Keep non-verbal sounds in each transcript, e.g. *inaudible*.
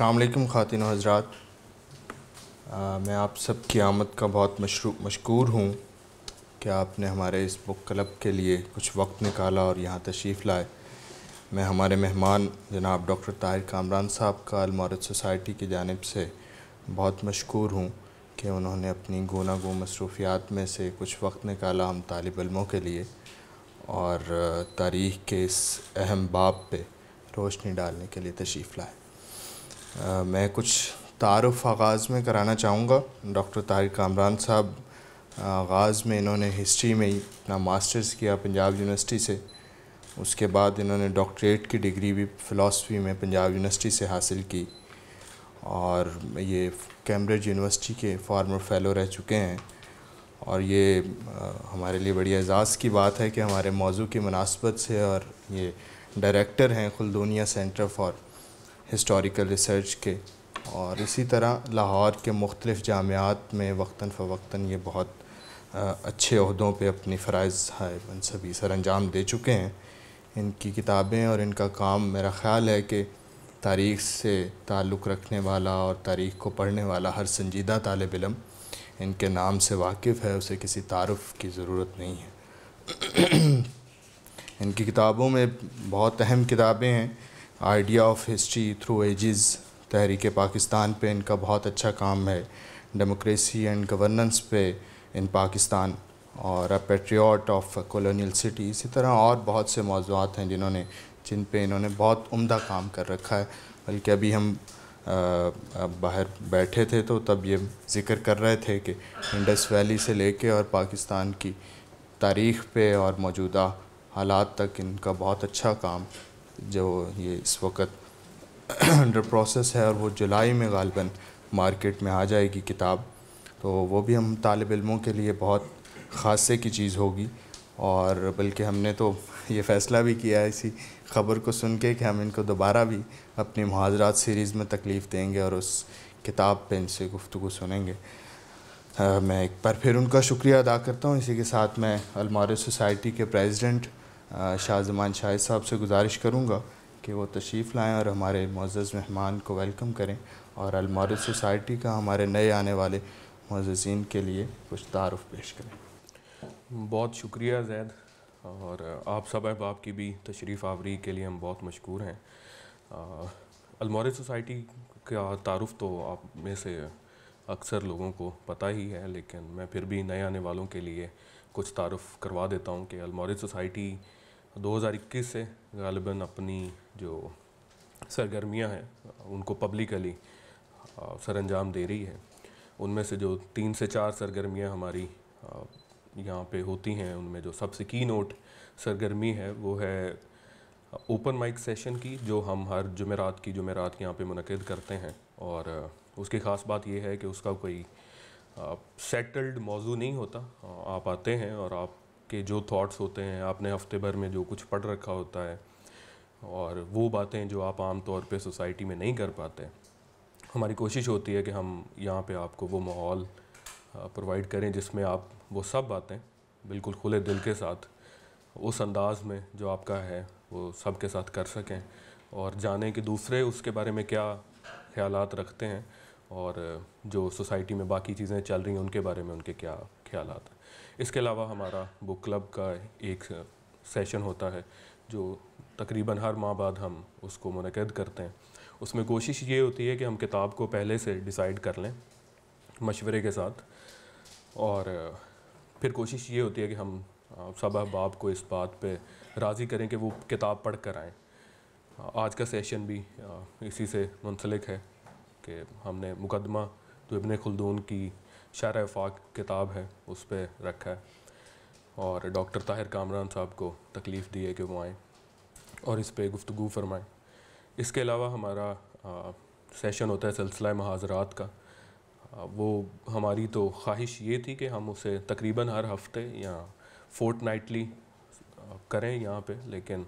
वालेकुम ख़ातिन हजरात मैं आप सब की आमद का बहुत मशहूर हूँ कि आपने हमारे इस बुक क्लब के लिए कुछ वक्त निकाला और यहाँ तशरीफ़ लाए मैं हमारे मेहमान जनाब डॉक्टर ताहिर कामरान साहब का अलमारत सोसाइटी की जानब से बहुत मशहूर हूँ कि उन्होंने अपनी गुना गो मसरूफियात में से कुछ वक्त निकाला हम तालब के लिए और तारीख़ के इस अहम बाब पर रोशनी डालने के लिए तशरीफ़ लाए मैं कुछ तारफ़ आगाज़ में कराना चाहूँगा डॉक्टर तारिक कामरान साहब आगाज़ में इन्होंने हिस्ट्री में अपना मास्टर्स किया पंजाब यूनिवर्सिटी से उसके बाद इन्होंने डॉक्टरेट की डिग्री भी फ़िलासफ़ी में पंजाब यूनिवर्सिटी से हासिल की और ये कैम्ब्रिज यूनिवर्सिटी के फार्मर फेलो रह चुके हैं और ये हमारे लिए बड़ी एजाज़ की बात है कि हमारे मौजू की मुनासबत से और ये डायरेक्टर हैं Khaldunia centre for historical research के और इसी तरह लाहौर के मुख्तलिफ़ जामियात में वक्ता फ़वक्ता ये बहुत अच्छे अहदों पर अपनी फ़राइज़ मनसबी हाँ, सर अंजाम दे चुके हैं इनकी किताबें और इनका काम मेरा ख़्याल है कि तारीख से ताल्लुक़ रखने वाला और तारीख को पढ़ने वाला हर संजीदा तालब इलम इनके नाम से वाकिफ़ है उसे किसी तारफ़ की ज़रूरत नहीं है *clears throat* इनकी किताबों में बहुत अहम किताबें हैं idea of history through ages तहरीक पाकिस्तान पे इनका बहुत अच्छा काम है डेमोक्रेसी एंड गवर्नेंस पे इन पाकिस्तान और a patriot of colonial city इसी तरह और बहुत से मौजूद हैं जिन्होंने जिन पे इन्होंने बहुत उम्दा काम कर रखा है बल्कि अभी हम बाहर बैठे थे तो तब ये जिक्र कर रहे थे कि इंडस वैली से लेके और पाकिस्तान की तारीख पे और मौजूदा हालात तक इनका बहुत अच्छा काम जो ये इस वक्त अंडर प्रोसेस है और वो जुलाई में गालबन मार्केट में आ जाएगी किताब तो वो भी हम तालब इलमों के लिए बहुत खासे की चीज़ होगी और बल्कि हमने तो ये फ़ैसला भी किया है इसी ख़बर को सुन के कि हम इनको दोबारा भी अपनी महाजरात सीरीज़ में तकलीफ़ देंगे और उस किताब पे इनसे गुफ्तु सुनेंगे आ, मैं एक बार फिर उनका शुक्रिया अदा करता हूँ इसी के साथ मैं अलमार सोसाइटी के प्रेसिडेंट शाहजमान शाहिद साहब से गुजारिश करूँगा कि वो तशरीफ़ लाएँ और हमारे मोज़ मेहमान को वेलकम करें और अलमार सोसाइटी का हमारे नए आने वाले मोजीन के लिए कुछ तारफ़ पेश करें बहुत शुक्रिया जैद और आप सब अहबाब की भी तशरीफ़ आवरी के लिए हम बहुत मशहूर हैं अलमार सोसाइटी का तारफ़ तो आप में से अक्सर लोगों को पता ही है लेकिन मैं फिर भी नए आने वालों के लिए कुछ तारफ़ करवा देता हूँ कि अलमार सोसाइटी 2021 से गालिबा अपनी जो सरगर्मियां हैं उनको पब्लिकली सर अंजाम दे रही है उनमें से जो तीन से चार सरगर्मियां हमारी यहाँ पे होती हैं उनमें जो सबसे की नोट सरगर्मी है वो है ओपन माइक सेशन की जो हम हर जुमेरात की जुमेरात यहाँ पे मनकद करते हैं और उसकी ख़ास बात यह है कि उसका कोई सेटल्ड मौजू नहीं होता आप आते हैं और आप के जो थॉट्स होते हैं आपने हफ्ते भर में जो कुछ पढ़ रखा होता है और वो बातें जो आप आम तौर पे सोसाइटी में नहीं कर पाते हमारी कोशिश होती है कि हम यहाँ पे आपको वो माहौल प्रोवाइड करें जिसमें आप वो सब बातें बिल्कुल खुले दिल के साथ उस अंदाज में जो आपका है वो सब के साथ कर सकें और जाने कि दूसरे उसके बारे में क्या ख्याल रखते हैं और जो सोसाइटी में बाकी चीज़ें चल रही हैं उनके बारे में उनके क्या ख्याल आता है इसके अलावा हमारा बुक क्लब का एक सेशन होता है जो तकरीबन हर माह बाद हम उसको मनकद करते हैं उसमें कोशिश ये होती है कि हम किताब को पहले से डिसाइड कर लें मशवरे के साथ और फिर कोशिश ये होती है कि हम सब अहबाब को इस बात पे राज़ी करें कि वो किताब पढ़ कर आएँ आज का सेशन भी इसी से मुंसलिक है कि हमने मुकदमा तो इबन खुलदून की शार फाक किताब है उस पर रखा है और डॉक्टर ताहिर कामरान साहब को तकलीफ़ दी है कि वो आएँ और इस पर गुफ्तु फरमाएँ इसके अलावा हमारा आ, सेशन होता है सिलसिला महाजरात का आ, वो हमारी तो ख्वाहिश ये थी कि हम उसे तकरीबन हर हफ्ते या फोर्ट नाइटली करें यहाँ पे लेकिन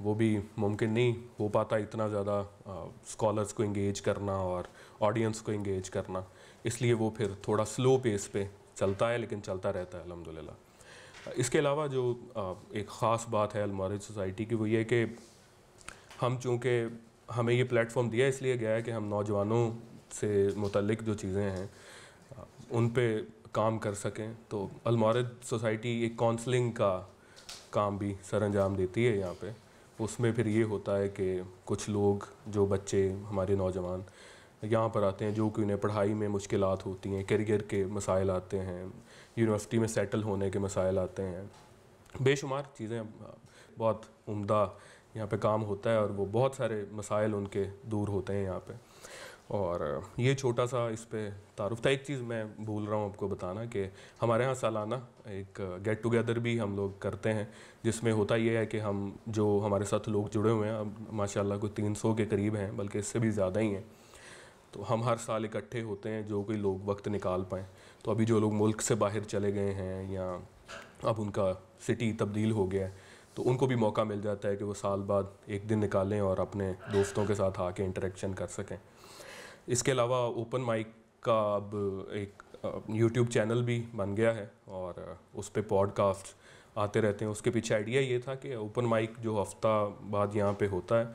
वो भी मुमकिन नहीं हो पाता इतना ज़्यादा स्कॉलर्स को इंगेज करना और ऑडियंस को इंगेज करना इसलिए वो फिर थोड़ा स्लो पेस पे चलता है लेकिन चलता रहता है अलहमदिल्ला इसके अलावा जो एक ख़ास बात है अलमारिज सोसाइटी की वो ये कि हम चूँकि हमें ये प्लेटफॉर्म दिया इसलिए गया है कि हम नौजवानों से मुतलक जो चीज़ें हैं उन पर काम कर सकें तो अलमारद सोसाइटी एक काउंसलिंग का काम भी सर अंजाम देती है यहाँ पे उसमें फिर ये होता है कि कुछ लोग जो बच्चे हमारे नौजवान यहाँ पर आते हैं जो कि उन्हें पढ़ाई में मुश्किल होती हैं करियर के मसाइल आते हैं यूनिवर्सिटी में सेटल होने के मसाइल आते हैं बेशुमार चीज़ें बहुत उम्दा यहाँ पे काम होता है और वो बहुत सारे मसाइल उनके दूर होते हैं यहाँ पे और ये छोटा सा इस पर तारुफ था एक चीज़ मैं भूल रहा हूँ आपको बताना कि हमारे यहाँ सालाना एक गेट टुगेदर भी हम लोग करते हैं जिसमें होता ये है कि हम जो हमारे साथ लोग जुड़े हुए हैं अब माशाल्लाह कोई 300 के करीब हैं बल्कि इससे भी ज़्यादा ही हैं तो हम हर साल इकट्ठे होते हैं जो कोई लोग वक्त निकाल पाएँ तो अभी जो लोग मुल्क से बाहर चले गए हैं या अब उनका सिटी तब्दील हो गया है तो उनको भी मौका मिल जाता है कि वो साल बाद एक दिन निकालें और अपने दोस्तों के साथ आके इंटरेक्शन कर सकें इसके अलावा ओपन माइक का अब एक यूट्यूब चैनल भी बन गया है और उस पर पॉडकास्ट आते रहते हैं उसके पीछे आइडिया ये था कि ओपन माइक जो हफ्ता बाद यहाँ पे होता है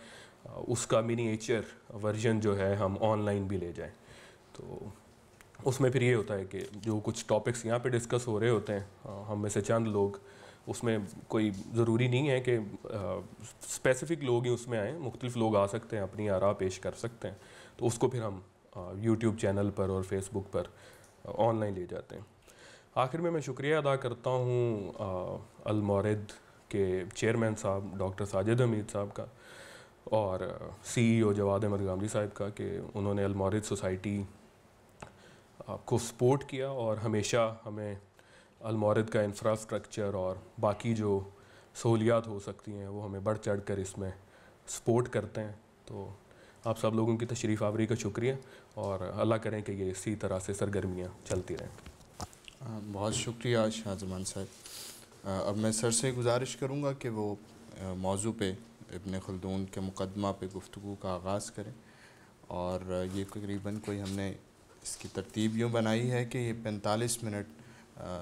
उसका मिनीचर वर्जन जो है हम ऑनलाइन भी ले जाएं तो उसमें फिर ये होता है कि जो कुछ टॉपिक्स यहाँ पे डिस्कस हो रहे होते हैं हम में से चंद लोग उसमें कोई ज़रूरी नहीं है कि स्पेसिफिक लोग ही उसमें आएँ मुख्तलिफ लोग आ सकते हैं अपनी आरा पेश कर सकते हैं तो उसको फिर हम यूट्यूब चैनल पर और फेसबुक पर ऑनलाइन ले जाते हैं आखिर में मैं शुक्रिया अदा करता हूँ अलमौरद के चेयरमैन साहब डॉक्टर साजिद हमीद साहब का और सी uh, ई ओ e जवाद अहमद गामजी साहब का कि उन्होंने अलमौरद सोसाइटी uh, को सपोर्ट किया और हमेशा हमें अलमौरद का इंफ्रास्ट्रक्चर और बाकी जो सहूलियात हो सकती हैं वो हमें बढ़ चढ़ कर इसमें सपोर्ट करते हैं तो आप सब लोगों की तशरीफ़ आवरी का शुक्रिया और अल्लाह करें कि ये इसी तरह से सरगर्मियाँ चलती रहें बहुत शुक्रिया शाहजमान साहब अब मैं सर से गुजारिश करूँगा कि वो मौजू पे इबन खलदून के मुकदमा पे गुफ्तु का आगाज़ करें और ये तकरीबन कोई हमने इसकी तरतीब यूँ बनाई है कि ये पैंतालीस मिनट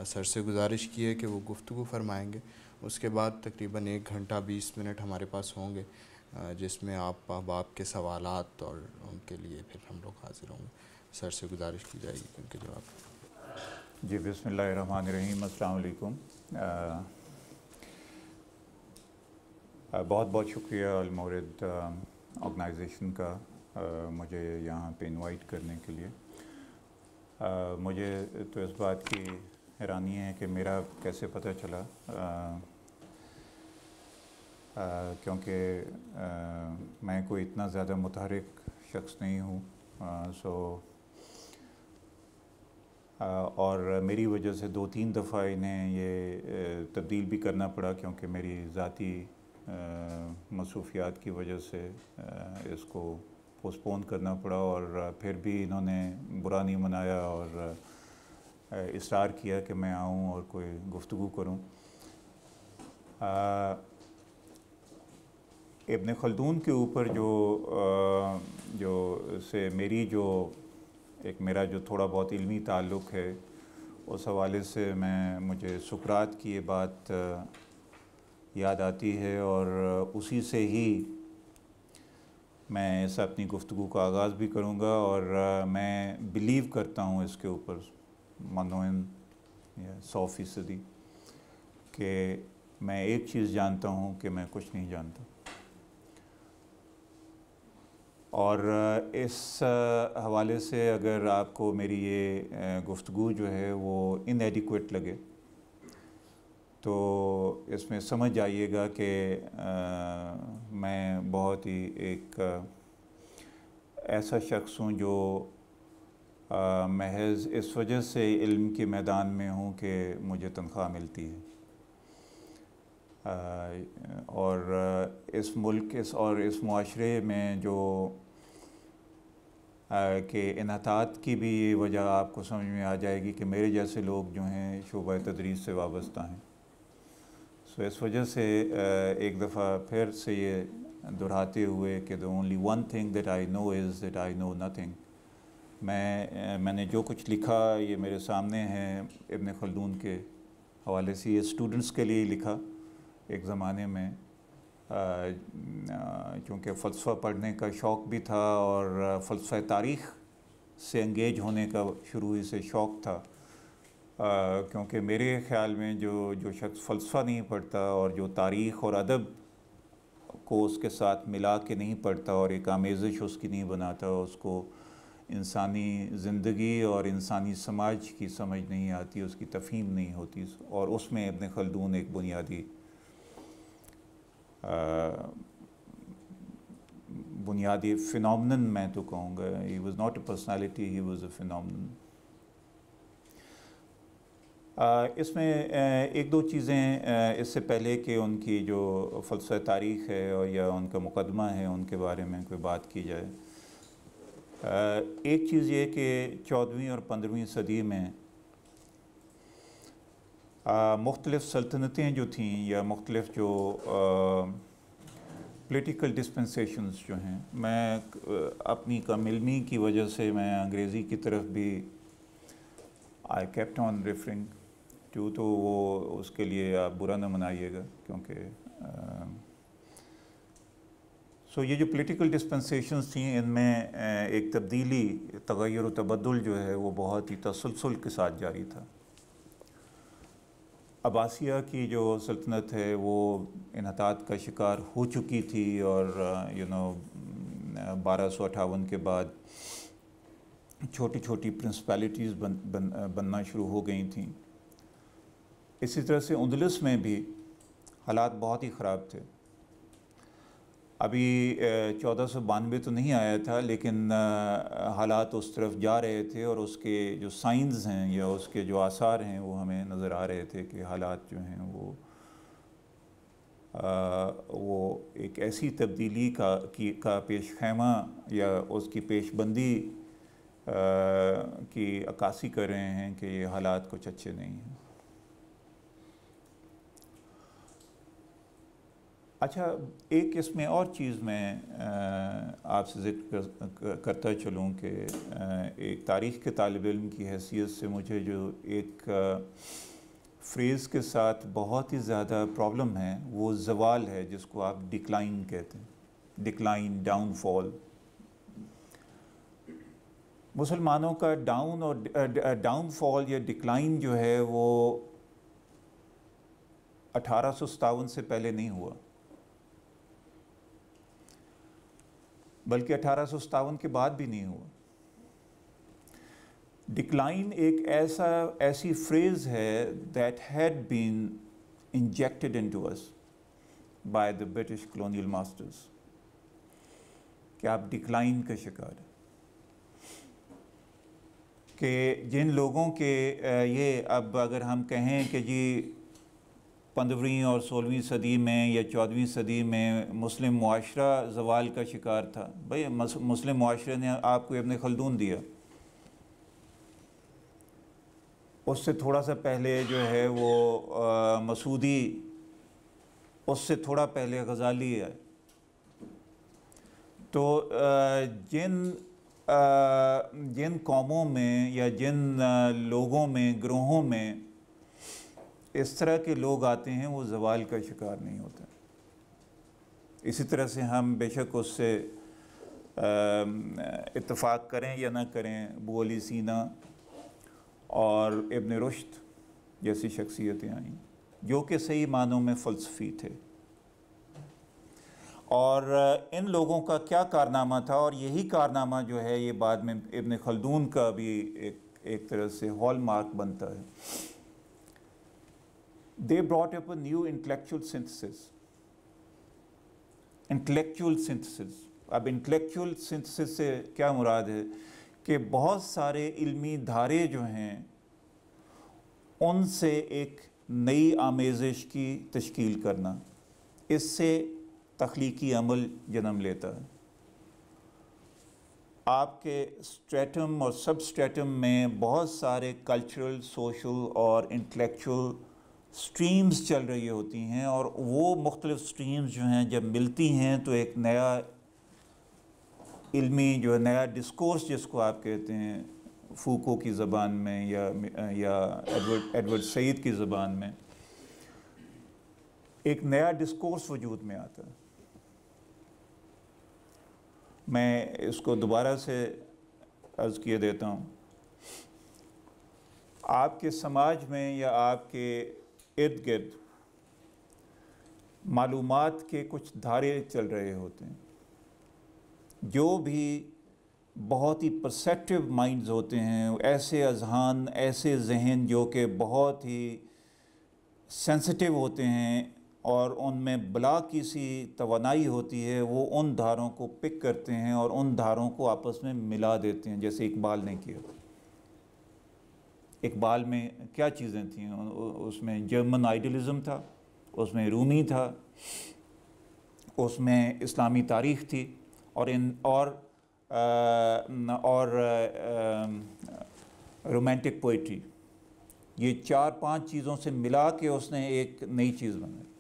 सर से गुजारिश की है कि वो गुफ्तु फरमाएँगे उसके बाद तकरीबन एक घंटा बीस मिनट हमारे पास होंगे जिसमें आप बाप के सवाल और उनके लिए फिर हम लोग हाज़िर होंगे सर से गुजारिश की जाएगी उनके जवाब जी बसमिल रहीम बहुत बहुत शुक्रिया अलमोरद ऑर्गेनाइजेशन का आ, मुझे यहाँ पे इनवाइट करने के लिए आ, मुझे तो इस बात की हैरानी है कि मेरा कैसे पता चला क्योंकि मैं कोई इतना ज़्यादा मुतहरक शख्स नहीं हूँ सो आ, और मेरी वजह से दो तीन दफ़ा इन्हें ये तब्दील भी करना पड़ा क्योंकि मेरी ज़ाती मसरूफियात की वजह से इसको पोस्टपोन करना पड़ा और फिर भी इन्होंने बुरा नहीं मनाया और इसरार किया कि मैं आऊँ और कोई गुफ्तु करूँ इबन खलदून के ऊपर जो आ, जो से मेरी जो एक मेरा जो थोड़ा बहुत इल्मी ताल्लुक़ है उस हवाले से मैं मुझे सुकरात की ये बात याद आती है और उसी से ही मैं इस अपनी गुफ्तु का आगाज़ भी करूँगा और मैं बिलीव करता हूँ इसके ऊपर मनोन सौ फीसदी कि मैं एक चीज़ जानता हूँ कि मैं कुछ नहीं जानता और इस हवाले से अगर आपको मेरी ये गुफ्तु जो है वो इनएडिकुएट लगे तो इसमें समझ जाइएगा कि मैं बहुत ही एक ऐसा शख्स हूँ जो आ, महज इस वजह से इल्म के मैदान में हूँ कि मुझे तनख्वाह मिलती है आ, और इस मुल्क इस और इस माशरे में जो के इनहतात की भी वजह आपको समझ में आ जाएगी कि मेरे जैसे लोग जो हैं शोबा तदरीस से वाबस्ता हैं सो तो इस वजह से एक दफ़ा फिर से ये दोहराते हुए कि the only one thing that I know is that I know nothing मैं मैंने जो कुछ लिखा ये मेरे सामने हैं इबन खलदून के हवाले से ये स्टूडेंट्स के लिए लिखा एक ज़माने में क्योंकि फ़लसफ़ा पढ़ने का शौक़ भी था और फ़लसफ़ा तारीख़ से इंगेज होने का शुरू ही से शौक़ था क्योंकि मेरे ख्याल में जो जो शख्स फ़लसफ़ा नहीं पढ़ता और जो तारीख़ और अदब को उसके साथ मिला के नहीं पढ़ता और एक आमेज़िश उसकी नहीं बनाता उसको इंसानी ज़िंदगी और इंसानी समाज की समझ नहीं आती उसकी तफहीम नहीं होती और उसमें इबन खलदून एक बुनियादी बुनियादी फ़िनमिन मैं तो कहूँगा he was not a personality he was a phenomenon इसमें एक दो चीज़ें इससे पहले कि उनकी जो फलस तारीख़ है और या उनका मुकदमा है उनके बारे में कोई बात की जाए एक चीज़ ये कि चौदहवीं और पंद्रहवीं सदी में मुख्तलफ़ सल्तनतें जो थीं या मुख्तलफ़ जो पॉलिटिकल डिस्पेंसेशंस जो हैं मैं अपनी कम इलमी की वजह से मैं अंग्रेज़ी की तरफ भी आई कैप्टन रेफरिंग क्यों तो वो उसके लिए आप बुरा ना मनाइएगा क्योंकि सो ये जो पोलिटिकल डिस्पेंसेशन थी इनमें एक तब्दीली तगैर तबदल जो है वो बहुत ही तसलसल के साथ जारी था अबासिया की जो सल्तनत है वो इनहतात का शिकार हो चुकी थी और यू नो बारह सौ अठावन के बाद छोटी छोटी प्रिंसपैलिटीज़ बन, बन, बनना शुरू हो गई थी इसी तरह से उंदलस में भी हालात बहुत ही ख़राब थे अभी चौदह सौ बानवे तो नहीं आया था लेकिन हालात उस तरफ जा रहे थे और उसके जो साइंस हैं या उसके जो आसार हैं वो हमें नज़र आ रहे थे कि हालात जो हैं वो आ, वो एक ऐसी तब्दीली का की का पेश खैमा या उसकी पेशबंदी की अक्सी कर रहे हैं कि ये हालात कुछ अच्छे नहीं हैं अच्छा एक इसमें और चीज़ मैं आपसे जिक्र कर, करता चलूँ कि एक तारीख़ के तालब इम की हैसियत से मुझे जो एक फ्रेज़ के साथ बहुत ही ज़्यादा प्रॉब्लम है वो जवाल है जिसको आप डिक्लाइन कहते हैं डिक्लाइन डाउनफॉल मुसलमानों का डाउन और डाउनफॉल या डिक्लाइन जो है वो अठारह से पहले नहीं हुआ बल्कि अठारह के बाद भी नहीं हुआ डिक्लाइन एक ऐसा ऐसी फ्रेज है that had been injected into us by the British colonial masters कि आप डिक्लाइन का शिकार हैं कि जिन लोगों के ये अब अगर हम कहें कि जी पंद्रहवीं और सोलहवीं सदी में या चौदहवीं सदी में मुस्लिम माशरा जवाल का शिकार था भाई मुस्लिम माशरे ने आपको अपने खलदून दिया उससे थोड़ा सा पहले जो है वो आ, मसूदी उससे थोड़ा पहले गज़ाली है तो आ, जिन आ, जिन कौमों में या जिन लोगों में ग्रोहों में इस तरह के लोग आते हैं वो जवाल का शिकार नहीं होता इसी तरह से हम बेशक उससे इतफ़ाक़ करें या ना करें बोली अली सीना और इबन रुश्त जैसी शख्सियतें आईं जो कि सही मानों में फ़लसफ़ी थे और इन लोगों का क्या कारनामा था और यही कारनामा जो है ये बाद में इबन खलदून का भी एक एक तरह से हॉल मार्क बनता है they brought up a new intellectual synthesis. Intellectual synthesis. अब intellectual synthesis से क्या मुराद है कि बहुत सारे इल्मी धारे जो हैं उनसे एक नई आमेजिश की तश्कील करना इससे तख्लीकी अमल जन्म लेता है आपके स्ट्रेटम और सब स्ट्रेटम में बहुत सारे कल्चरल सोशल और इंटेलेक्चुअल स्ट्रीम्स चल रही होती हैं और वो मुख्तलिफ स्ट्रीम्स जो हैं जब मिलती हैं तो एक नया इल्मी जो है नया डिस्कोर्स जिसको आप कहते हैं फूको की ज़बान में या या एडवर्ड एडवर्ड सईद की ज़बान में एक नया डिस्कोर्स वजूद में आता है मैं इसको दोबारा से अर्ज़ किए देता हूँ आपके समाज में या आपके इर्द गिर्द मालूम के कुछ धारे चल रहे होते हैं जो भी बहुत ही परसेप्टिव माइंड्स होते हैं ऐसे अजहान ऐसे जहन जो कि बहुत ही सेंसिटिव होते हैं और उनमें बला की सी तोनाई होती है वो उन धारों को पिक करते हैं और उन धारों को आपस में मिला देते हैं जैसे इकबाल ने किया इकबाल में क्या चीज़ें थी उसमें जर्मन आइडियलिज़म था उसमें रूमी था उसमें इस्लामी तारीख थी और इन और आ, और रोमांटिक पोइट्री ये चार पांच चीज़ों से मिला के उसने एक नई चीज़ बनाई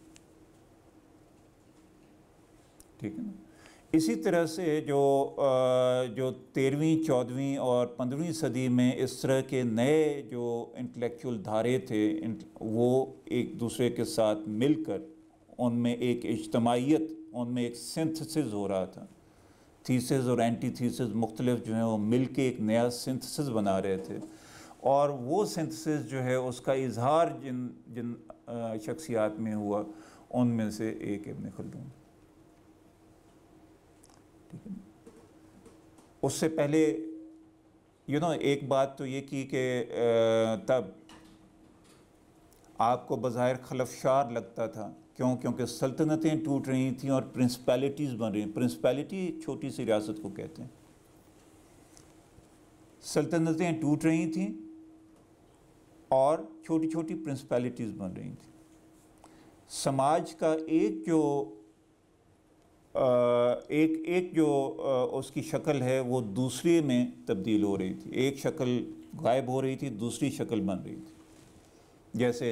ठीक है ना इसी तरह से जो जो तेरहवीं चौदहवीं और पंद्रहवीं सदी में इस तरह के नए जो इंटेलेक्चुअल धारे थे वो एक दूसरे के साथ मिलकर उनमें एक इज्तमाहीत उनमें एक सिंथसिस हो रहा था थीसिस और एंटी थीसिस मुख्तलिफ जो हैं वो मिल के एक नया सिंथसिस बना रहे थे और वो सिंथसिस जो है उसका इजहार जिन जिन शख्सियात में हुआ उनमें से एक इबन खलदून उससे पहले यू you नो know, एक बात तो ये की कि तब आपको बाहर खलफशार लगता था क्यों क्योंकि सल्तनतें टूट रही थी और प्रिंसपैलिटीज़ बन रही प्रिंसिपैलिटी प्रिंसपैलिटी छोटी सी रियासत को कहते हैं सल्तनतें टूट रही थी और छोटी छोटी प्रिंसपैलिटीज़ बन रही थी समाज का एक जो एक एक जो उसकी शक्ल है वो दूसरे में तब्दील हो रही थी एक शक्ल गायब हो रही थी दूसरी शक्ल बन रही थी जैसे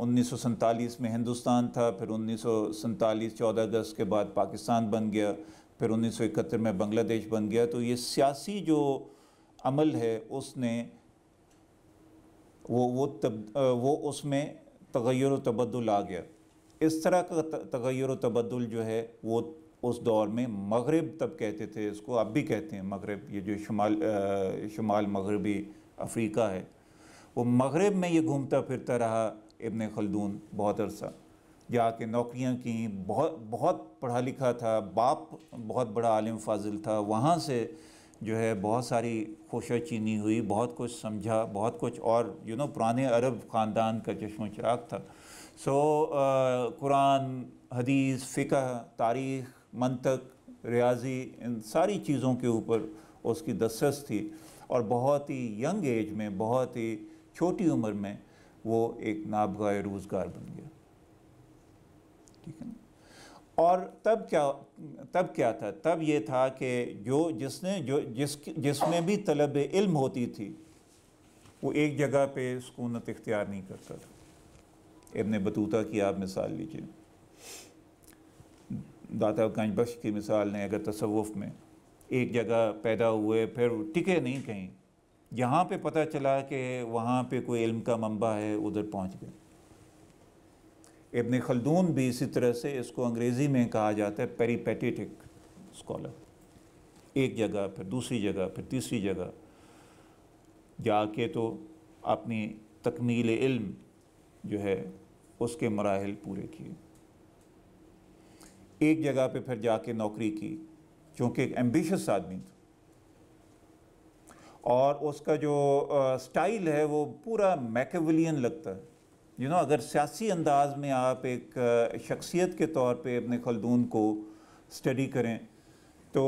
उन्नीस में हिंदुस्तान था फिर उन्नीस सौ अगस्त के बाद पाकिस्तान बन गया फिर उन्नीस में बांग्लादेश बन गया तो ये सियासी जो अमल है उसने वो वो तब वो उसमें तगैर तबदल आ गया इस तरह का तगैर तबदल जो है वो उस दौर में मगरब तब कहते थे इसको अब भी कहते हैं मगरब ये जो शुमाल शुमाल मगरबी अफ्रीका है वो मगरब में ये घूमता फिरता रहा इबन खलदून बहुत अरसा जाके नौकरियां की बहुत बहुत पढ़ा लिखा था बाप बहुत बड़ा आलिम फाजिल था वहाँ से जो है बहुत सारी खुशा चीनी हुई बहुत कुछ समझा बहुत कुछ और यू नो पुराने अरब ख़ानदान का चश्म चिराग था सो so, कुरान हदीस फ़िका तारीख़ मंतक रियाजी इन सारी चीज़ों के ऊपर उसकी दस्तस थी और बहुत ही यंग एज में बहुत ही छोटी उम्र में वो एक नाबगा रोज़गार बन गया ठीक है और तब क्या तब क्या था तब ये था कि जो जिसने जो जिस जिसमें भी तलब इल्म होती थी वो एक जगह पे सुकूनत इख्तियार नहीं करता था इबन बतूता की आप मिसाल लीजिए दाता गंज बख्श की मिसाल ने अगर तसवुफ़ में एक जगह पैदा हुए फिर टिके नहीं कहीं यहाँ पे पता चला कि वहाँ पे कोई इल्म का मंबा है उधर पहुँच गए इबन खलदून भी इसी तरह से इसको अंग्रेज़ी में कहा जाता है पेरीपेटिटिक स्कॉलर एक जगह फिर दूसरी जगह फिर तीसरी जगह जाके तो अपनी तकमील इल्म जो है उसके मराहल पूरे किए एक जगह पे फिर जाके नौकरी की चूँकि एक एम्बिशस आदमी था और उसका जो स्टाइल है वो पूरा मैकेवलियन लगता है यू नो अगर सियासी अंदाज में आप एक शख्सियत के तौर पे अपने खलदून को स्टडी करें तो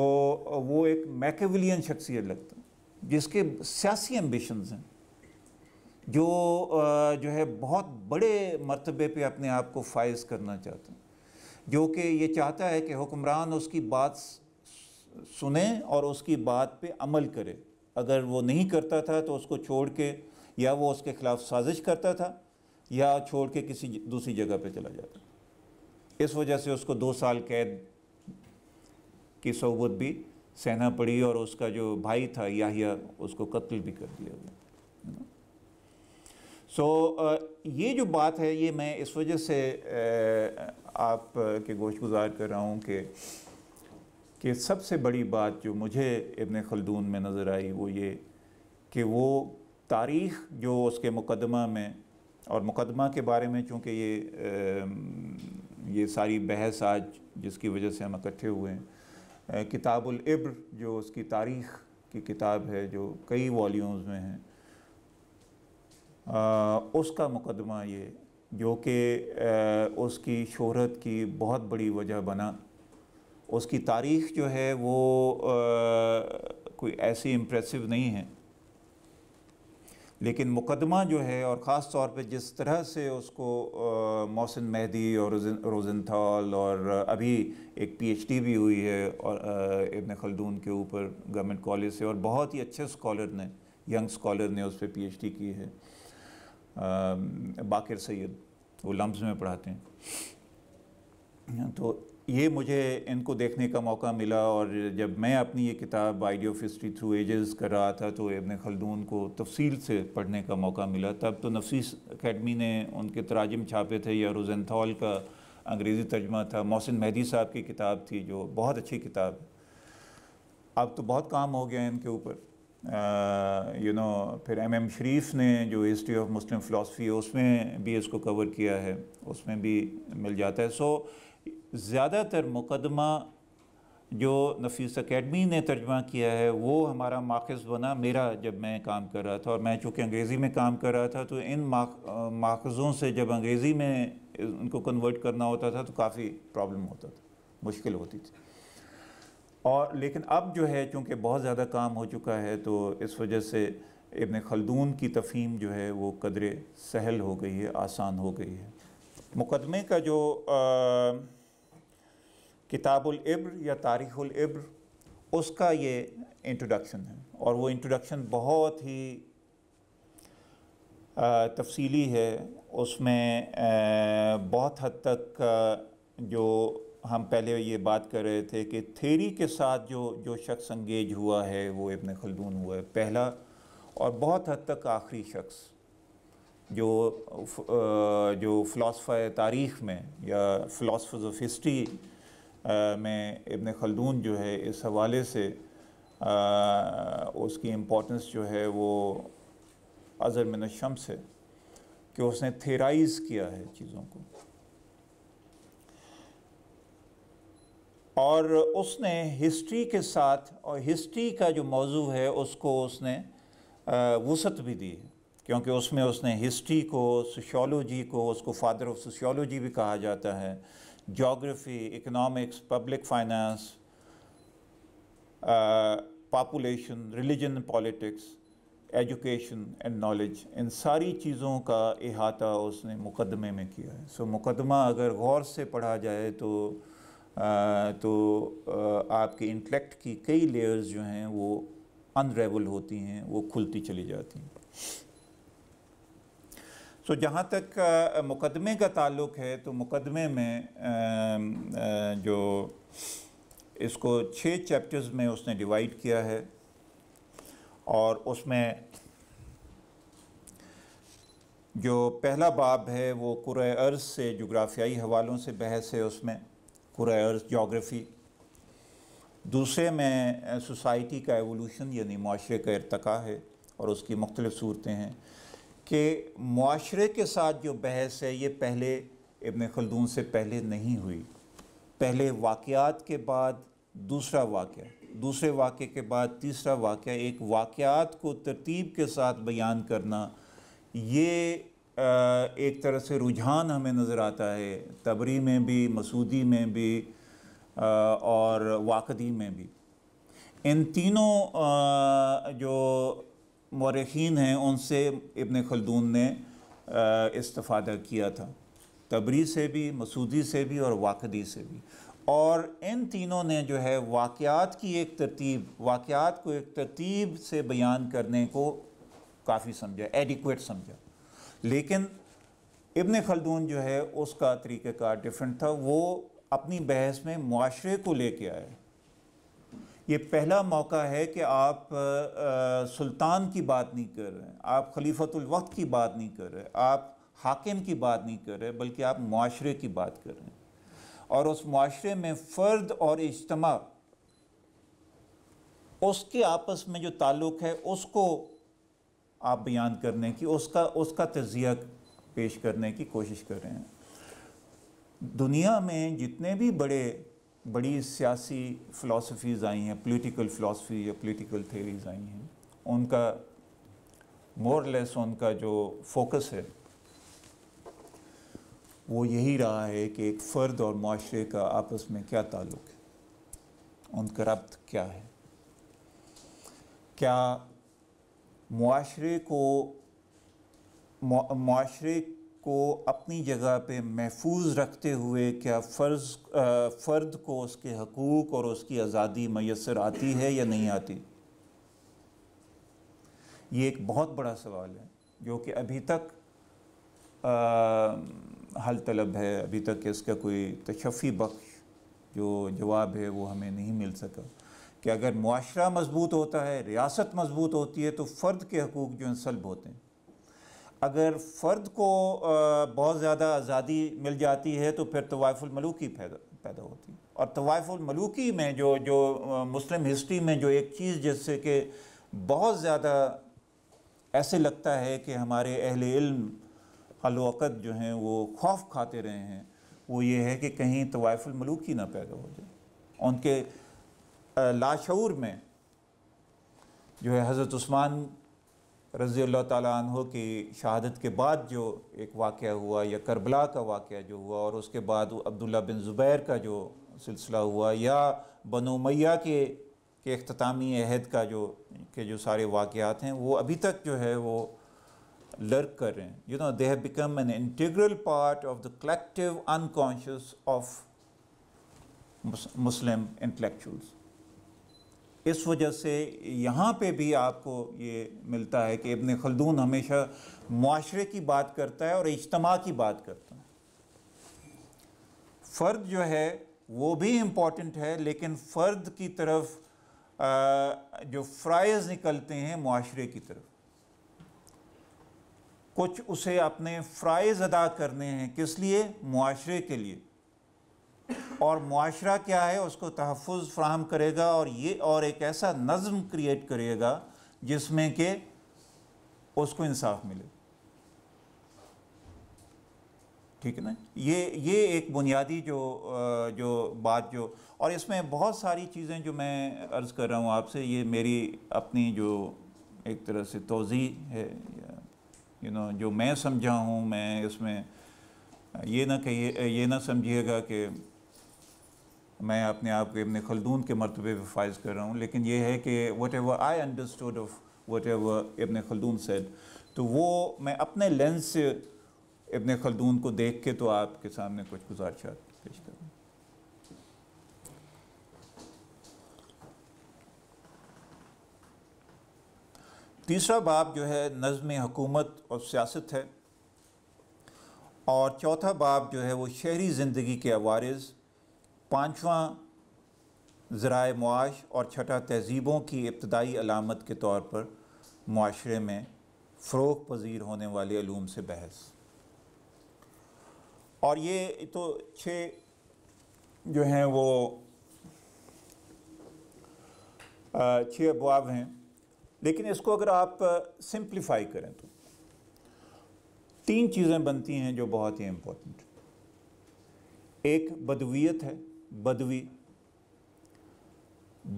वो एक मैकेवलियन शख्सियत लगता है जिसके सियासी एम्बिशंस हैं जो जो है बहुत बड़े मरतबे पे अपने आप को फाइज करना चाहते हैं जो कि ये चाहता है कि हुक्मरान उसकी बात सुने और उसकी बात पे अमल करे अगर वो नहीं करता था तो उसको छोड़ के या वो उसके ख़िलाफ़ साजिश करता था या छोड़ के किसी दूसरी जगह पे चला जाता इस वजह से उसको दो साल कैद की सबूत भी सहना पड़ी और उसका जो भाई था याहिया उसको कत्ल भी कर दिया गया सो so, ये जो बात है ये मैं इस वजह से आप के गोश गुजार कर रहा हूँ कि कि सबसे बड़ी बात जो मुझे इबन खलदून में नज़र आई वो ये कि वो तारीख़ जो उसके मुकदमा में और मुकदमा के बारे में चूँकि ये ये सारी बहस आज जिसकी वजह से हम इकट्ठे हुए हैं किताबुल इब्र जो उसकी तारीख़ की किताब है जो कई वॉल्यूम्स में है आ, उसका मुकदमा ये जो कि उसकी शहरत की बहुत बड़ी वजह बना उसकी तारीख़ जो है वो आ, कोई ऐसी इम्प्रेसिव नहीं है लेकिन मुकदमा जो है और ख़ास तौर पे जिस तरह से उसको मोहसिन मेहदी और रोजनथाल और अभी एक पीएचडी भी हुई है और इबन इब्न खलदून के ऊपर गवर्नमेंट कॉलेज से और बहुत ही अच्छे स्कॉलर ने यंग स्कॉलर ने उस पर पी की है बाकर सैद वो लम्ब में पढ़ाते हैं तो ये मुझे इनको देखने का मौका मिला और जब मैं अपनी ये किताब idea of history through ages कर रहा था तो इबन खलदून को तफसील से पढ़ने का मौका मिला तब तो नफीस अकेडमी ने उनके तराजम छापे थे या रोजेंथॉल का अंग्रेज़ी तर्जमा था मोहसिन मेहदी साहब की किताब थी जो बहुत अच्छी किताब है अब तो बहुत काम हो गया है इनके ऊपर यू uh, नो फिर एम एम शरीफ ने जो हिस्ट्री ऑफ मुस्लिम फ़िलासफ़ी है उसमें भी इसको कवर किया है उसमें भी मिल जाता है सो ज़्यादातर मुकदमा जो नफीस अकेडमी ने तर्जमा किया है वो हमारा माखज़ बना मेरा जब मैं काम कर रहा था और मैं चूँकि अंग्रेज़ी में काम कर रहा था तो इन माखज़ों से जब अंग्रेज़ी में उनको कन्वर्ट करना होता था तो काफ़ी प्रॉब्लम होता था मुश्किल होती थी और लेकिन अब जो है चूँकि बहुत ज़्यादा काम हो चुका है तो इस वजह से इबन खलदून की तफहीम जो है वो कदर सहल हो गई है आसान हो गई है मुकदमे का जो किताबुलब्र या तारीख़ुलब्र उसका ये इंट्रोडक्शन है और वो इंट्रोडक्शन बहुत ही तफसीली है उसमें बहुत हद तक जो हम पहले ये बात कर रहे थे कि थेरी के साथ जो जो शख्स अंगेज हुआ है वो इबन खलदून हुआ है पहला और बहुत हद तक आखिरी शख्स जो जो फ़िलासफ़ तारीख़ में या फलासफ़ ऑफ हिस्ट्री में इबन खलदून जो है इस हवाले से आ, उसकी इम्पोर्टेंस जो है वो अज़र मिन शम्स है कि उसने थेराइज़ किया है चीज़ों को और उसने हिस्ट्री के साथ और हिस्ट्री का जो मौजू है उसको उसने वसत भी दी है क्योंकि उसमें उसने हिस्ट्री को सोशोलॉजी को उसको फादर ऑफ सोशोलॉजी भी कहा जाता है geography economics public finance population religion politics education and knowledge इन सारी चीज़ों का अहाता उसने मुकदमे में किया है सो so, मुकदमा अगर गौर से पढ़ा जाए तो तो आपके इंटेलेक्ट की कई लेयर्स जो हैं वो अनरेवल होती हैं वो खुलती चली जाती हैं तो जहाँ तक मुकदमे का ताल्लुक है तो मुकदमे में जो इसको छः चैप्टर्स में उसने डिवाइड किया है और उसमें जो पहला बाब है वो कुर अर्ज़ से जुग्राफियाई हवालों से बहस है उसमें कुरैर्स जोग्राफी दूसरे में सोसाइटी का एवोल्यूशन यानी माशरे का इरतका है और उसकी मुख्तलिफ़ सूरतें हैं कि माशरे के साथ जो बहस है ये पहले इबन खलदून से पहले नहीं हुई पहले वाक़ात के बाद दूसरा वाक़ दूसरे वाक़े के बाद तीसरा वाक़ एक वाक़ को तरतीब के साथ बयान करना ये एक तरह से रुझान हमें नज़र आता है तबरी में भी मसूदी में भी और वाकदी में भी इन तीनों जो मौरखीन हैं उनसे इबन खलदून ने इस्तफ़ादा किया था तबरी से भी मसूदी से भी और वाकदी से भी और इन तीनों ने जो है वाक़ात की एक तरतीब वाक़ात को एक तरतीब से बयान करने को काफ़ी समझा एडिकुएट समझा लेकिन इबन खलदून जो है उसका तरीक़ार डिफरेंट था वो अपनी बहस में माशरे को लेके आए ये पहला मौका है कि आप आ, सुल्तान की बात नहीं कर रहे हैं आप खलीफतुलवक्त की बात नहीं कर रहे आप हाकिम की बात नहीं कर रहे बल्कि आप माशरे की बात कर रहे हैं और उस माशरे में फ़र्द और इज्तम उसके आपस में जो ताल्लुक़ है उसको आप बयान करने की उसका उसका तजिया पेश करने की कोशिश कर रहे हैं दुनिया में जितने भी बड़े बड़ी सियासी फ़िलासफ़ीज़ आई हैं पॉलिटिकल फ़िलासफ़ी या पॉलिटिकल थेरीज आई हैं उनका मोरलेस उनका जो फोकस है वो यही रहा है कि एक फ़र्द और माशरे का आपस में क्या ताल्लुक़ है उनका रब्त क्या है क्या माशरे को माशरे को अपनी जगह पे महफूज रखते हुए क्या फ़र्ज फ़र्द को उसके हकूक़ और उसकी आज़ादी मैसर आती है या नहीं आती ये एक बहुत बड़ा सवाल है जो कि अभी तक आ, हल तलब है अभी तक इसका कोई तशफ़ी बख्श जो जवाब है वो हमें नहीं मिल सका कि अगर मुआरा मजबूत होता है रियासत मजबूत होती है तो फ़र्द के हकूक़ जो हैं सलब होते हैं अगर फ़र्द को बहुत ज़्यादा आज़ादी मिल जाती है तो फिर तवायफ़ुलमलूकी पैदा पैदा होती है और तवायफ़ुलमलूकी में जो जो मुस्लिम हिस्ट्री में जो एक चीज़ जैसे कि बहुत ज़्यादा ऐसे लगता है कि हमारे अहल इल्म हलवक़त जो हैं वो खौफ खाते रहे हैं वो ये है कि कहीं तवायफ़ुलमलूकी ना पैदा हो जाए उनके लाशूर में जो है हज़रत उस्मान रज़ी अल्लाह की शहादत के बाद जो एक वाक़ हुआ या करबला का वाक़ जो हुआ और उसके बाद अब्दुल्ला बिन ज़ुबैर का जो सिलसिला हुआ या बनोमैया के के अख्तामी अहद का जो के जो सारे वाक़ात हैं वो अभी तक जो है वो लर्क कर रहे हैं you know they have become an integral part of the collective unconscious of Muslim intellectuals इस वजह से यहाँ पे भी आपको ये मिलता है कि इबन खलदून हमेशा माशरे की बात करता है और इज्तमा की बात करता है फ़र्द जो है वो भी इम्पॉर्टेंट है लेकिन फ़र्द की तरफ आ, जो फ़्राइज़ निकलते हैं माशरे की तरफ कुछ उसे अपने फ़्राइज़ अदा करने हैं किस लिए माशरे के लिए और माशरा क्या है उसको तहफ़ फ्राहम करेगा और ये और एक ऐसा नज़म क्रिएट करेगा जिसमें कि उसको इंसाफ मिले ठीक है ना ये ये एक बुनियादी जो जो बात जो और इसमें बहुत सारी चीज़ें जो मैं अर्ज़ कर रहा हूँ आपसे ये मेरी अपनी जो एक तरह से तोज़ी है यू नो जो मैं समझा हूँ मैं इसमें ये ना कहिए ये ना समझिएगा कि मैं अपने आप को इबन खलदून के मरतबे पर फायज कर रहा हूँ लेकिन यह है कि whatever I understood of whatever Ibn Khaldun said तो वो मैं अपने लेंस से इबन खलदून को देख के तो आपके सामने कुछ गुजारशात पेश करूँ तीसरा बाब जो है नज़म हकूमत और सियासत है और चौथा बाब जो है वो शहरी ज़िंदगी के अवारज़ पाँचवा ज़रा मुआश और छठा तहज़ीबों की इब्तदाई अलामत के तौर पर माशरे में फ़रोग पजीर होने वाले आलूम से बहस और ये तो छः जो हैं वो छः अबाव हैं लेकिन इसको अगर आप सिंप्लीफाई करें तो तीन चीज़ें बनती हैं जो बहुत ही इम्पोर्टेंट एक बदवियत है बदवी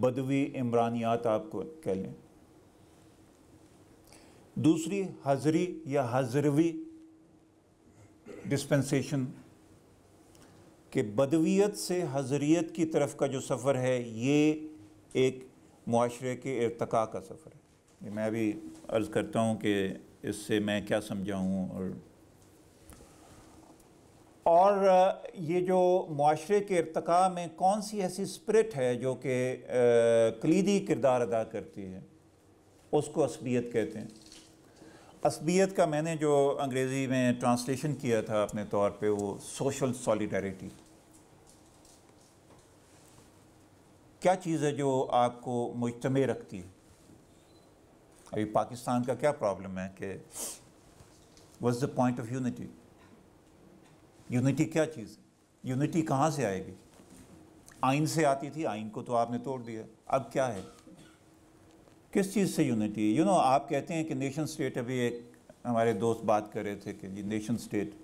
बदवी इमरानियात आप कह लें दूसरी हजरी या हजरवी डिस्पेंसेशन के बदवियत से हजरीत की तरफ का जो सफ़र है ये एक माशरे के इरतका का सफ़र है मैं अभी अर्ज़ करता हूँ कि इससे मैं क्या समझाऊँ और और ये जो माशरे के इरतका में कौन सी ऐसी स्प्रिट है जो कि कलीदी किरदार अदा करती है उसको असबियत कहते हैं असबियत का मैंने जो अंग्रेज़ी में ट्रांसलेशन किया था अपने तौर पे वो सोशल सॉलिडारिटी क्या चीज़ है जो आपको मुजतम रखती है अभी पाकिस्तान का क्या प्रॉब्लम है कि was the point of unity unity क्या चीज़ है यूनिटी कहाँ से आएगी आइन से आती थी आइन को तो आपने तोड़ दिया अब क्या है किस चीज़ से यूनिटी यू नो आप कहते हैं कि नेशन स्टेट अभी एक हमारे दोस्त बात कर रहे थे कि जी नेशन स्टेट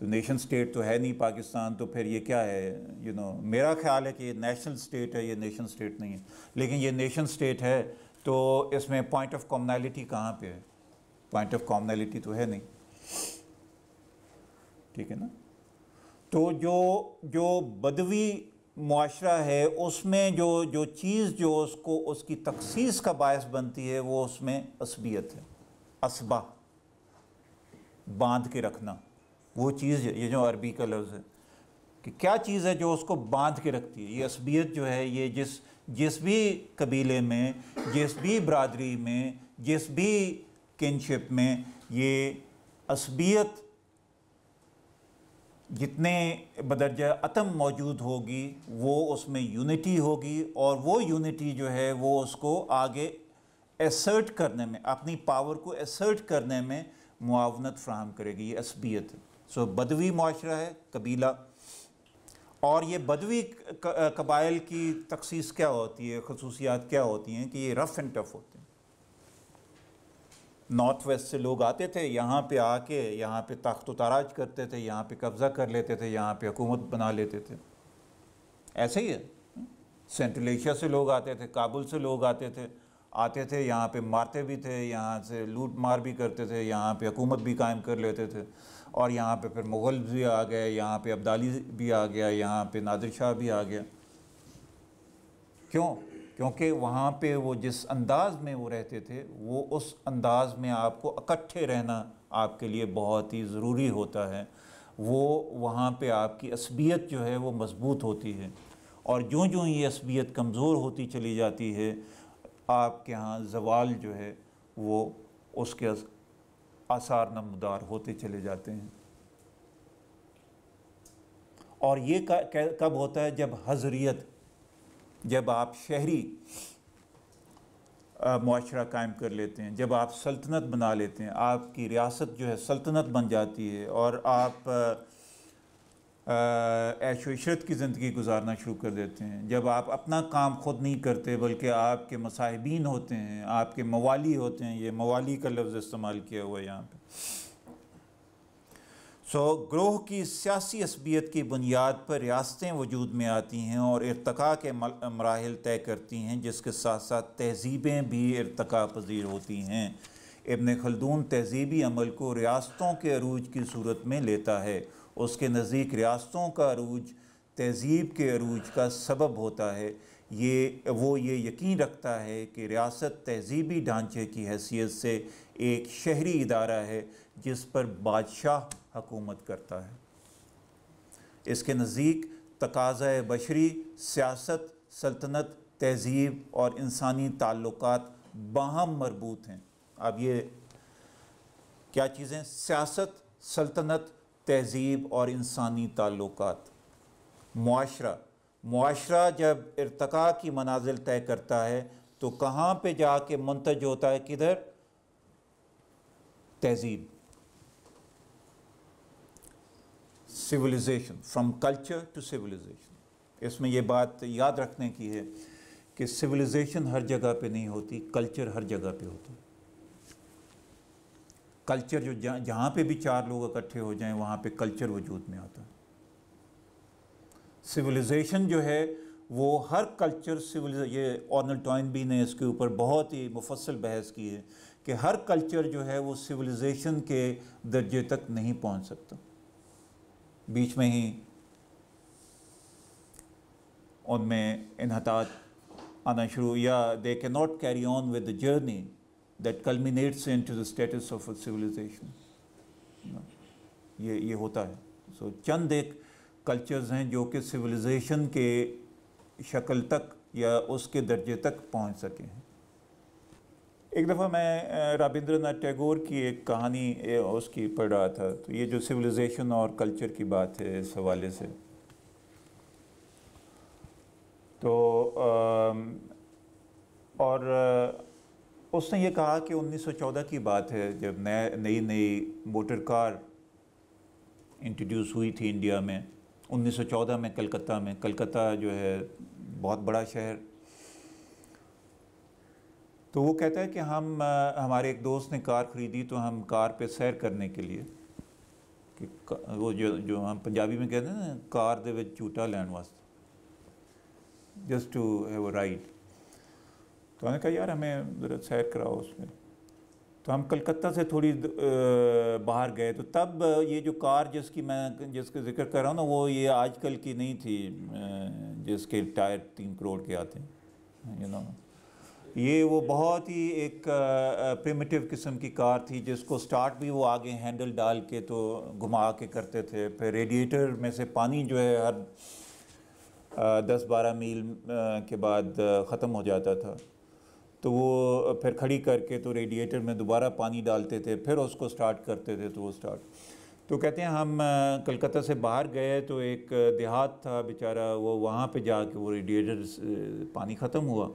तो नेशन स्टेट तो है नहीं पाकिस्तान तो फिर ये क्या है यू you नो know, मेरा ख्याल है कि ये नेशनल स्टेट है ये नेशन स्टेट नहीं है लेकिन ये नेशन स्टेट है तो इसमें पॉइंट ऑफ कॉमनैलिटी कहाँ पे है पॉइंट ऑफ कॉमनैलिटी तो है नहीं ठीक है ना तो जो जो बदवी माशरा है उसमें जो जो चीज़ जो उसको उसकी तखसीस का बायस बनती है वो उसमें असबियत है असबा बांध के रखना वो चीज़ ये जो अरबी का लफ्ज़ है कि क्या चीज़ है जो उसको बांध के रखती है ये असबियत जो है ये जिस जिस भी कबीले में जिस भी बरदरी में जिस भी किनशिप में ये असबियत जितने बदरजा अतम मौजूद होगी वो उसमें यूनिटी होगी और वो यूनिटी जो है वो उसको आगे एसर्ट करने में अपनी पावर को एसर्ट करने में मुआवनत फ्राहम करेगी ये असबियत सो बदवी माशरा है कबीला और ये बदवी कबाइल की तखसीस क्या होती है खसूसियात क्या होती हैं कि ये रफ़ एंड टफ़ होती नॉर्थ वेस्ट से लोग आते थे यहाँ पे आके यहाँ पे ताख्त ताराज करते थे यहाँ पे कब्ज़ा कर लेते थे यहाँ पे हुकूमत बना लेते थे ऐसे ही है सेंट्रल एशिया से लोग आते थे काबुल से लोग आते थे आते थे यहाँ पे मारते भी थे यहाँ से लूट मार भी करते थे यहाँ पे हुकूमत भी कायम कर लेते थे और यहाँ पे फिर मुग़ल भी आ गए यहाँ पे अब्दाली भी आ गया यहाँ पे नादिर शाह भी आ गया क्यों क्योंकि वहाँ पे वो जिस अंदाज में वो रहते थे वो उस अंदाज में आपको इकट्ठे रहना आपके लिए बहुत ही ज़रूरी होता है वो वहाँ पे आपकी असबियत जो है वो मज़बूत होती है और जो जो ये असबियत कमज़ोर होती चली जाती है आपके यहाँ जवाल जो है वो उसके आसार नमदार होते चले जाते हैं और ये कब होता है जब हजरियत जब आप शहरी माशरा कायम कर लेते हैं जब आप सल्तनत बना लेते हैं आपकी रियासत जो है सल्तनत बन जाती है और आप ऐशो इशरत की ज़िंदगी गुजारना शुरू कर देते हैं जब आप अपना काम ख़ुद नहीं करते बल्कि आपके मसाहबीन होते हैं आपके मवाली होते हैं ये मवाली का लफ्ज़ इस्तेमाल किया हुआ है यहाँ पर सो ग्रोह की सियासी असबियत की बुनियाद पर रियासतें वजूद में आती हैं और इरतका के मराहल तय करती हैं जिसके साथ साथ तहजीबें भी इरतका पजीर होती हैं इबन खलदून तहजीबी अमल को रियासतों के अरूज की सूरत में लेता है उसके नज़दीक रियासतों का अरूज तहजीब के अरूज का सबब होता है ये वो ये यकीन रखता है कि रियासत तहजीबी ढांचे की हैसियत से एक शहरी इदारा है जिस पर बादशाह हकूमत करता है इसके नज़दीक तकाजा बशरी सियासत सल्तनत तहजीब और इंसानी ताल्लुक बाहम मरबूत हैं अब ये क्या चीज़ें सियासत सल्तनत तहजीब और इंसानी ताल्लुक माशरा माशरा जब इरतका की मनाजिल तय करता है तो कहाँ जा जाके मुंतज होता है किधर तहजीब civilisation from culture to civilisation इसमें यह बात याद रखने की है कि सिविलाइजेशन हर जगह पे नहीं होती कल्चर हर जगह पे होती कल्चर जो जहाँ जहाँ पे भी चार लोग इकट्ठे हो जाएं वहाँ पे कल्चर वजूद में आता है सिविलाइजेशन जो है वो हर कल्चर सिविल ये ऑर्नल टॉइन भी ने इसके ऊपर बहुत ही मुफसल बहस की है कि हर कल्चर जो है वो सिविलाइजेशन के दर्जे तक नहीं पहुँच सकता बीच में ही उनमें इनहतात आना शुरू या they can not carry on with the journey that culminates into the status of a civilisation ये ये होता है सो so, चंद एक कल्चर्स हैं जो कि सिविलाइजेशन के शक्ल तक या उसके दर्जे तक पहुंच सके हैं एक दफ़ा मैं रविंद्रनाथ टैगोर की एक कहानी उसकी पढ़ रहा था तो ये जो सिविलाइजेशन और कल्चर की बात है इस हवाले से तो और उसने ये कहा कि 1914 की बात है जब नए नई नई मोटर कार इंट्रोड्यूस हुई थी इंडिया में 1914 में कलकत्ता में कलकत्ता जो है बहुत बड़ा शहर तो वो कहता है कि हम हमारे एक दोस्त ने कार ख़रीदी तो हम कार पे सैर करने के लिए कि वो जो जो हम पंजाबी में कहते हैं ना कार दे विच झूटा वास्ते just to have a ride तो हमने कहा यार हमें ज़रा सैर कराओ उसमें तो हम कलकत्ता से थोड़ी बाहर गए तो तब ये जो कार जिसकी मैं जिसका जिक्र कर रहा हूँ ना वो ये आजकल की नहीं थी जिसके टायर तीन करोड़ के आते हैं यू नो ये वो बहुत ही एक प्रिमिटिव किस्म की कार थी जिसको स्टार्ट भी वो आगे हैंडल डाल के तो घुमा के करते थे फिर रेडिएटर में से पानी जो है हर दस बारह मील के बाद ख़त्म हो जाता था तो वो फिर खड़ी करके तो रेडिएटर में दोबारा पानी डालते थे फिर उसको स्टार्ट करते थे तो वो स्टार्ट तो कहते हैं हम कलकत्ता से बाहर गए तो एक देहात था बेचारा वो वहाँ पे जाके वो रेडिएटर पानी ख़त्म हुआ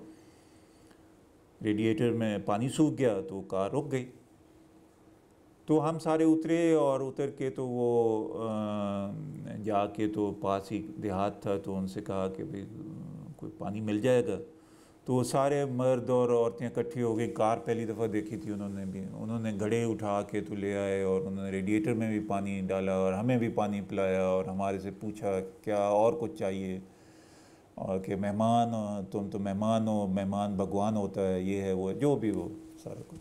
रेडिएटर में पानी सूख गया तो कार रुक गई तो हम सारे उतरे और उतर के तो वो जाके तो पास ही देहात था तो उनसे कहा कि भाई कोई पानी मिल जाएगा तो सारे मर्द और औरतें इकट्ठी हो गई कार पहली दफ़ा देखी थी उन्होंने भी उन्होंने घड़े उठा के तो ले आए और उन्होंने रेडिएटर में भी पानी डाला और हमें भी पानी पिलाया और हमारे से पूछा क्या और कुछ चाहिए और कि मेहमान तुम तो मेहमान हो मेहमान भगवान होता है ये है वो जो भी वो सारा कुछ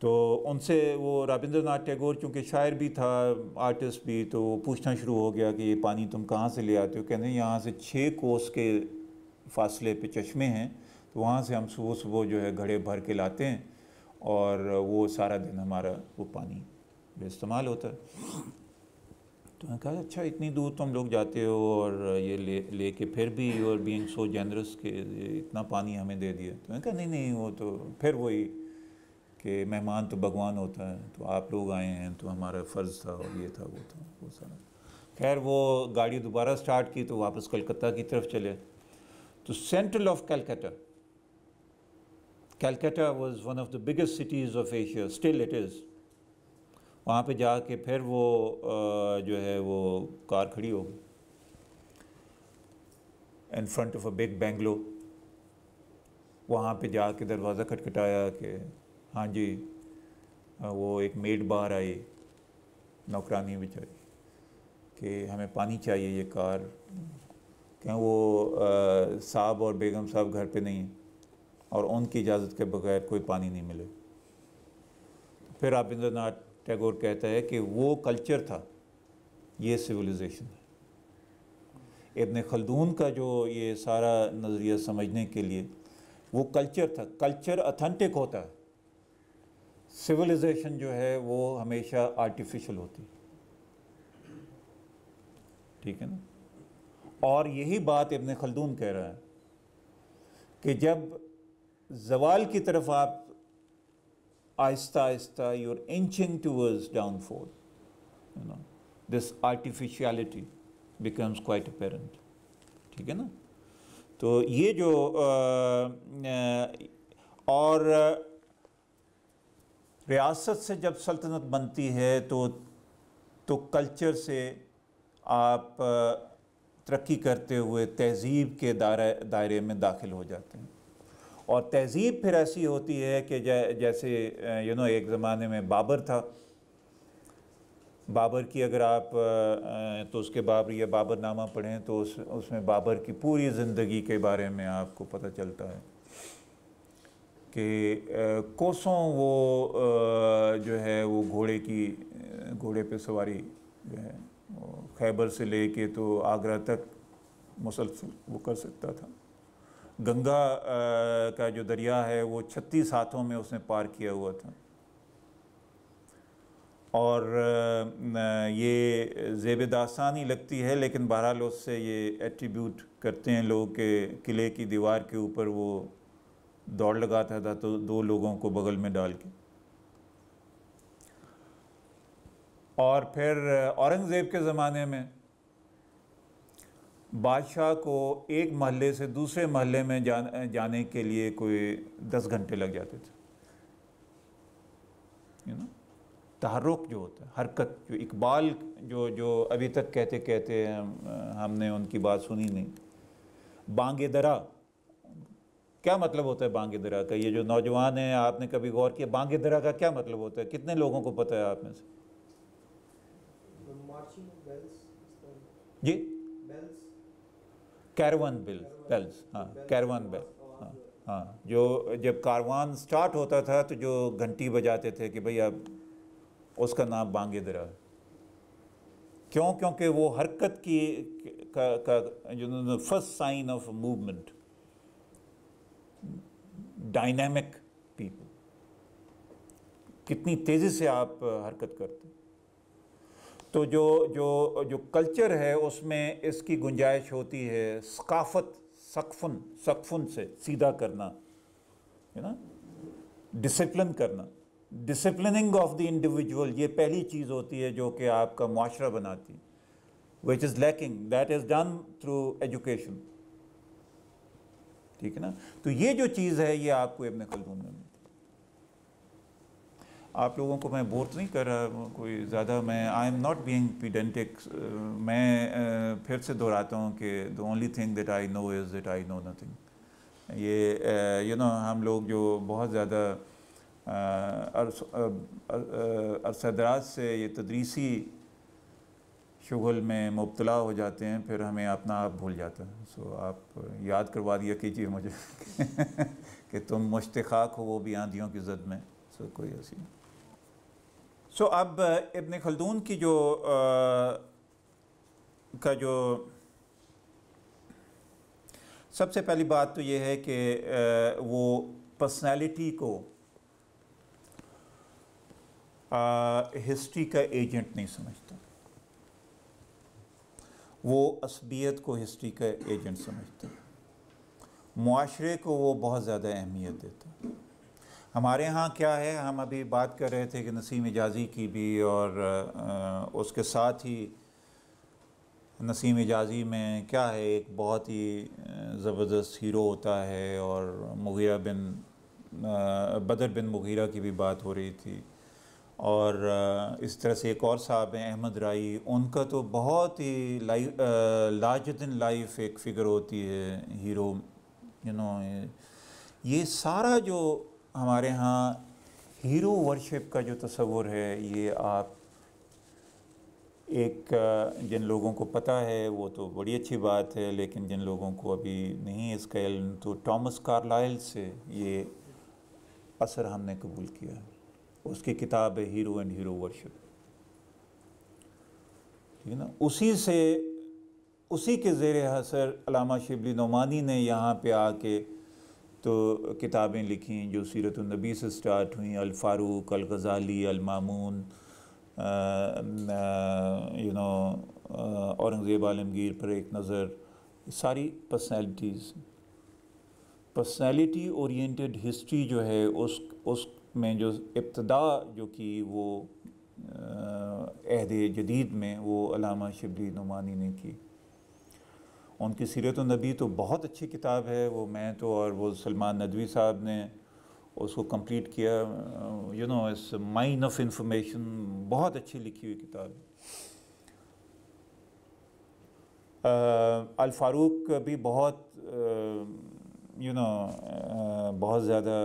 तो उनसे वो रविंद्र नाथ टैगोर चूँकि शायर भी था आर्टिस्ट भी तो वो पूछना शुरू हो गया कि ये पानी तुम कहाँ से ले आते हो कहते यहाँ से छः कोस के फासले पे चश्मे हैं तो वहाँ से हम सुबह सुबह जो है घड़े भर के लाते हैं और वो सारा दिन हमारा वो पानी इस्तेमाल होता है तो मैंने कहा अच्छा इतनी दूर तुम तो लोग जाते हो और ये ले लेके फिर भी और बीइंग सो जनरस के इतना पानी हमें दे दिया तो मैंने कहा नहीं नहीं वो तो फिर वही कि मेहमान तो भगवान होता है तो आप लोग आए हैं तो हमारा फ़र्ज़ था और ये था वो था वो सारा खैर वो गाड़ी दोबारा स्टार्ट की तो वापस कलकत्ता की तरफ चले तो central of Calcutta Calcutta was one of the biggest cities of Asia still it is वहाँ पे जाके फिर वो जो है वो कार खड़ी हो गई in front of a big bungalow वहाँ पे जाके दरवाज़ा खटखटाया कि हाँ जी वो एक मेड बाहर आई नौकरानी बेचारी कि हमें पानी चाहिए ये कार क्यों वो साहब और बेगम साहब घर पे नहीं हैं और उनकी इजाज़त के बगैर कोई पानी नहीं मिले फिर आप इंद्रनाथ टैगोर कहता है कि वो कल्चर था ये सिविलाइजेशन है इबन खलदून का जो ये सारा नज़रिया समझने के लिए वो कल्चर था कल्चर अथेंटिक होता है सिविलाइजेशन जो है वो हमेशा आर्टिफिशियल होती ठीक है ना और यही बात इबन खलदून कह रहा है कि जब जवाल की तरफ आप आहिस्ता आहिस्ता your are inching towards downfall. You know, this artificiality becomes quite apparent. ठीक है ना तो ये जो आ, और रियासत से जब सल्तनत बनती है तो तो कल्चर से आप तरक्की करते हुए तहज़ीब के दायरे दायरे में दाखिल हो जाते हैं और तहज़ीब फिर ऐसी होती है कि जैसे यू नो एक ज़माने में बाबर था बाबर की अगर आप तो उसके बाबर या बाबर नामा पढ़ें तो उस उसमें बाबर की पूरी ज़िंदगी के बारे में आपको पता चलता है कि कोसों वो जो है वो घोड़े की घोड़े पे सवारी जो है खैबर से ले तो आगरा तक मुसलसल वो कर सकता था गंगा का जो दरिया है वो छत्तीस हाथों में उसने पार किया हुआ था और ये जेब दासानी लगती है लेकिन बहरहाल उससे ये एट्रीब्यूट करते हैं लोग के किले की दीवार के ऊपर वो दौड़ लगाता था तो दो लोगों को बगल में डाल के और फिर औरंगज़ेब के ज़माने में बादशाह को एक महल से दूसरे महल में जा, जाने के लिए कोई दस घंटे लग जाते थे यू नो तहरुक जो होता है हरकत जो इकबाल जो जो अभी तक कहते कहते हम, हमने उनकी बात सुनी नहीं बांगे दरा क्या मतलब होता है बांगे दरा का ये जो नौजवान है आपने कभी गौर किया बांगे दरा का क्या मतलब होता है कितने लोगों को पता है आप में से जी कैरवन बिल बेल्स हाँ कैरवन बेल हाँ हाँ जो जब कारवान स्टार्ट होता था तो जो घंटी बजाते थे कि भाई अब उसका नाम बांगे दरा है क्यों क्योंकि वो हरकत की first sign of movement dynamic people कितनी तेज़ी से आप हरकत करते तो जो जो जो कल्चर है उसमें इसकी गुंजाइश होती है सकाफत सकफुन सकफुन से सीधा करना है ना डिसिप्लिन करना डिसिप्लिनिंग ऑफ द इंडिविजुअल ये पहली चीज़ होती है जो कि आपका माशरा बनाती which is lacking that is done through education ठीक है ना तो ये जो चीज़ है ये आपको अपने खलदून में आप लोगों को मैं बोर तो नहीं कर रहा कोई ज़्यादा मैं I am not being pedantic मैं फिर से दोहराता हूँ कि the only thing that I know is that I know nothing ये यू नो हम लोग जो बहुत ज़्यादा अरसदराज से ये तदरीसी शुगल में मुबतला हो जाते हैं फिर हमें अपना आप भूल जाता है सो आप याद करवा दिया कीजिए मुझे *laughs* कि तुम मुश्तक हो वो भी आंधियों की जद में सो कोई ऐसी नहीं सो अब इबन uh, खलदून की जो आ, uh, का जो सबसे पहली बात तो ये है कि uh, वो पर्सनालिटी को हिस्ट्री का एजेंट नहीं समझता वो असबियत को हिस्ट्री का एजेंट समझता माशरे को वो बहुत ज़्यादा अहमियत देता हमारे यहाँ क्या है हम अभी बात कर रहे थे कि नसीम एजाजी की भी और उसके साथ ही नसीम एजाजी में क्या है एक बहुत ही ज़बरदस्त हीरो होता है और मुगीरा बिन बदर बिन मुगीरा की भी बात हो रही थी और इस तरह से एक और साहब हैं अहमद राई उनका तो बहुत ही लाइफ लाज लाइफ एक फ़िगर होती है हीरो यू नो ये सारा जो हमारे यहाँ हीरो वर्शिप का जो तस्वुर है ये आप एक जिन लोगों को पता है वो तो बड़ी अच्छी बात है लेकिन जिन लोगों को अभी नहीं इसका इल्म तो टॉमस कार्लाइल से ये असर हमने कबूल किया है उसकी किताब है हीरो एंड हीरो वर्शिप ठीक है ना उसी से उसी के ज़ेर असर अलामा शिबली नौमानी ने यहाँ पे आके तो किताबें लिखी जो सीरत नबी से स्टार्ट हुई अलफ़ारूक अलगज़ाली अलमामून यू नो औरंगज़ेब आलमगीर पर एक नज़र सारी पर्सनैलिटीज़ पर्सनैलिटी ओरिएंटेड हिस्ट्री जो है उस उस में जो इब्तदा जो कि वो अहद जदीद में वो अलामा शबली नुमानी ने की उनकी सीरत नबी तो बहुत अच्छी किताब है वो मैं तो और वो सलमान नदवी साहब ने उसको कंप्लीट किया यू नो इस माइन ऑफ इंफॉर्मेशन बहुत अच्छी लिखी हुई किताब है अलफारूक भी बहुत यू नो बहुत ज़्यादा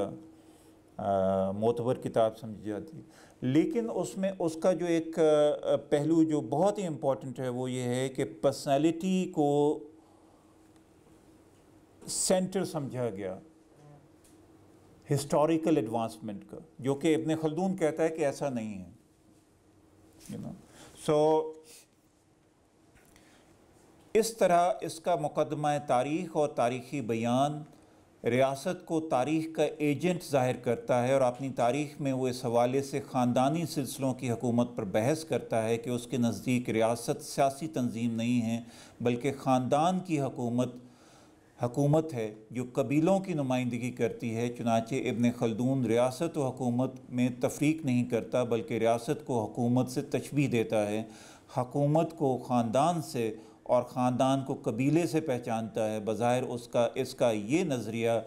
मोतबर किताब समझी जाती है लेकिन उसमें उसका जो एक पहलू जो बहुत ही इम्पोर्टेंट है वो ये है कि पर्सनालिटी को सेंटर समझा गया हिस्टोरिकल एडवांसमेंट का जो कि इब्ने खलदून कहता है कि ऐसा नहीं है यू नो सो इस तरह इसका मुकदमा तारीख़ और तारीख़ी बयान रियासत को तारीख़ का एजेंट ज़ाहिर करता है और अपनी तारीख़ में वो इस हवाले से ख़ानदानी सिलसिलों की हकूमत पर बहस करता है कि उसके नज़दीक रियासत सियासी तंजीम नहीं है बल्कि ख़ानदान की हकूमत हकूमत है जो कबीलों की नुमाइंदगी करती है चुनाचे इबन खलदून रियासत व हकूमत में तफरीक नहीं करता बल्कि रियासत को हकूमत से तशबी देता है हकूमत को ख़ानदान से और ख़ानदान को कबीले से पहचानता है बज़ाहिर उसका इसका ये नज़रिया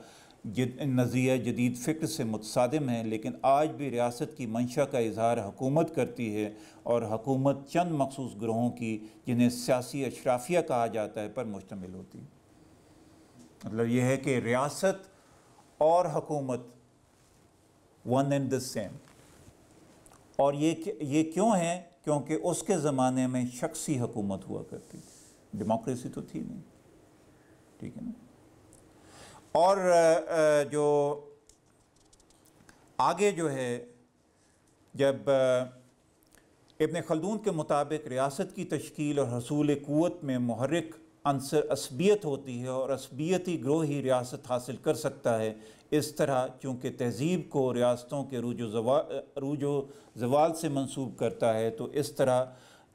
जद, नज़रिया जदीद फ़िक्र से मुतसादम है लेकिन आज भी रियासत की मंशा का इजहार हकूमत करती है और हकूमत चंद मखसूस ग्रोहों की जिन्हें सियासी अशराफिया कहा जाता है पर मुश्तमिल होती है मतलब यह है कि रियासत और हकूमत वन एंड द सेम और ये ये क्यों है क्योंकि उसके ज़माने में शख्सी हकूमत हुआ करती थी डेमोक्रेसी तो थी नहीं ठीक है ना और जो आगे जो है जब इबन खलदून के मुताबिक रियासत की तश्कील और हसूल क़वत में महरक अंसर असबियत होती है और असबियती ग्रोह ही रियासत हासिल कर सकता है इस तरह चूँकि तहजीब को रियासतों के रूजो जवा रूजो जवाल से मनसूब करता है तो इस तरह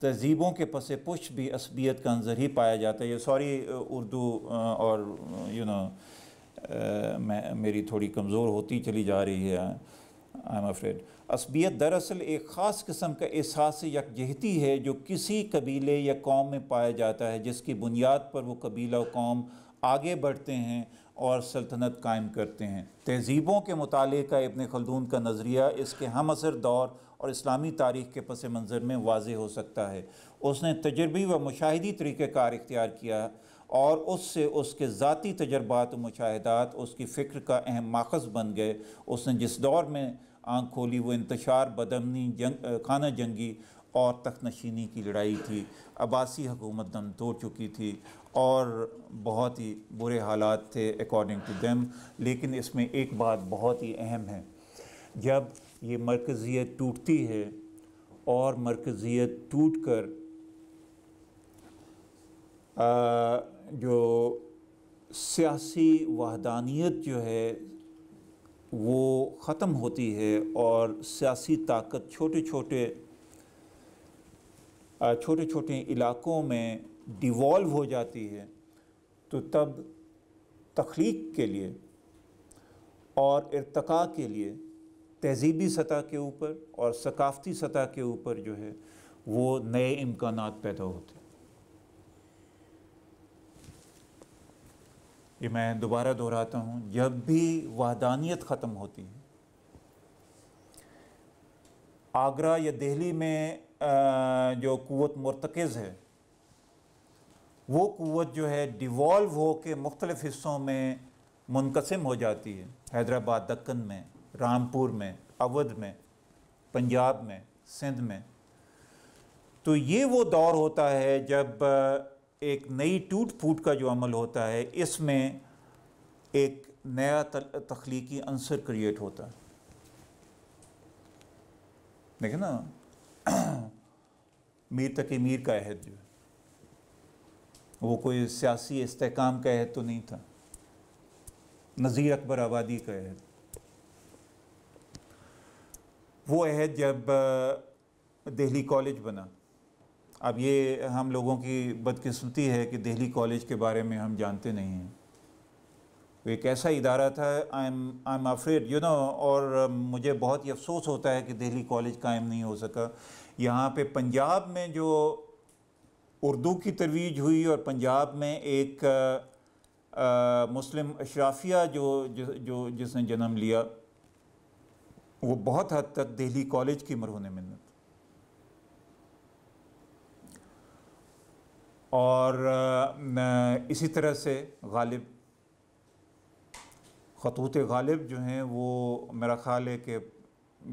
तहजीबों के पसे पुश भी असबियत का अंजर ही पाया जाता है सॉरी उर्दू और यू नो मैं मेरी थोड़ी कमज़ोर होती चली जा रही है आई एम अफ्रेड असबियत दरअसल एक ख़ास किस्म का एहसास यकजहती है जो किसी कबीले या कौम में पाया जाता है जिसकी बुनियाद पर वो कबीला कौम आगे बढ़ते हैं और सल्तनत कायम करते हैं तहज़ीबों के मुताले का इबन खलदून का नज़रिया इसके हम असर दौर और इस्लामी तारीख़ के पस मंज़र में वाज हो सकता है उसने तजर्बी व मुशाह तरीक़ार इख्तियार किया और उससे उसके ज़ाती तजर्बात मुशाहदात उसकी फ़िक्र का अहम माखज़ बन गए उसने जिस दौर में आँख खोली वो इंतशार बदमनी जंग खाना जंगी और तख्त नशीनी की लड़ाई थी अबासी हुकूमत दम तोड़ चुकी थी और बहुत ही बुरे हालात थे अकॉर्डिंग टू दैम लेकिन इसमें एक बात बहुत ही अहम है जब ये मरकज़ियत टूटती है और मरकज़ियत टूट कर आ, जो सियासी वहदानियत जो है वो ख़त्म होती है और सियासी ताकत छोटे छोटे छोटे छोटे इलाकों में डिवॉल्व हो जाती है तो तब तख्लीक के लिए और इरतका के लिए तहजीबी सतह के ऊपर और सकाफ़ती सतह के ऊपर जो है वो नए इम्कान पैदा होते हैं ये मैं दोबारा दोहराता हूँ जब भी वादानियत ख़त्म होती है आगरा या दिल्ली में जो क़वत मरतकज़ है वो क़वत जो है डिवॉल्व हो के मुख्तलिफ़ हिस्सों में मुनकसम हो जाती है हैदराबाद दक्कन में रामपुर में अवध में पंजाब में सिंध में तो ये वो दौर होता है जब एक नई टूट फूट का जो अमल होता है इसमें एक नया तख्लीकी अंसर क्रिएट होता है देखे ना *clears throat* मीर तक मीर का अहद जो है वो कोई सियासी इसकाम का अहद तो नहीं था नज़ीर अकबर आबादी का अहद वो अहद जब दिल्ली कॉलेज बना अब ये हम लोगों की बदकिस्मती है कि दिल्ली कॉलेज के बारे में हम जानते नहीं हैं तो एक ऐसा इदारा था I am I am afraid you know और मुझे बहुत ही अफसोस होता है कि दिल्ली कॉलेज कायम नहीं हो सका यहाँ पे पंजाब में जो उर्दू की तरवीज हुई और पंजाब में एक आ, मुस्लिम अशराफिया जो, जो जो जिसने जन्म लिया वो बहुत हद तक दिल्ली कॉलेज की मरहून मिन्नत और इसी तरह से गालिब खतूत गालिब जो हैं वो मेरा ख़्याल है कि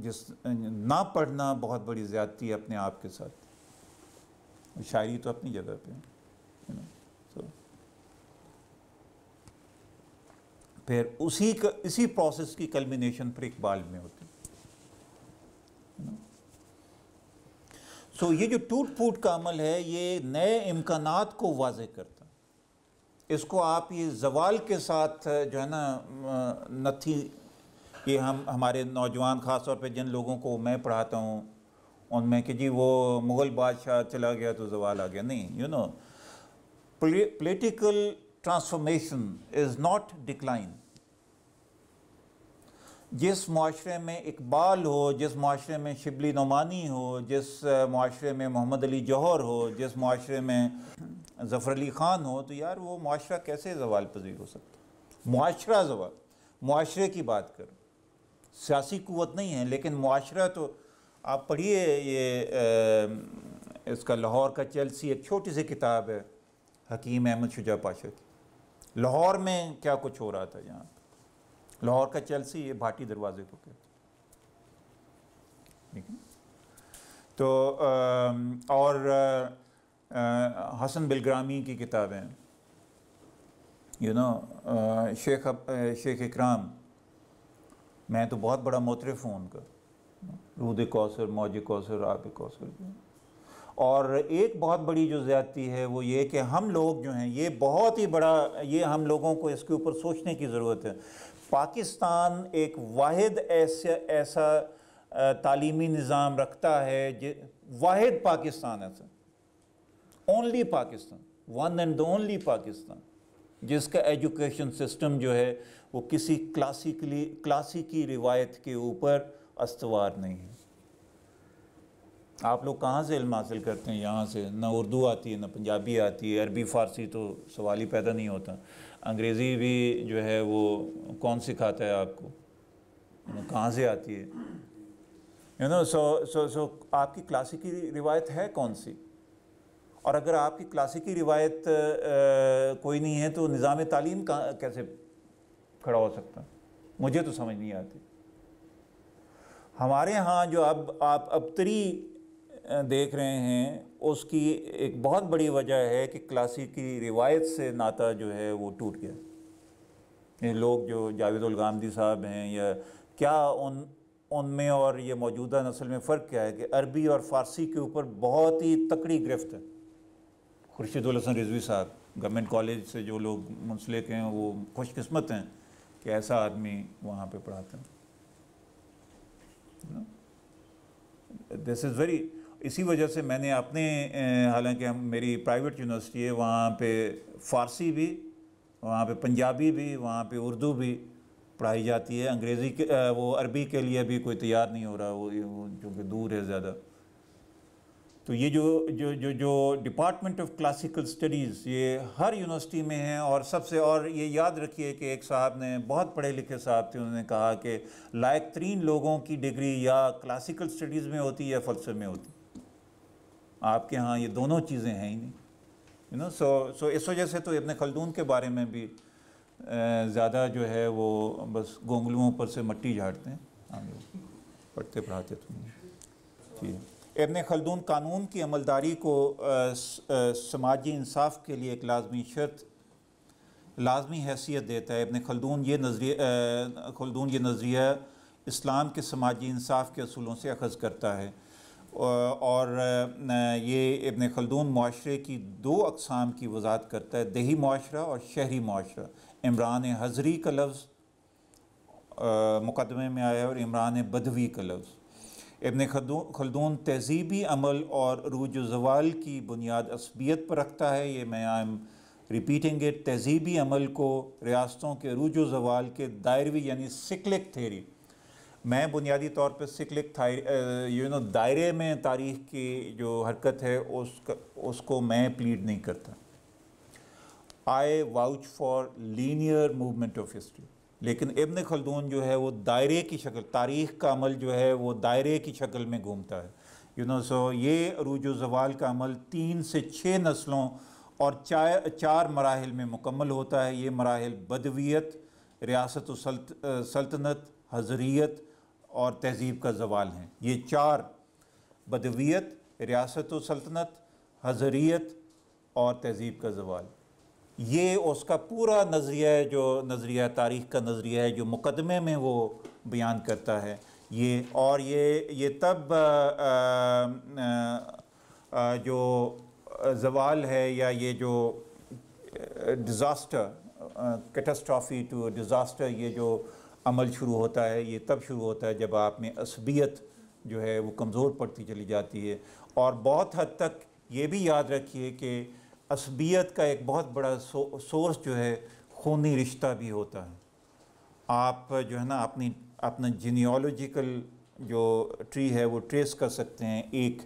जिस ना पढ़ना बहुत बड़ी ज़्यादती है अपने आप के साथ शायरी तो अपनी जगह पे you so. फिर उसी का इसी प्रोसेस की कलमिनेशन फिर इकबाल में होती है know. सो ये जो टूट फूट का अमल है ये नए इम्कान को वाज करता इसको आप ये जवाल के साथ जो है ना नथी ये हम हमारे नौजवान ख़ास तौर पे जिन लोगों को मैं पढ़ाता हूँ उनमें कि जी वो मुग़ल बादशाह चला गया तो जवाल आ गया नहीं you know political transformation is not decline जिस माशरे में इकबाल हो जिस माशरे में शिबली नुमानी हो जिस माशरे में मोहम्मद अली जौहर हो जिस माशरे में जफ़र अली ख़ान हो तो यार वो माशरा कैसे जवाल पजीर हो सकता माशरा जवाल माशरे की बात कर सियासी क़वत नहीं है लेकिन माशरा तो आप पढ़िए ये आ, इसका लाहौर का चेल्सी एक छोटी सी किताब है हकीम अहमद शुजा पाशा की लाहौर में क्या कुछ हो रहा था यहाँ लाहौर का चेल्सी ये भाटी दरवाजे को कहते ठीक है तो आ, और आ, हसन बिलग्रामी की किताबें यू नो शेख शेख इकराम मैं तो बहुत बड़ा मोतरफ हूँ उनका रूद कौसर मौज कौसर आब कौसर और एक बहुत बड़ी जो ज़्यादती है वो ये कि हम लोग जो हैं ये बहुत ही बड़ा ये हम लोगों को इसके ऊपर सोचने की ज़रूरत है पाकिस्तान एक वाद ऐसे ऐसा तालीमी निज़ाम रखता है वाद पाकिस्तान ऐसा only Pakistan one and only Pakistan जिसका एजुकेशन सिस्टम जो है वो किसी क्लासिकली क्लासिकी रिवायत के ऊपर अस्तवार नहीं है आप लोग कहाँ से इल्म हासिल करते हैं यहाँ से ना उर्दू आती है ना पंजाबी आती है अरबी फ़ारसी तो सवाल ही पैदा नहीं होता अंग्रेज़ी भी जो है वो कौन सिखाता है आपको कहाँ से आती है यू नो सो सो सो आपकी क्लासिकी रिवायत है कौन सी और अगर आपकी क्लासिकी रिवायत आ, कोई नहीं है तो निज़ाम तालीम कहाँ कैसे खड़ा हो सकता मुझे तो समझ नहीं आती हमारे यहाँ जो अब आप अबतरी देख रहे हैं उसकी एक बहुत बड़ी वजह है कि क्लासिक की रिवायत से नाता जो है वो टूट गया लोग जो जावेद गांधी साहब हैं या क्या उन उनमें और ये मौजूदा नस्ल में फ़र्क क्या है कि अरबी और फ़ारसी के ऊपर बहुत ही तकड़ी गिरफ्त है खुर्शीद हसन रिजवी साहब गवर्नमेंट कॉलेज से जो लोग मुंसलिक हैं वो खुशकस्मत हैं कि ऐसा आदमी वहाँ पे पढ़ाते हैं दिस इज़ वेरी इसी वजह से मैंने अपने हालांकि हम मेरी प्राइवेट यूनिवर्सिटी है वहाँ पे फ़ारसी भी वहाँ पे पंजाबी भी वहाँ पे उर्दू भी पढ़ाई जाती है अंग्रेज़ी के वो अरबी के लिए भी कोई तैयार नहीं हो रहा वो, चूँकि दूर है ज़्यादा तो ये जो जो जो जो डिपार्टमेंट ऑफ क्लासिकल स्टडीज़ ये हर यूनिवर्सिटी में है और सबसे और ये याद रखिए कि एक साहब ने बहुत पढ़े लिखे साहब थे उन्होंने कहा कि लायक तरीन लोगों की डिग्री या क्लासिकल स्टडीज़ में होती या फ़लसफे में होती आपके यहाँ ये दोनों चीज़ें हैं ही नहीं यू नो सो सो इस वजह से तो इबन खलदून के बारे में भी ज़्यादा जो है वो बस गोंगलुओं पर से मट्टी झाड़ते हैं हम हाँ लोग पढ़ते पढ़ाते तो नहीं जी इबन खलदून कानून की अमलदारी को समाजी इंसाफ के लिए एक लाजमी शर्त लाजमी हैसियत देता है इबन खलदून ये नजरिया खलदून ये नज़रिया इस्लाम के समाजी इंसाफ के असूलों से अखज़ करता है और ये इबन खलदून माशरे की दो अकसाम की वजात करता है दही माशरा और शहरी माशरा इमरान हजरी का लफ्ज़ मुकदमे में आया और इमरान बदवी का लफ्ज़ इबन खलदून तहजीबी अमल और रूज जवाल की बुनियाद असबियत पर रखता है ये मैं आई एम रिपीटिंग इट तहजीबी अमल को रियासतों के रूज जवाल के दायरवी यानी सिकलिक थेरी मैं बुनियादी तौर पर सिकलिक यू नो दायरे में तारीख की जो हरकत है उसका उसको मैं प्लीड नहीं करता I vouch for linear movement of history लेकिन इब्न खलदून जो है वो दायरे की शक्ल तारीख़ का अमल जो है वो दायरे की शक्ल में घूमता है यू नो सो ये अरूज जवाल का अमल तीन से छः नस्लों और चार चार मराहल में मुकम्मल होता है ये मराहल बदवियत रियासत सल्त, सल्तनत हजरीत और तहज़ीब का जवाल हैं ये चार बदवियत रियासत सल्तनत हजरीत और तहज़ीब का जवाल ये उसका पूरा नज़रिया है जो नज़रिया तारीख़ का नज़रिया है जो मुकदमे में वो बयान करता है ये और ये ये तब आ, आ, आ, जो जवाल है या ये जो डिज़ास्टर कैटस्ट्राफी टू डिज़ास्टर ये जो अमल शुरू होता है ये तब शुरू होता है जब आप में असबियत जो है वो कमज़ोर पड़ती चली जाती है और बहुत हद तक ये भी याद रखिए कि असबियत का एक बहुत बड़ा सो, सोर्स जो है खूनी रिश्ता भी होता है आप जो है ना अपनी अपना जीनियोलॉजिकल जो ट्री है वो ट्रेस कर सकते हैं एक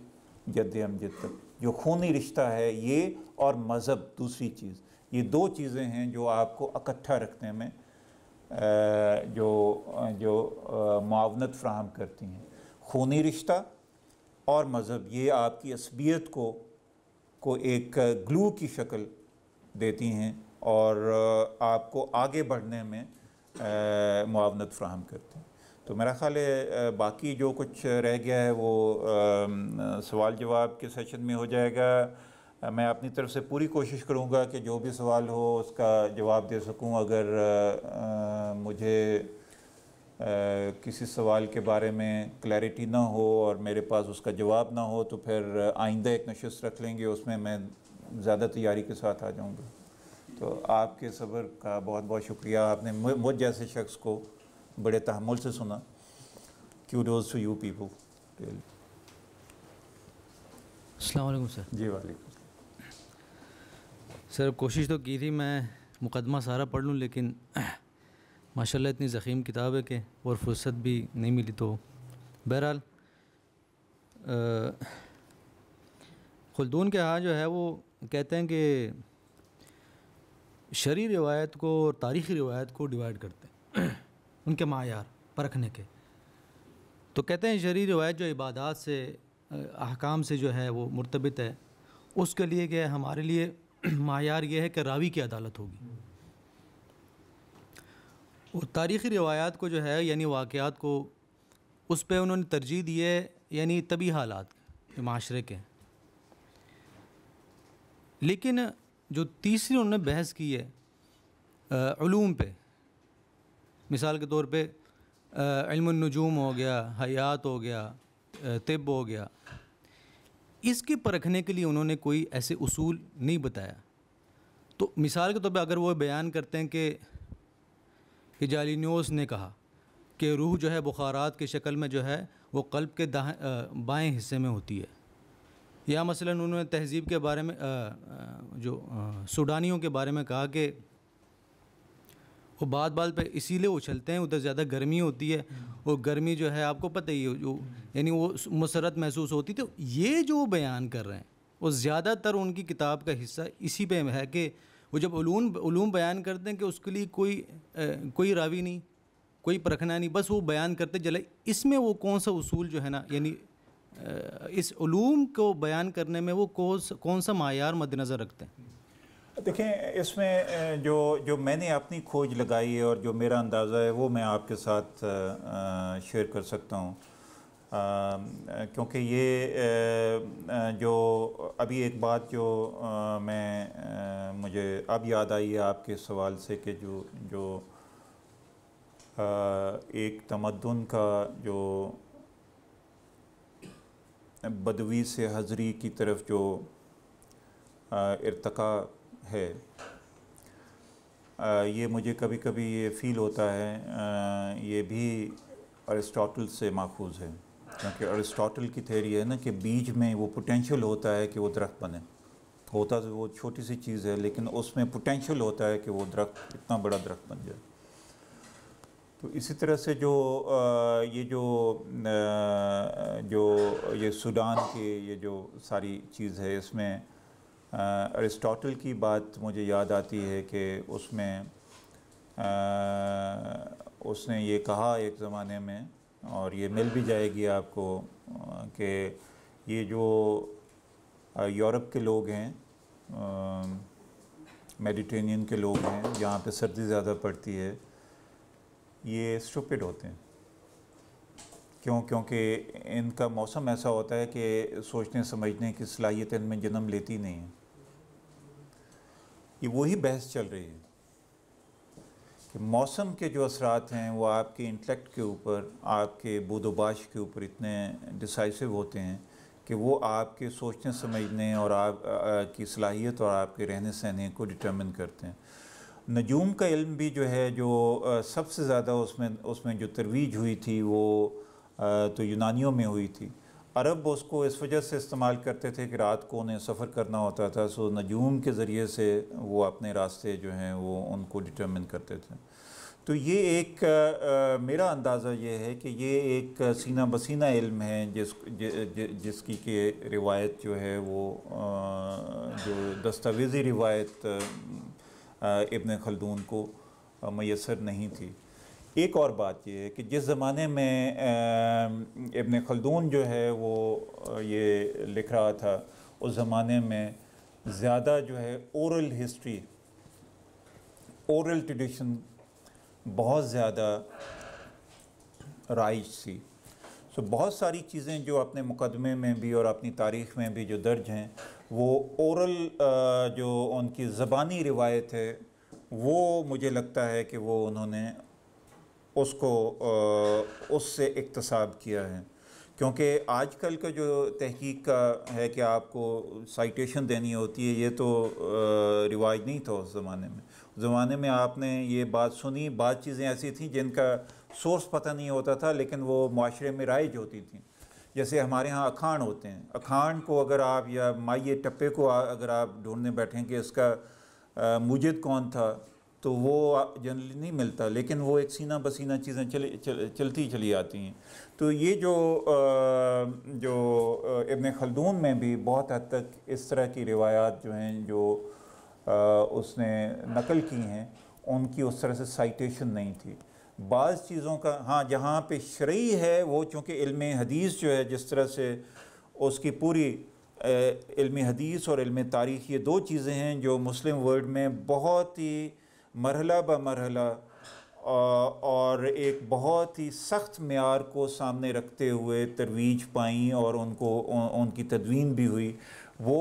जद अमजद तक जो खूनी रिश्ता है ये और मज़हब दूसरी चीज़ ये दो चीज़ें हैं जो आपको इकट्ठा रखने में जो जो मावनत फ्राहम करती हैं खूनी रिश्ता और मज़हब ये आपकी असबियत को को एक ग्लू की शक्ल देती हैं और आपको आगे बढ़ने में मुआवनत फ्राहम करते हैं तो मेरा ख़्याल है बाकी जो कुछ रह गया है वो सवाल जवाब के सेशन में हो जाएगा मैं अपनी तरफ से पूरी कोशिश करूँगा कि जो भी सवाल हो उसका जवाब दे सकूँ अगर आ, मुझे आ, किसी सवाल के बारे में क्लैरिटी ना हो और मेरे पास उसका जवाब ना हो तो फिर आइंदा एक नशस्त रख लेंगे उसमें मैं ज़्यादा तैयारी के साथ आ जाऊँगा तो आपके सब्र का बहुत बहुत शुक्रिया आपने मुझ जैसे शख्स को बड़े तहमुल से सुना dose to you people Assalamualaikum sir ji वाले सर कोशिश तो की थी मैं मुकदमा सारा पढ़ लूँ लेकिन *clears throat* माशाल्लाह इतनी ज़ख़ीम किताब है कि और फुर्सत भी नहीं मिली तो बहरहाल खुलदून के यहाँ जो है वो कहते हैं कि शरी रिवायत को और तारीख़ी रिवायत को डिवाइड करते हैं *clears throat* उनके मायार परखने के तो कहते हैं शरी रिवायत जो इबादत से अहकाम से जो है वो मुरतबित है उसके लिए क्या हमारे लिए *clears throat* मायार यह है कि रावी की अदालत होगी और तारीख़ी रवायात को जो है यानी वाक़ात को उस पर उन्होंने तरजीह दी है यानी तभी हालात माशरे के लेकिन जो तीसरी उन्होंने बहस की है ूम पे मिसाल के तौर पर इल्मनजूम हो गया हयात हो गया तिब हो गया इसके परखने के लिए उन्होंने कोई ऐसे उसूल नहीं बताया तो मिसाल के तौर तो पर अगर वो बयान करते हैं कि कि जालिनोस ने कहा कि रूह जो है बुखारात की शक्ल में जो है वो कल्ब के बाएं हिस्से में होती है या मसलन उन्होंने तहजीब के बारे में आ, जो सूडानियों के बारे में कहा कि वो बाल बाद पे इसीलिए उछलते हैं उधर ज़्यादा गर्मी होती है और गर्मी जो है आपको पता ही है जो यानी वो मसरत महसूस होती तो ये जो बयान कर रहे हैं वो ज़्यादातर उनकी किताब का हिस्सा इसी पे है कि वो जब ूम बयान करते हैं कि उसके लिए कोई आ, कोई रावी नहीं कोई परखना नहीं बस वो बयान करते जला इसमें वो कौन सा उसूल जो है ना यानी इस ूम को बयान करने में वो कौन सा कौन सा मायार मद्दनज़र रखते हैं देखें इसमें जो जो मैंने अपनी खोज लगाई है और जो मेरा अंदाज़ा है वो मैं आपके साथ शेयर कर सकता हूँ क्योंकि ये जो अभी एक बात जो मैं मुझे अब याद आई है आपके सवाल से कि जो जो एक तमदन का जो बदवी से हजरी की तरफ जो इरतका है आ, ये मुझे कभी कभी ये फ़ील होता है आ, ये भी अरिस्टोटल से माखूज है क्योंकि अरिस्टोटल की थेरी है ना कि बीज में वो पोटेंशियल होता है कि वो दरख्त बने होता तो वो छोटी सी चीज़ है लेकिन उसमें पोटेंशियल होता है कि वो दरख्त इतना बड़ा दरख्त बन जाए तो इसी तरह से जो आ, ये जो आ, जो ये सूडान की ये जो सारी चीज़ है इसमें अरिस्टोटल की बात मुझे याद आती है कि उसमें आ, उसने ये कहा एक ज़माने में और ये मिल भी जाएगी आपको कि ये जो यूरोप के लोग हैं मेडिटेनियन के लोग हैं जहाँ पे सर्दी ज़्यादा पड़ती है ये स्टूपिड होते हैं क्यों क्योंकि इनका मौसम ऐसा होता है कि सोचने समझने की सलाहियत इनमें जन्म लेती नहीं है ये वही बहस चल रही है कि मौसम के जो असरात हैं वो आपके इंटेलेक्ट के ऊपर आपके बोदोबाश के ऊपर इतने डिसाइसिव होते हैं कि वो आपके सोचने समझने और आप आ, की सलाहियत और आपके रहने सहने को डिटर्मिन करते हैं नजूम का इल्म भी जो है जो सबसे ज़्यादा उसमें उसमें जो तरवीज हुई थी वो आ, तो यूनानियों में हुई थी अरब उसको इस वजह से इस्तेमाल करते थे कि रात को उन्हें सफ़र करना होता था सो नजूम के ज़रिए से वो अपने रास्ते जो हैं वो उनको डिटर्मिन करते थे तो ये एक आ, मेरा अंदाज़ा ये है कि ये एक सीना बसीना इल्म है जिस ज, ज, जिसकी के रिवायत जो है वो आ, जो दस्तावेज़ी रिवायत इबन खलदून को मैसर नहीं थी एक और बात ये है कि जिस ज़माने में इबन खलदून जो है वो ये लिख रहा था उस ज़माने में ज़्यादा जो है औरल हिस्ट्री औरल ट्रेडिशन बहुत ज़्यादा राइज सी सो बहुत सारी चीज़ें जो अपने मुकदमे में भी और अपनी तारीख़ में भी जो दर्ज हैं वो औरल जो उनकी ज़बानी रिवायत है वो मुझे लगता है कि वो उन्होंने उसको उससे इकतसाब किया है क्योंकि आजकल का जो तहकीक का है कि आपको साइटेशन देनी होती है ये तो रिवाज नहीं था उस ज़माने में ज़माने में आपने ये बात सुनी बात चीज़ें ऐसी थी जिनका सोर्स पता नहीं होता था लेकिन वो माशरे में राइज होती थी जैसे हमारे यहाँ अखाण होते हैं अखाण को अगर आप या माइ टप्पे को अगर आप ढूंढने बैठें कि इसका मुजिद कौन था तो वो जनरली नहीं मिलता लेकिन वो एक सीना पसीना चीज़ें चल, चल, चलती चली आती हैं तो ये जो जो इबन खलदून में भी बहुत हद तक इस तरह की रिवायात जो हैं जो उसने नकल की हैं उनकी उस तरह से साइटेशन नहीं थी बाज़ चीज़ों का हाँ जहाँ पे शरी है वो चूँकि इल्म हदीस जो है जिस तरह से उसकी पूरी इल्म हदीस और इल्म तारीख़ ये दो चीज़ें हैं जो मुस्लिम वर्ल्ड में बहुत ही मरहला ब मरहला और एक बहुत ही सख्त मैार को सामने रखते हुए तरवीज पाई और उनको उनकी तदवीन भी हुई वो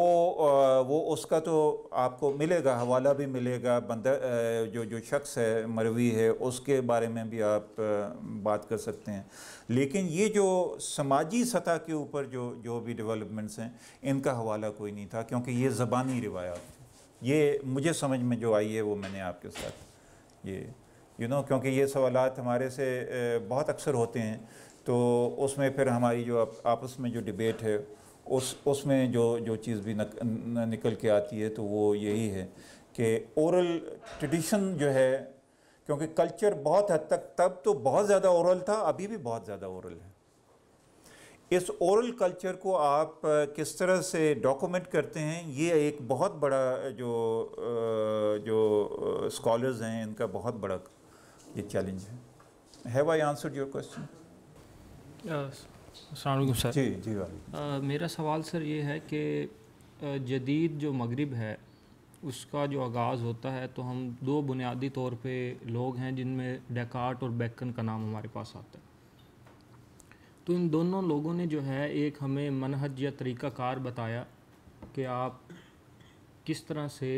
वो उसका तो आपको मिलेगा हवाला भी मिलेगा बंद जो जो शख्स है मरवी है उसके बारे में भी आप बात कर सकते हैं लेकिन ये जो समाजी सतह के ऊपर जो जो भी डेवलपमेंट्स हैं इनका हवाला कोई नहीं था क्योंकि ये ज़बानी रिवायात ये मुझे समझ में जो आई है वो मैंने आपके साथ ये यू नो क्योंकि ये सवालत हमारे से बहुत अक्सर होते हैं तो उसमें फिर हमारी जो आपस में जो डिबेट है उस उसमें जो जो चीज़ भी नक, न, निकल के आती है तो वो यही है कि ओरल ट्रेडिशन जो है क्योंकि कल्चर बहुत हद तक तब तो बहुत ज़्यादा ओरल था अभी भी बहुत ज़्यादा ओरल है इस औरल कल्चर को आप किस तरह से डॉक्यूमेंट करते हैं ये एक बहुत बड़ा जो जो स्कॉलर्स हैं इनका बहुत बड़ा ये चैलेंज है have I answered your question sir जी जी uh, मेरा सवाल सर ये है कि जदीद जो मगरब है उसका जो आगाज़ होता है तो हम दो बुनियादी तौर पे लोग हैं जिनमें डेकार्ट और बैकन का नाम हमारे पास आता है तो इन दोनों लोगों ने जो है एक हमें मनहज या तरीक़ाकार बताया कि आप किस तरह से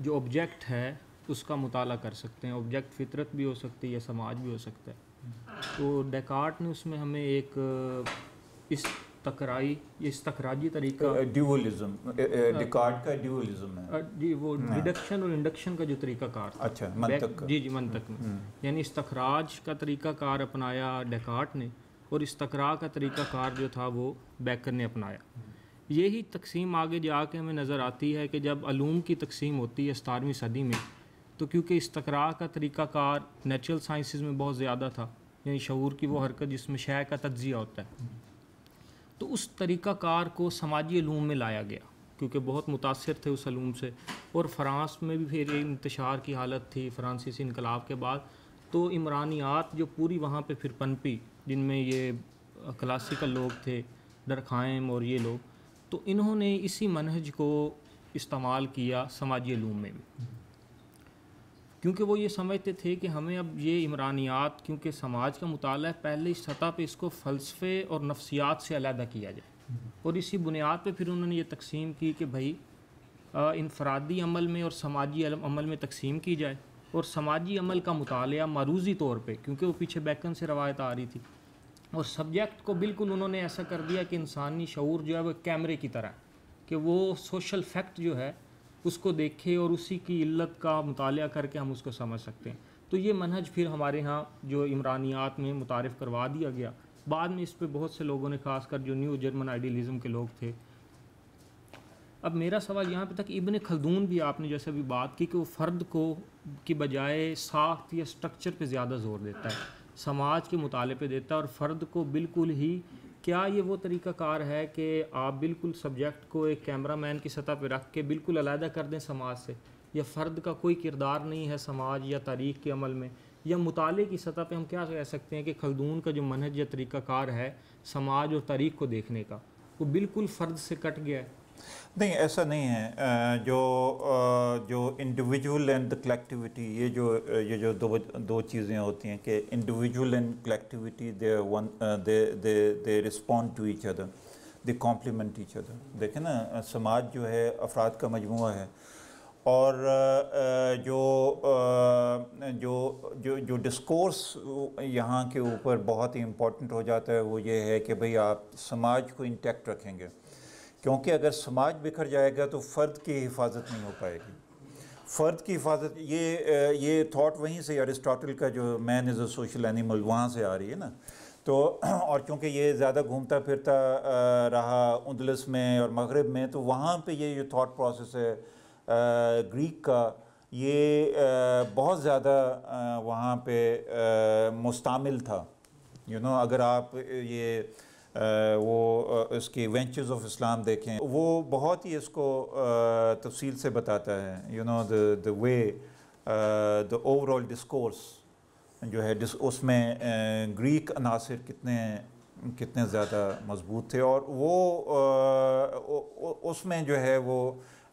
जो ऑब्जेक्ट है उसका मुताल कर सकते हैं ऑब्जेक्ट फितरत भी हो सकती है या समाज भी हो सकता है तो डेकार्ट ने उसमें हमें एक इस तकराई इस तकराजी तरीका ड्यूअलिज्म हाँ। डेकार्ट का ड्यूअलिज्म है जी वो डिडक्शन हाँ। और इंडक्शन का जो तरीका कार था अच्छा मंतक जी जी मंतक में हम्म। यानी इस तखराज का तरीका कार अपनाया डेकार्ट ने और तकरा का तरीका कार जो था वो बैकर ने अपनाया यही तकसीम आगे जा के हमें नज़र आती है कि जब आलूम की तकसीम होती है सतारवीं सदी में तो क्योंकि इस तकरा का तरीका कार नेचुरल साइंसिस में बहुत ज़्यादा था यानी शूर की वो हरकत जिसमें शय का तज्जिया होता है तो उस तरीक़ाकार को समाजी आलूम में लाया गया क्योंकि बहुत मुतासर थे उस आलूम से और फ़्रांस में भी फिर ये इंतशार की हालत थी फ्रांसीसी इनकलाब के बाद तो इमरानियात जो पूरी वहाँ पर फिर पनपी जिनमें ये क्लासिकल लोग थे दरखाइम और ये लोग तो इन्होंने इसी मनहज को इस्तेमाल किया समाजी लूम में भी क्योंकि वो ये समझते थे कि हमें अब ये इमरानियात क्योंकि समाज का मताल पहले इस सतह पर इसको फ़लसफ़े और नफ्सियात से अलहदा किया जाए और इसी बुनियाद पर फिर उन्होंने ये तकसीम की कि भाई इनफरादी अमल में और समाजी अमल में तकसीम की जाए और समाजी अमल का मताल मरूजी तौर पर क्योंकि वो पीछे बैकन से रवायत आ रही थी और सब्जेक्ट को बिल्कुल उन्होंने ऐसा कर दिया कि इंसानी शूर जो है वो कैमरे की तरह कि वो सोशल फैक्ट जो है उसको देखे और उसी की इल्लत का मुताल करके हम उसको समझ सकते हैं तो ये मनहज फिर हमारे यहाँ जो इमरानियात में मुतारफ़ करवा दिया गया बाद में इस पर बहुत से लोगों ने खासकर जो न्यू जर्मन आइडियलिज़म के लोग थे अब मेरा सवाल यहाँ पे था कि इबन खलदून भी आपने जैसे अभी बात की कि वो फ़र्द को की बजाय साख्त या स्ट्रक्चर पे ज़्यादा जोर देता है समाज के मुताले पे देता है और फ़र्द को बिल्कुल ही क्या ये वो तरीका कार है कि आप बिल्कुल सब्जेक्ट को एक कैमरा मैन की सतह पर रख के बिल्कुल अलहदा कर दें समाज से या फ़र्द का कोई किरदार नहीं है समाज या तारीख के अमल में या मुताले की सतह पे हम क्या कह सकते हैं कि खलदून का जो मनहज या तरीक़ाकार है समाज और तारीख को देखने का वो बिल्कुल फ़र्द से कट गया है नहीं ऐसा नहीं है जो जो इंडिविजुअल एंड द कलेक्टिविटी ये जो ये जो दो दो चीज़ें होती हैं कि individual and collectivity they one they they they respond to each other they complement each other देखें ना समाज जो है अफराद का मजमू है और जो जो जो जो डिस्कोर्स यहाँ के ऊपर बहुत ही इम्पोर्टेंट हो जाता है वो ये है कि भाई आप समाज को इंटैक्ट रखेंगे क्योंकि अगर समाज बिखर जाएगा तो फ़र्द की हिफाजत नहीं हो पाएगी फ़र्द की हिफाजत ये ये थाट वहीं से अरिस्टोटल का जो man is a social animal वहाँ से आ रही है ना तो और क्योंकि ये ज़्यादा घूमता फिरता रहा उन्दलस में और मगरब में तो वहाँ पे ये जो थाट प्रोसेस है ग्रीक का ये बहुत ज़्यादा वहाँ पे मुस्तमिल था यू you नो know, अगर आप ये वो उसकी वेंचर्स ऑफ इस्लाम देखें वो बहुत ही इसको तफसील से बताता है you know the way the overall discourse जो है उसमें ग्रीक अनासर कितने कितने ज़्यादा मजबूत थे और वो उसमें जो है वो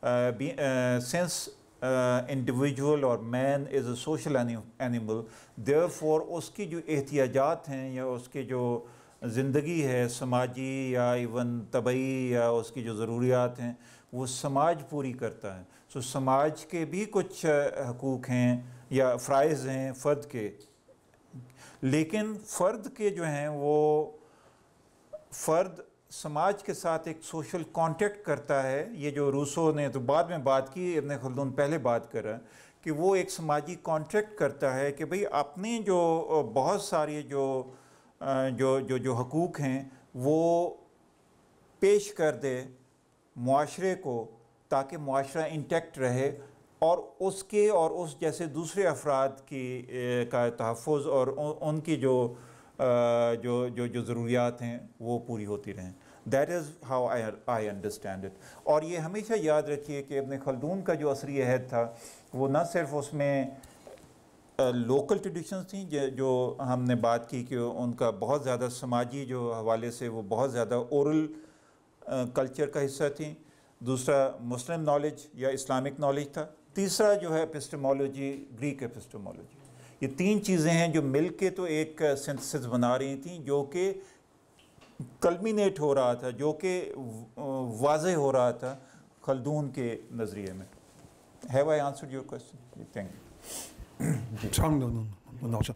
सेंस इंडिविजुअल और man is a social animal therefore उसकी जो एहतियाजात हैं या उसके जो ज़िंदगी है समाजी या इवन तबई या उसकी जो ज़रूरियात हैं वो समाज पूरी करता है सो समाज के भी कुछ हकूक़ हैं या फ्राइज़ हैं फ़र्द के लेकिन फ़र्द के जो हैं वो फ़र्द समाज के साथ एक सोशल कांटेक्ट करता है ये जो रूसो ने तो बाद में बात की इबन खलदून पहले बात कर रहा कि वो एक समाजी कांटेक्ट करता है कि भाई अपने जो बहुत सारी जो जो जो जो हकूक़ हैं वो पेश कर दे माशरे को ताकि माशरा इंटेक्ट रहे और उसके और उस जैसे दूसरे अफराद की का तहफ़ और उनकी जो जो जो जो ज़रूरियात हैं वो पूरी होती रहें that is how I I understand it और ये हमेशा याद रखिए कि अपने खलदून का जो असरी अहद था वो न सिर्फ़ उसमें लोकल ट्रेडिशंस थी जो हमने बात की कि उनका बहुत ज़्यादा समाजी जो हवाले से वो बहुत ज़्यादा औरल कल्चर का हिस्सा थी दूसरा मुस्लिम नॉलेज या इस्लामिक नॉलेज था तीसरा जो है अपस्टमोलोजी ग्रीक अपस्टमोलोजी ये तीन चीज़ें हैं जो मिल के तो एक सिंथेसिस बना रही थी जो कि कलमिनेट हो रहा था जो कि वाज हो रहा था खलदून के नज़रिए में have I answer your question thank you अच्छा।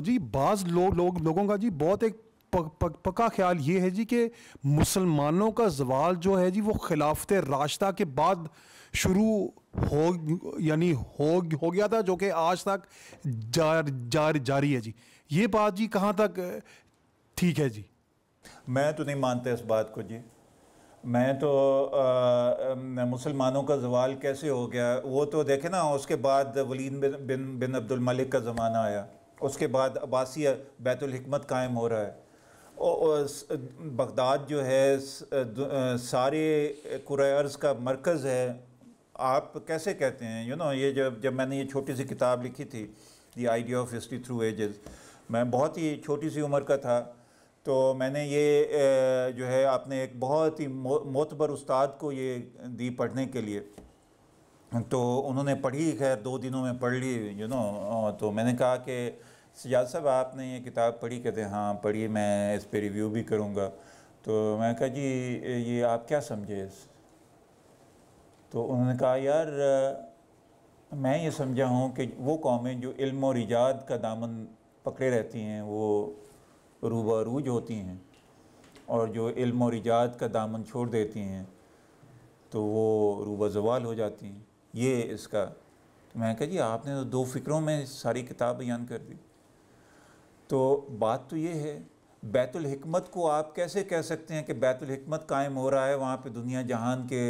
जी बाज़ लोग लो, लोगों का जी बहुत एक पक, पक्का ख्याल ये है जी कि मुसलमानों का जवाल जो है जी वो खिलाफत रास्ता के बाद शुरू हो यानी हो हो गया था जो कि आज तक जार, जार जारी है जी ये बात जी कहाँ तक ठीक है जी मैं तो नहीं मानता इस बात को जी मैं तो मुसलमानों का जवाल कैसे हो गया वो तो देखे ना उसके बाद वलीद बिन बिन, बिन अब्दुल मलिक का ज़माना आया उसके बाद अबासी बैतुलहकमत कायम हो रहा है और बगदाद जो है सारे कुरर्ज़ का मरकज़ है आप कैसे कहते हैं यू you नो know, ये जब जब मैंने ये छोटी सी किताब लिखी थी the idea of history through ages मैं बहुत ही छोटी सी उम्र का था तो मैंने ये जो है आपने एक बहुत ही मोतबर उस्ताद को ये दी पढ़ने के लिए तो उन्होंने पढ़ी खैर दो दिनों में पढ़ ली यू नो तो मैंने कहा कि सजाद साहब आपने ये किताब पढ़ी कहते हाँ पढ़ी मैं इस पर रिव्यू भी करूँगा तो मैं कहा जी ये आप क्या समझे इस तो उन्होंने कहा यार मैं ये समझा हूँ कि वो कौमें जो इल्म और ईजाद का दामन पकड़े रहती हैं वो रूबा रूज होती हैं और जो इल्म और इजाद का दामन छोड़ देती हैं तो वो रूबा जवाल हो जाती हैं ये इसका तो मैं कह जी आपने तो दो फ़िक्रों में सारी किताब बयान कर दी तो बात तो ये है बैतुल हिकमत को आप कैसे कह सकते हैं कि बैतुल हिकमत कायम हो रहा है वहाँ पे दुनिया जहान के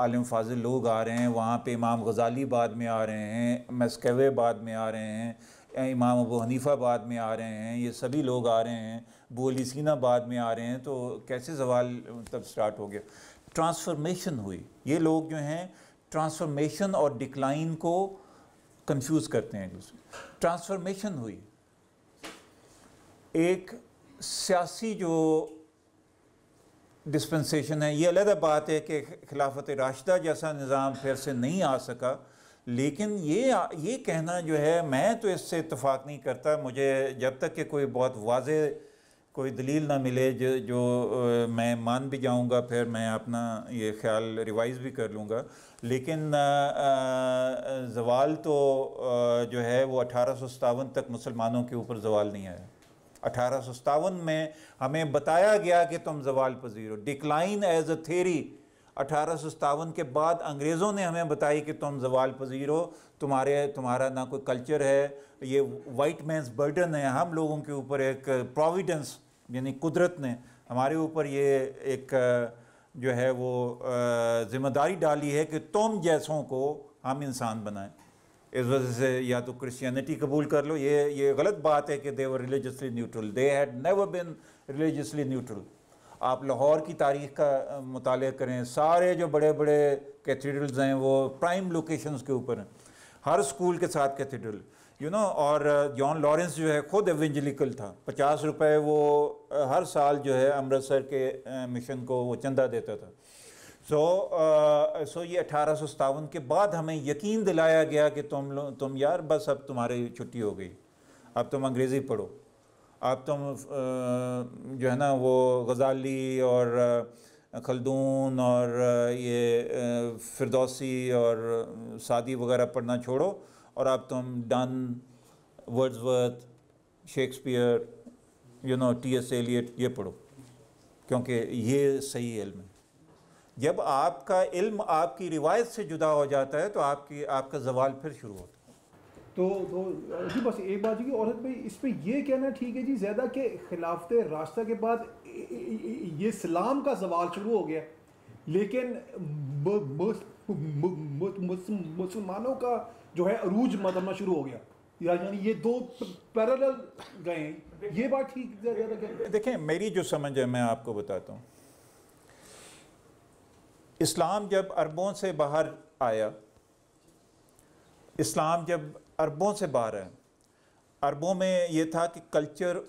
आलम फाजिल लोग आ रहे हैं वहाँ पे इमाम गज़ाली बाद में आ रहे हैं मस्कवे बाद में आ रहे हैं इमाम अबू हनीफ़ा बाद में आ रहे हैं ये सभी लोग आ रहे हैं बोली सीना बाद में आ रहे हैं तो कैसे सवाल मतलब स्टार्ट हो गया ट्रांसफॉर्मेशन हुई ये लोग जो हैं ट्रांसफॉर्मेशन और डिक्लाइन को कंफ्यूज करते हैं दूसरे ट्रांसफॉर्मेशन हुई एक सियासी जो डिस्पेंसेशन है ये अलग बात है कि खिलाफत राशदा जैसा निज़ाम फिर से नहीं आ सका लेकिन ये ये कहना जो है मैं तो इससे इतफाक़ नहीं करता मुझे जब तक कि कोई बहुत वाज कोई दलील ना मिले जो जो आ, मैं मान भी जाऊंगा फिर मैं अपना ये ख्याल रिवाइज़ भी कर लूँगा लेकिन जवाल तो आ, जो है वो अठारह तक मुसलमानों के ऊपर जवाल नहीं आया अठारह में हमें बताया गया कि तुम जवाल पजीर हो डिक्लाइन एज अ थेरी अठारह के बाद अंग्रेज़ों ने हमें बताई कि तुम जवाल पजीर हो तुम्हारे तुम्हारा ना कोई कल्चर है ये वाइट मैंस बर्डन है हम लोगों के ऊपर एक प्रोविडेंस यानी कुदरत ने हमारे ऊपर ये एक जो है वो ज़िम्मेदारी डाली है कि तुम जैसों को हम इंसान बनाएं इस वजह से या तो क्रिश्चियनिटी कबूल कर लो ये ये गलत बात है कि they were religiously neutral they had never bin religiously neutral आप लाहौर की तारीख का मुताल करें सारे जो बड़े बड़े कैथीड्रल्स हैं वो प्राइम लोकेशंस के ऊपर हैं हर स्कूल के साथ कैथीड्रल यू नो और जॉन लॉरेंस जो है ख़ुद एवेंजलिकल था पचास रुपए वो हर साल जो है अमृतसर के मिशन को वो चंदा देता था सो so, सो uh, so ये अठारह के बाद हमें यकीन दिलाया गया कि तुम लोग तुम यार बस अब तुम्हारी छुट्टी हो गई अब तुम अंग्रेज़ी पढ़ो आप तो जो है ना वो गज़ाली और खलदून और ये फिरदौसी और सादी वगैरह पढ़ना छोड़ो और आप तुम तो Donne Wordsworth Shakespeare you know T S Eliot ये पढ़ो क्योंकि ये सही इल्म है जब आपका इल्म आपकी रिवायत से जुदा हो जाता है तो आपकी आपका जवाल फिर शुरू होता है तो तो जी बस एक बात जी औरत भाई इस पर यह कहना ठीक है जी ज़्यादा कि खिलाफत रास्ता के बाद ये इस्लाम का सवाल शुरू हो गया लेकिन मुसलमानों का जो है अरूज मदमा शुरू हो गया यानी ये दो पैरेलल गए ये बात ठीक ज़्यादा देखें मेरी जो समझ है मैं आपको बताता हूँ इस्लाम जब अरबों से बाहर आया इस्लाम जब अरबों से बाहर है अरबों में ये था कि कल्चर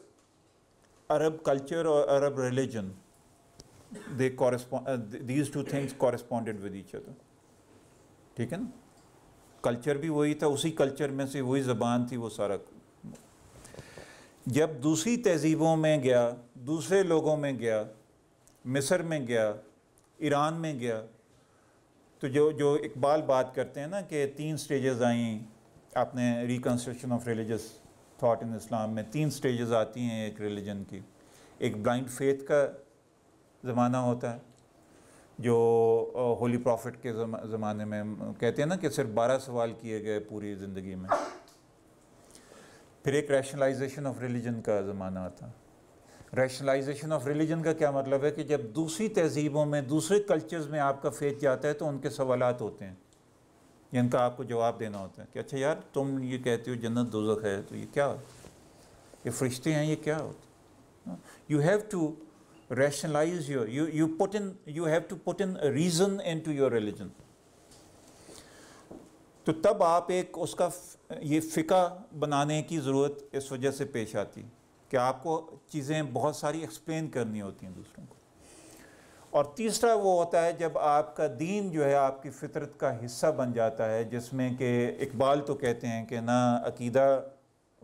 अरब कल्चर और Arab religion they correspond these two things corresponded with each other ठीक है ना कल्चर भी वही था उसी कल्चर में से वही ज़बान थी वो सारा जब दूसरी तहजीबों में गया दूसरे लोगों में गया मिस्र में गया ईरान में गया तो जो जो इकबाल बात करते हैं ना कि तीन स्टेजेस आई आपने reconstruction of religious thought in Islam में तीन स्टेजेस आती हैं एक रिलीजन की एक ब्लाइंड फेथ का ज़माना होता है जो होली प्रॉफिट के ज़माने में कहते हैं ना कि सिर्फ बारह सवाल किए गए पूरी ज़िंदगी में फिर एक रैशनलाइजेशन ऑफ रिलीजन का ज़माना आता रैशनलाइजेशन ऑफ रिलीजन का क्या मतलब है कि जब दूसरी तहजीबों में दूसरे कल्चर्स में आपका फेथ जाता है तो उनके सवालत होते हैं जिनका आपको जवाब देना होता है कि अच्छा यार तुम ये कहते हो जन्नत दोजख है तो ये क्या होता ये फरिश्ते हैं ये क्या होता you have to rationalise your you you put in you have to put in reason reason to your religion तो तब आप एक उसका ये फ़िका बनाने की ज़रूरत इस वजह से पेश आती कि आपको चीज़ें बहुत सारी एक्सप्लेन करनी होती हैं दूसरों को और तीसरा वो होता है जब आपका दीन जो है आपकी फितरत का हिस्सा बन जाता है जिसमें कि इकबाल तो कहते हैं कि ना अकीदा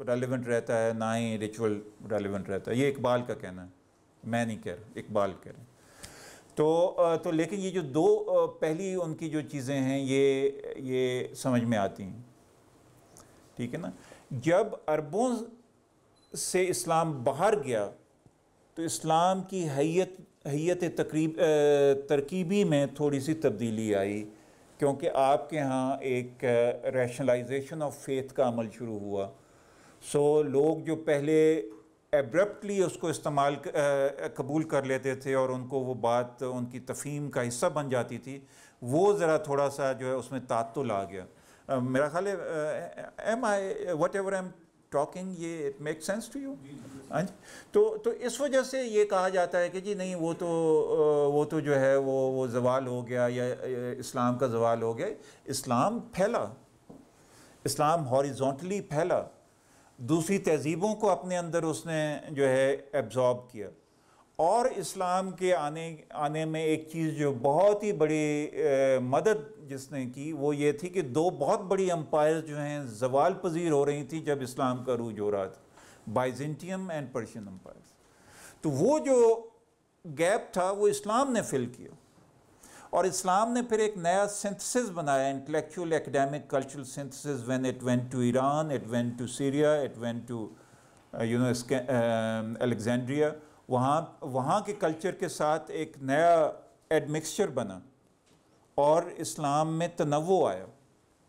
रेलिवेंट रहता है ना ही रिचुअल रेलिवेंट रहता है ये इकबाल का कहना है मैं नहीं कह रहा इकबाल कह रहे तो तो लेकिन ये जो दो पहली उनकी जो चीज़ें हैं ये ये समझ में आती हैं ठीक है ना जब अरबों से इस्लाम बाहर गया तो इस्लाम की हैत हैत तकरीब तरकीबी में थोड़ी सी तब्दीली आई क्योंकि आपके यहाँ एक रैशनलाइजेशन ऑफ फेथ का अमल शुरू हुआ सो लोग जो पहले एब्रप्टली उसको इस्तेमाल कबूल कर लेते थे और उनको वो बात उनकी तफ़ीम का हिस्सा बन जाती थी वो ज़रा थोड़ा सा जो है उसमें तातुल आ गया मेरा ख्याल है am I whatever I am talking ये मेक सेंस टू यू हाँ जी तो तो इस वजह से ये कहा जाता है कि जी नहीं वो तो वो तो जो है वो वो जवाल हो गया या इस्लाम का जवाल हो गया इस्लाम फैला इस्लाम हॉरिजॉन्टली फैला दूसरी तहजीबों को अपने अंदर उसने जो है एब्जॉर्ब किया और इस्लाम के आने आने में एक चीज़ जो बहुत ही बड़ी ए, मदद जिसने की वो ये थी कि दो बहुत बड़ी अम्पायर जो हैं जवाल पजीर हो रही थी जब इस्लाम का रूज हो रहा था बाइजेंटियम एंड पर्शियन अम्पायर तो वो जो गैप था वो इस्लाम ने फिल किया और इस्लाम ने फिर एक नया सिंथसिस बनाया intellectual academic cultural synthesis when it went to Iran it went to Syria it went to you know Alexandria वहाँ वहाँ के कल्चर के साथ एक नया एडमिक्सचर बना और इस्लाम में तनव आया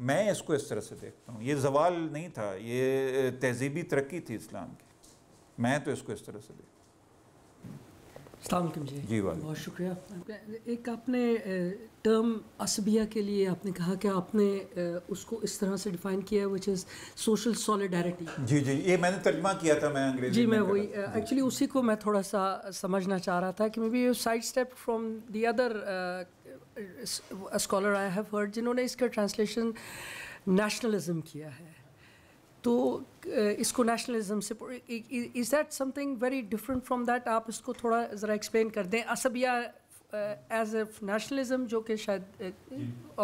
मैं इसको इस तरह से देखता हूँ ये जवाल नहीं था ये तहजीबी तरक्की थी इस्लाम की मैं तो इसको इस तरह से देखता जी जी वाले बहुत शुक्रिया एक आपने टर्म असबिया के लिए आपने कहा कि आपने उसको इस तरह से डिफाइन किया है विच इज़ सोशल सॉलिडारिटी जी जी ये मैंने तर्जमा किया था मैं अंग्रेजी जी मैं वही एक्चुअली उसी को मैं थोड़ा सा समझना चाह रहा था कि maybe side step from the other scholar I have heard जिन्होंने इसका ट्रांसलेशन नेशनलिज्म किया है तो इसको नेशनलिज्म से is that something very different from that आप इसको थोड़ा ज़रा एक्सप्लेन कर दें असबिया एज एफ नेशनलिज्म जो कि शायद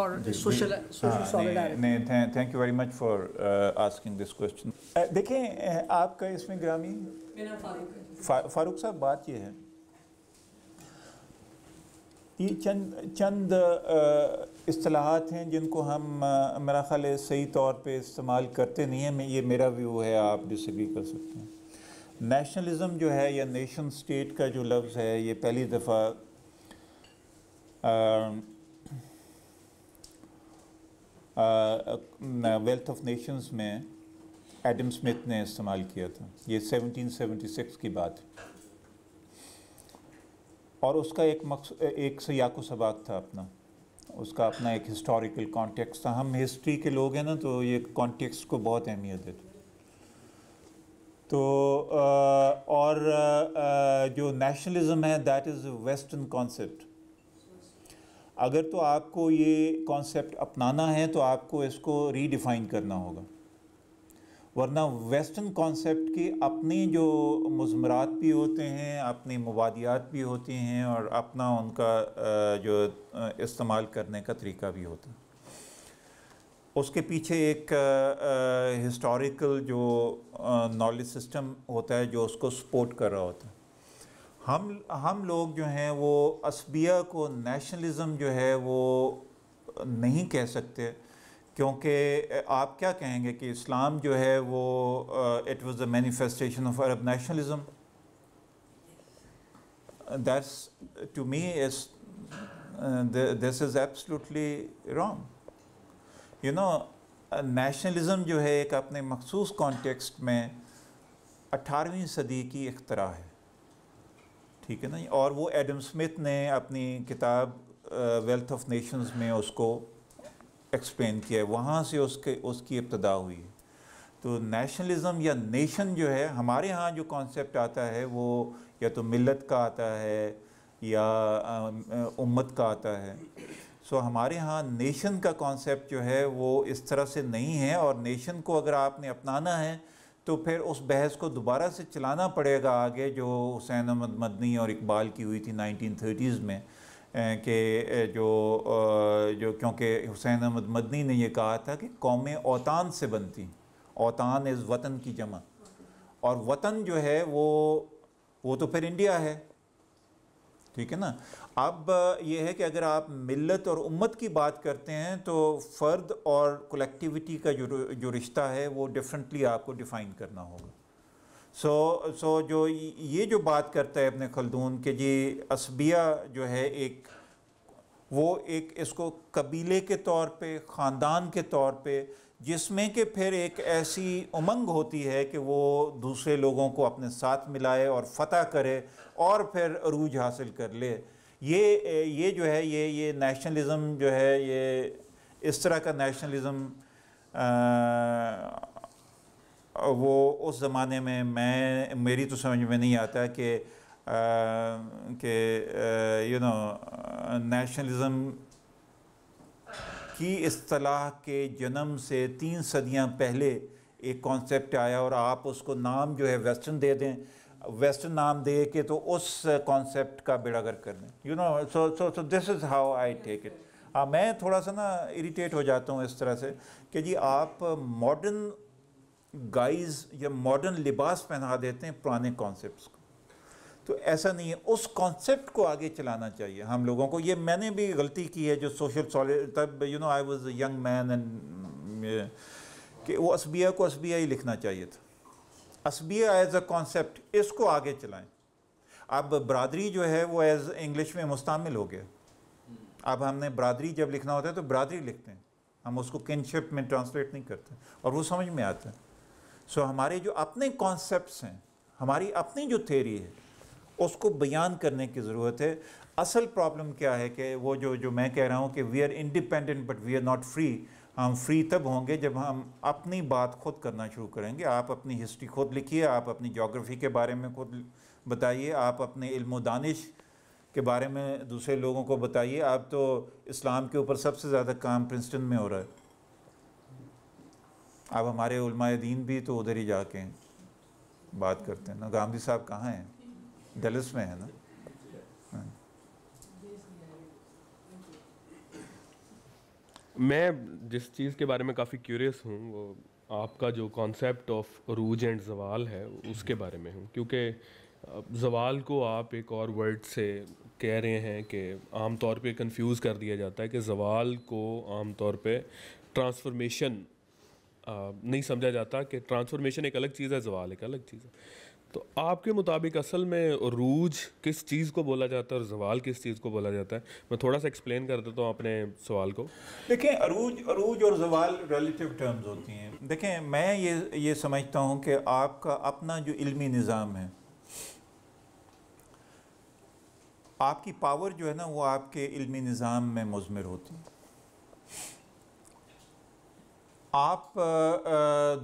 और social thank you very much for asking this question देखें आपका इसमें ग्रामीण फारूक साहब बात यह है ये चंद चंद असलाहत हैं जिनको हम मेरा ख्याल सही तौर पे इस्तेमाल करते नहीं हैं ये मेरा व्यू है आप डिसग्री कर सकते हैं नेशनलिज़म जो है या नेशन स्टेट का जो लफ्ज़ है ये पहली दफ़ा वेल्थ ऑफ नेशंस में एडम स्मिथ ने इस्तेमाल किया था ये 1776 की बात है और उसका एक मकस एक सयाको सबाक था अपना उसका अपना एक हिस्टोरिकल कॉन्टेक्स्ट था हम हिस्ट्री के लोग हैं ना तो ये कॉन्टेक्स्ट को बहुत अहमियत देते तो आ, और आ, जो नेशनलिज्म है दैट इज़ वेस्टर्न कॉन्सेप्ट अगर तो आपको ये कॉन्सेप्ट अपनाना है तो आपको इसको रीडिफाइन करना होगा वरना वेस्टर्न कॉन्सेप्ट के अपने जो मजमरात भी होते हैं अपने मवादियात भी होते हैं और अपना उनका जो इस्तेमाल करने का तरीका भी होता है उसके पीछे एक हिस्टोरिकल जो नॉलेज सिस्टम होता है जो उसको सपोर्ट कर रहा होता है हम हम लोग जो हैं वो असबिया को नेशनलिज्म जो है वो नहीं कह सकते क्योंकि आप क्या कहेंगे कि इस्लाम जो है वो it was the manifestation of Arab nationalism that's to me is this is absolutely wrong you know nationalism जो है एक अपने मखसूस कॉन्टेक्स्ट में 18वीं सदी की इख्तरा है ठीक है ना और वो एडम स्मिथ ने अपनी किताब वेल्थ ऑफ नेशंस में उसको एक्सप्लेन किया है वहाँ से उसके उसकी इब्तदा हुई है तो नेशनलिज्म या नेशन जो है हमारे यहाँ जो कॉन्सेप्ट आता है वो या तो मिलत का आता है या उम्मत का आता है सो so, हमारे यहाँ नेशन का कॉन्सेप्ट जो है वो इस तरह से नहीं है और नेशन को अगर आपने अपनाना है तो फिर उस बहस को दोबारा से चलाना पड़ेगा आगे जो हुसैन अहमद मदनी और इकबाल की हुई थी 1930s में कि जो जो क्योंकि हुसैन अहमद मदनी ने यह कहा था कि कौमें औतान से बनती औतान इज़ वतन की जमा और वतन जो है वो वो तो फिर इंडिया है ठीक है ना अब यह है कि अगर आप मिलत और उम्मत की बात करते हैं तो फ़र्द और कलेक्टिविटी का जो जो रिश्ता है वो डिफरेंटली आपको डिफ़ाइन करना होगा सो सो जो ये जो बात करता है अपने खलदून के जी असबिया जो है एक वो एक इसको कबीले के तौर पे ख़ानदान के तौर पे जिसमें कि फिर एक ऐसी उमंग होती है कि वो दूसरे लोगों को अपने साथ मिलाए और फतह करे और फिर अरूज हासिल कर ले ये ये जो है ये ये नेशनलिज़म जो है ये इस तरह का नेशनलिज़म वो उस ज़माने में मैं मेरी तो समझ में नहीं आता कि कि यू नो नेशनलिज़म की असलाह के जन्म से तीन सदियां पहले एक कॉन्सेप्ट आया और आप उसको नाम जो है वेस्टर्न दे दें वेस्टर्न नाम दे के तो उस कॉन्सेप्ट का बेड़ा कर दें you know so so so this is how I take it हाँ मैं थोड़ा सा ना इरिटेट हो जाता हूँ इस तरह से कि जी आप मॉडर्न गाइज या मॉडर्न लिबास पहना देते हैं पुराने कॉन्सेप्ट को तो ऐसा नहीं है उस कॉन्सेप्ट को आगे चलाना चाहिए हम लोगों को ये मैंने भी गलती की है जो सोशल सॉलिड तब you know I was young man and कि वो असबिया को असबिया ही लिखना चाहिए था असबिया एज अ कॉन्सेप्ट इसको आगे चलाएं अब बरदरी जो है वो एज इंग्लिश में मुस्तमिल हो गया अब हमने बरदरी जब लिखना होता है तो बरदरी लिखते हैं हम उसको किनशिप में ट्रांसलेट नहीं करते और वो समझ में आता है सो हमारे जो अपने कॉन्सेप्ट हैं हमारी अपनी जो थेरी है उसको बयान करने की ज़रूरत है असल प्रॉब्लम क्या है कि वो जो जो मैं कह रहा हूँ कि we are independent but we are not free हम फ्री तब होंगे जब हम अपनी बात खुद करना शुरू करेंगे आप अपनी हिस्ट्री खुद लिखिए आप अपनी जोग्राफ़ी के बारे में खुद बताइए आप अपने इल्म दानिश के बारे में दूसरे लोगों को बताइए आप तो इस्लाम के ऊपर सबसे ज़्यादा काम प्रिंसटन में हो रहा है अब हमारे उलमाए दीन भी तो उधर ही जाके बात करते हैं ना गांधी साहब कहाँ हैं दलिस में है ना हाँ। मैं जिस चीज़ के बारे में काफ़ी क्यूरियस हूँ वो आपका जो कॉन्सेप्ट ऑफ रूज एंड जवाल है उसके बारे में हूँ क्योंकि जवाल को आप एक और वर्ड से कह रहे हैं कि आमतौर पे कंफ्यूज कर दिया जाता है कि जवाल को आमतौर पे ट्रांसफॉर्मेशन नहीं समझा जाता कि ट्रांसफॉर्मेशन एक अलग चीज़ है जवाल एक अलग चीज़ है तो आपके मुताबिक असल में रूज किस चीज़ को बोला जाता है और जवाल किस चीज़ को बोला जाता है मैं थोड़ा सा एक्सप्लेन कर देता हूँ अपने सवाल को देखें अरूज अरूज और जवाल रिलेटिव टर्म्स होती हैं देखें मैं ये ये समझता हूँ कि आपका अपना जो इल्मी निज़ाम है आपकी पावर जो है ना वो आपके इल्मी निज़ाम में मजमर होती है आप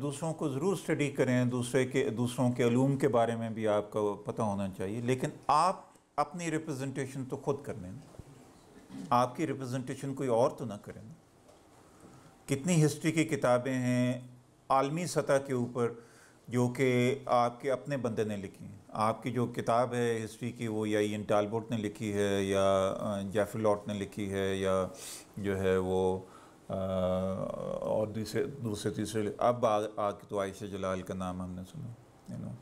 दूसरों को ज़रूर स्टडी करें दूसरे के दूसरों के अलूम के बारे में भी आपको पता होना चाहिए लेकिन आप अपनी रिप्रेजेंटेशन तो ख़ुद कर लें आपकी रिप्रेजेंटेशन कोई और तो ना करें कितनी हिस्ट्री की किताबें हैं आलमी सतह के ऊपर जो कि आपके अपने बंदे ने लिखी हैं आपकी जो किताब है हिस्ट्री की वो या इन टालबोट ने लिखी है या जेफरी लॉट ने लिखी है या जो है वो Uh, और दूसरे दूसरे तीसरे अब आ, के तो आयशा जलाल का नाम हमने सुना यू नो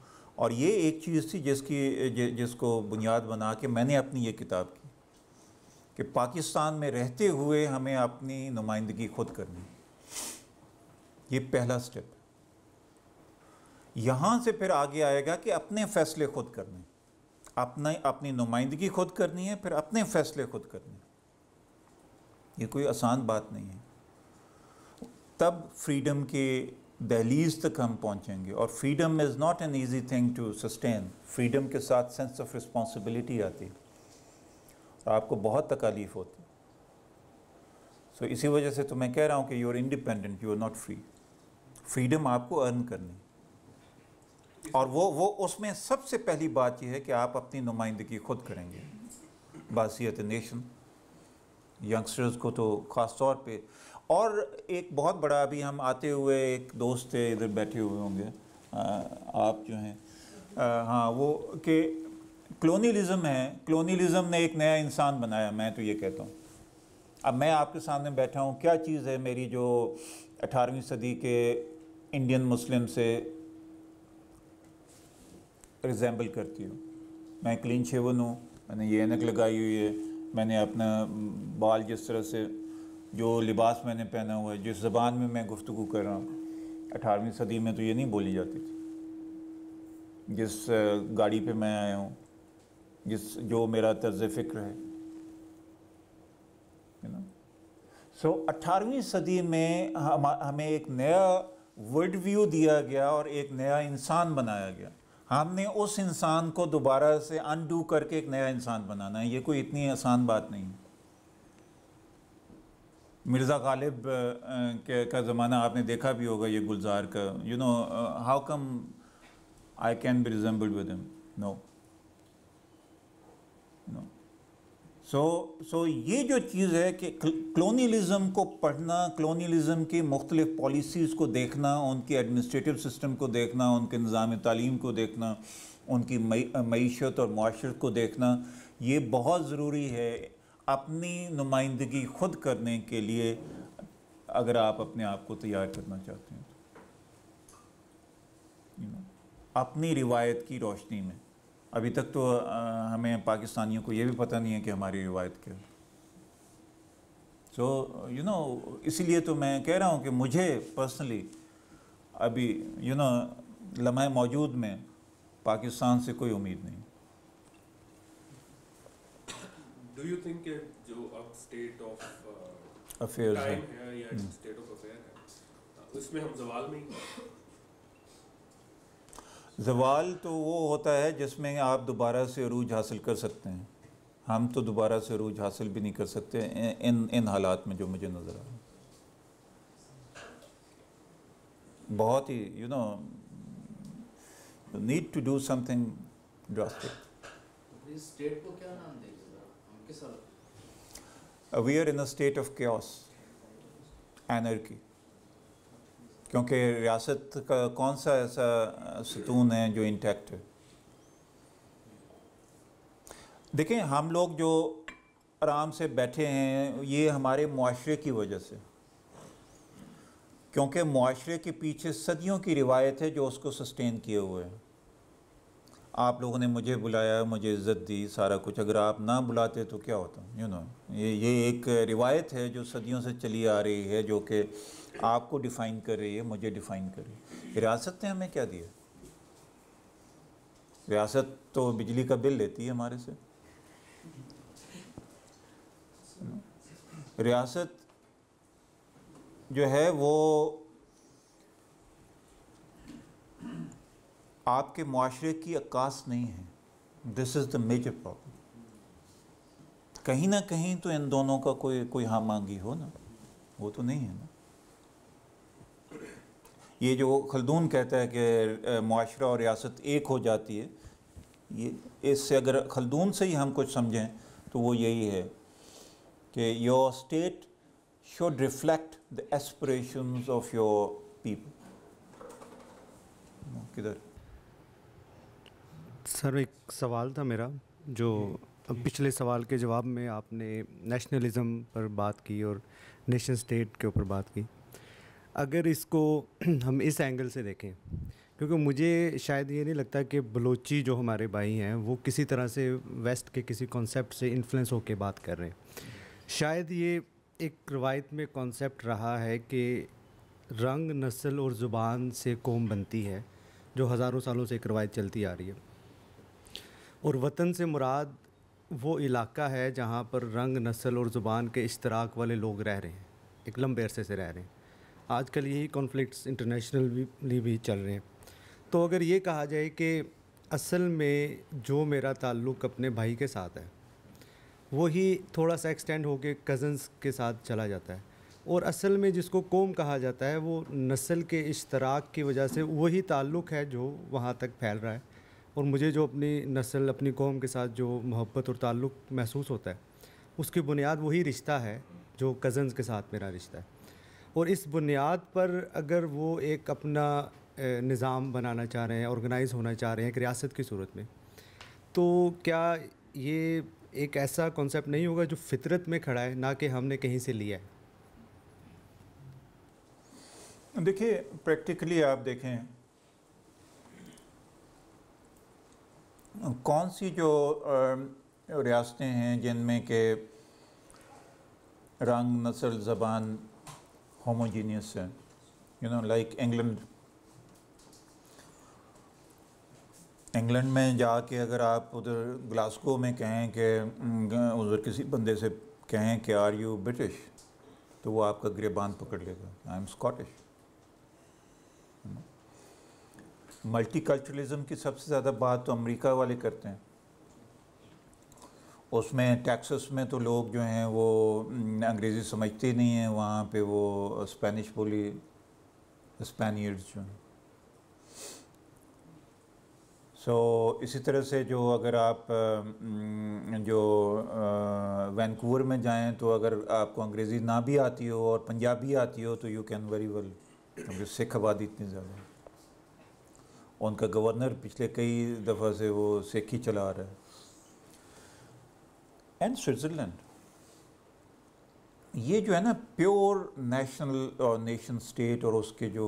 और ये एक चीज़ थी जिसकी जिसको बुनियाद बना के मैंने अपनी ये किताब की कि पाकिस्तान में रहते हुए हमें अपनी नुमाइंदगी खुद करनी ये पहला स्टेप है यहाँ से फिर आगे आएगा कि अपने फ़ैसले खुद करने अपने अपनी नुमाइंदगी खुद करनी है फिर अपने फ़ैसले खुद करने ये कोई आसान बात नहीं है तब फ्रीडम के दहलीज तक हम पहुँचेंगे और freedom is not an easy thing to sustain freedom के साथ सेंस ऑफ रिस्पॉन्सिबिलिटी आती और आपको बहुत तकालीफ होती सो so, इसी वजह से तो मैं कह रहा हूँ कि you are independent you are not free freedom आपको अर्न करनी और वो वो उसमें सबसे पहली बात यह है कि आप अपनी नुमाइंदगी खुद करेंगे बासीत नेशन यंगस्टर्स को तो ख़ास तौर पे और एक बहुत बड़ा अभी हम आते हुए एक दोस्त थे इधर बैठे हुए होंगे आप जो हैं हाँ वो कि क्लोनीलिज़म है क्लोनीलिज़म ने एक नया इंसान बनाया मैं तो ये कहता हूँ अब मैं आपके सामने बैठा हूँ क्या चीज़ है मेरी जो अठारहवीं सदी के इंडियन मुस्लिम से रिजेंबल करती हूँ मैं क्लीन शेवन हूँ मैंने ये एनक लगाई हुई है मैंने अपना बाल जिस तरह से जो लिबास मैंने पहना हुआ है जिस ज़बान में मैं गुफ्तु कर रहा हूँ अठारहवीं सदी में तो ये नहीं बोली जाती थी जिस गाड़ी पे मैं आया हूँ जिस जो मेरा तर्ज फ़िक्र है ना सो अठारहवीं सदी में हम हमें एक नया वर्ल्ड व्यू दिया गया और एक नया इंसान बनाया गया हमने उस इंसान को दोबारा से अनडू करके एक नया इंसान बनाना है ये कोई इतनी आसान बात नहीं है मिर्ज़ा गालिब का ज़माना आपने देखा भी होगा ये गुलजार का you know how come I can be resembled with him no no so so ये जो चीज़ है कि क्लोनीलिज़म को पढ़ना क्लोनीलिज़म की मुख्तलिफ़ पॉलिसीज़ को देखना उनके एडमिनिस्ट्रेटिव सिस्टम को देखना उनके निज़ाम तालीम को देखना उनकी मीशत और माशरत को देखना ये बहुत ज़रूरी है अपनी नुमाइंदगी खुद करने के लिए अगर आप अपने आप को तैयार करना चाहते हैं तो you know, अपनी रिवायत की रोशनी में अभी तक तो आ, हमें पाकिस्तानियों को ये भी पता नहीं है कि हमारी रिवायत क्या है सो यू नो इसीलिए तो मैं कह रहा हूँ कि मुझे पर्सनली अभी यू नो लम्हे मौजूद में पाकिस्तान से कोई उम्मीद नहीं डू यू थिंक कि जो अब स्टेट ऑफ अफेयर्स है या स्टेट ऑफ अफेयर है uh, उसमें हम जवाल में जवाल तो वो होता है जिसमें आप दोबारा से अरूज हासिल कर सकते हैं हम तो दोबारा से अरूज हासिल भी नहीं कर सकते इन इन हालात में जो मुझे नज़र आ रहा बहुत ही you know need to do something drastic state को क्या नाम Yes, sir. Uh, we are in a state of chaos, anarchy. क्योंकि रियासत का कौन सा ऐसा सतून है जो इंटैक्ट है देखें हम लोग जो आराम से बैठे हैं ये हमारे माशरे की वजह से क्योंकि माशरे के पीछे सदियों की रिवायत है जो उसको सस्टेन किए हुए हैं आप लोगों ने मुझे बुलाया मुझे इज़्ज़त दी सारा कुछ अगर आप ना बुलाते तो क्या होता यू you नो know, ये ये एक रिवायत है जो सदियों से चली आ रही है जो कि आपको डिफ़ाइन कर रही है मुझे डिफ़ाइन कर रही है रियासत ने हमें क्या दिया रियासत तो बिजली का बिल लेती है हमारे से रियासत जो है वो आपके माशरे की अक्स नहीं है this is the major problem कहीं ना कहीं तो इन दोनों का कोई कोई हाँ मांगी हो ना वो तो नहीं है ना ये जो खलदून कहता है कि माशरा और रियासत एक हो जाती है ये इससे अगर खलदून से ही हम कुछ समझें तो वो यही है कि your state should reflect the aspirations of your people किधर सर एक सवाल था मेरा जो पिछले सवाल के जवाब में आपने नेशनलिज्म पर बात की और नेशन स्टेट के ऊपर बात की अगर इसको *clears throat* हम इस एंगल से देखें क्योंकि मुझे शायद ये नहीं लगता कि बलोची जो हमारे भाई हैं वो किसी तरह से वेस्ट के किसी कॉन्सेप्ट से इन्फ्लुएंस होकर बात कर रहे हैं शायद ये एक रवायत में कॉन्सेप्ट रहा है कि रंग नस्ल और ज़ुबान से कौम बनती है जो हज़ारों सालों से एक रवायत चलती आ रही है और वतन से मुराद वो इलाका है जहाँ पर रंग नस्ल और ज़ुबान के इश्तराक वाले लोग रह रहे हैं एक लंबे अरसे से रह रहे हैं आजकल यही कॉन्फ्लिक्ट्स इंटरनेशनली भी चल रहे हैं तो अगर ये कहा जाए कि असल में जो मेरा ताल्लुक़ अपने भाई के साथ है वही थोड़ा सा एक्सटेंड होकर कज़न्स के साथ चला जाता है और असल में जिसको कौम कहा जाता है वो नस्ल के इश्तराक की वजह से वही ताल्लुक़ है जो वहाँ तक फैल रहा है और मुझे जो अपनी नस्ल अपनी कौम के साथ जो मोहब्बत और ताल्लुक़ महसूस होता है उसकी बुनियाद वही रिश्ता है जो कज़न्स के साथ मेरा रिश्ता है और इस बुनियाद पर अगर वो एक अपना निज़ाम बनाना चाह रहे हैं ऑर्गेनाइज़ होना चाह रहे हैं एक रियासत की सूरत में तो क्या ये एक ऐसा कॉन्सेप्ट नहीं होगा जो फितरत में खड़ा है ना कि हमने कहीं से लिया है देखिए प्रैक्टिकली आप देखें कौन सी जो रियासतें हैं जिनमें के रंग नस्ल ज़बान होमोजीनियस है you know like England England में जाके अगर आप उधर ग्लासगो में कहें कि उधर किसी बंदे से कहें कि आर यू ब्रिटिश तो वो आपका गिरबान पकड़ लेगा आई एम स्कॉटिश मल्टीकल्चरलिज्म की सबसे ज़्यादा बात तो अमेरिका वाले करते हैं उसमें टैक्सस में तो लोग जो हैं वो अंग्रेज़ी समझते नहीं हैं वहाँ पे वो स्पेनिश बोली स्पेनियर्स जो हैं सो so, इसी तरह से जो अगर आप जो वैनकूवर में जाएं तो अगर आपको अंग्रेज़ी ना भी आती हो और पंजाबी आती हो तो यू कैन वेरी वेल क्योंकि सिख आबादी इतनी ज़्यादा है उनका गवर्नर पिछले कई दफ़ा से वो सेखी चला रहा है एंड स्विट्ज़रलैंड ये जो है ना प्योर नेशनल और नेशन स्टेट और उसके जो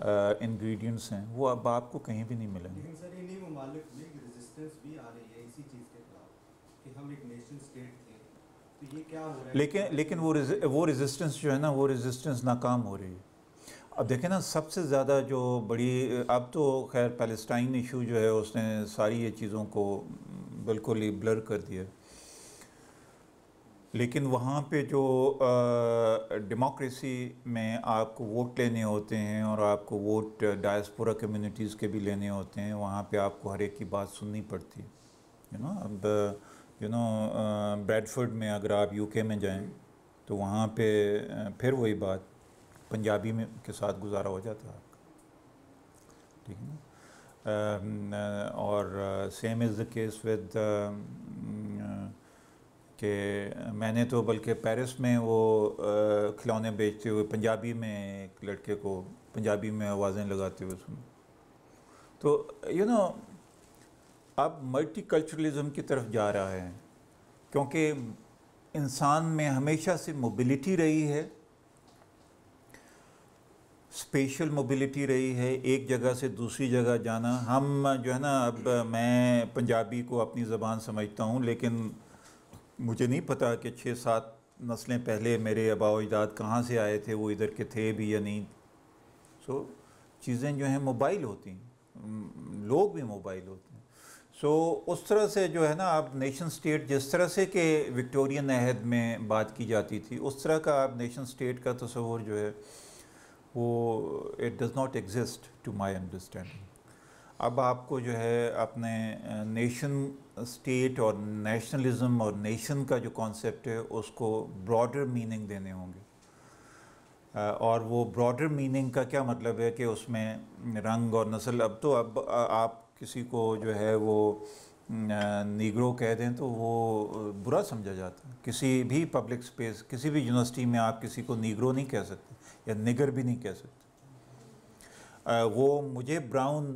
इंग्रेडिएंट्स uh, हैं वो अब आपको कहीं भी नहीं मिलेंगे लेकिन सर इन्हीं ममालिक में रेजिस्टेंस भी आ रही है इसी चीज़ के खिलाफ कि हम एक नेशन स्टेट थे तो ये क्या हो रहा है लेकिन लेकिन वो रिज, वो रेजिस्टेंस जो है ना वो रेजिस्टेंस नाकाम हो रही है अब देखें ना सबसे ज़्यादा जो बड़ी अब तो खैर पैलेस्टाइन इशू जो है उसने सारी ये चीज़ों को बिल्कुल ही ब्लर कर दिया लेकिन वहाँ पे जो डेमोक्रेसी में आपको वोट लेने होते हैं और आपको वोट डायस्पोरा कम्युनिटीज़ के भी लेने होते हैं वहाँ पे आपको हर एक की बात सुननी पड़ती है यू नो अब यू नो ब्रेडफर्ड में अगर आप यूके में जाएं तो वहाँ पे फिर वही बात पंजाबी में के साथ गुजारा हो जाता आपका ठीक है ना और same is the case with के मैंने तो बल्कि पेरिस में वो खिलौने बेचते हुए पंजाबी में एक लड़के को पंजाबी में आवाज़ें लगाते हुए सुना तो यू you नो know, अब मल्टी कल्चरलिज़म की तरफ जा रहा है क्योंकि इंसान में हमेशा से मोबिलिटी रही है स्पेशल मोबिलिटी रही है एक जगह से दूसरी जगह जाना हम जो है ना अब मैं पंजाबी को अपनी ज़बान समझता हूँ लेकिन मुझे नहीं पता कि छः सात नस्लें पहले मेरे आबा अजदाद कहाँ से आए थे वो इधर के थे भी या नहीं सो so, चीज़ें जो हैं मोबाइल होती हैं लोग भी मोबाइल होते हैं सो so, उस तरह से जो है ना आप नेशन स्टेट जिस तरह से कि विक्टोरियन अहद में बात की जाती थी उस तरह का आप नेशन स्टेट का तस्वूर जो है वो it does not exist to my understanding अब आपको जो है अपने नेशन स्टेट और नेशनलिज्म और नेशन का जो कॉन्सेप्ट है उसको ब्रॉडर मीनिंग देने होंगे और वो ब्रॉडर मीनिंग का क्या मतलब है कि उसमें रंग और नस्ल अब तो अब आप किसी को जो है वो नीग्रो कह दें तो वो बुरा समझा जाता है किसी भी पब्लिक स्पेस किसी भी यूनिवर्सिटी में आप किसी को नीग्रो नहीं कह सकते या निगर भी नहीं कह सकते वो मुझे ब्राउन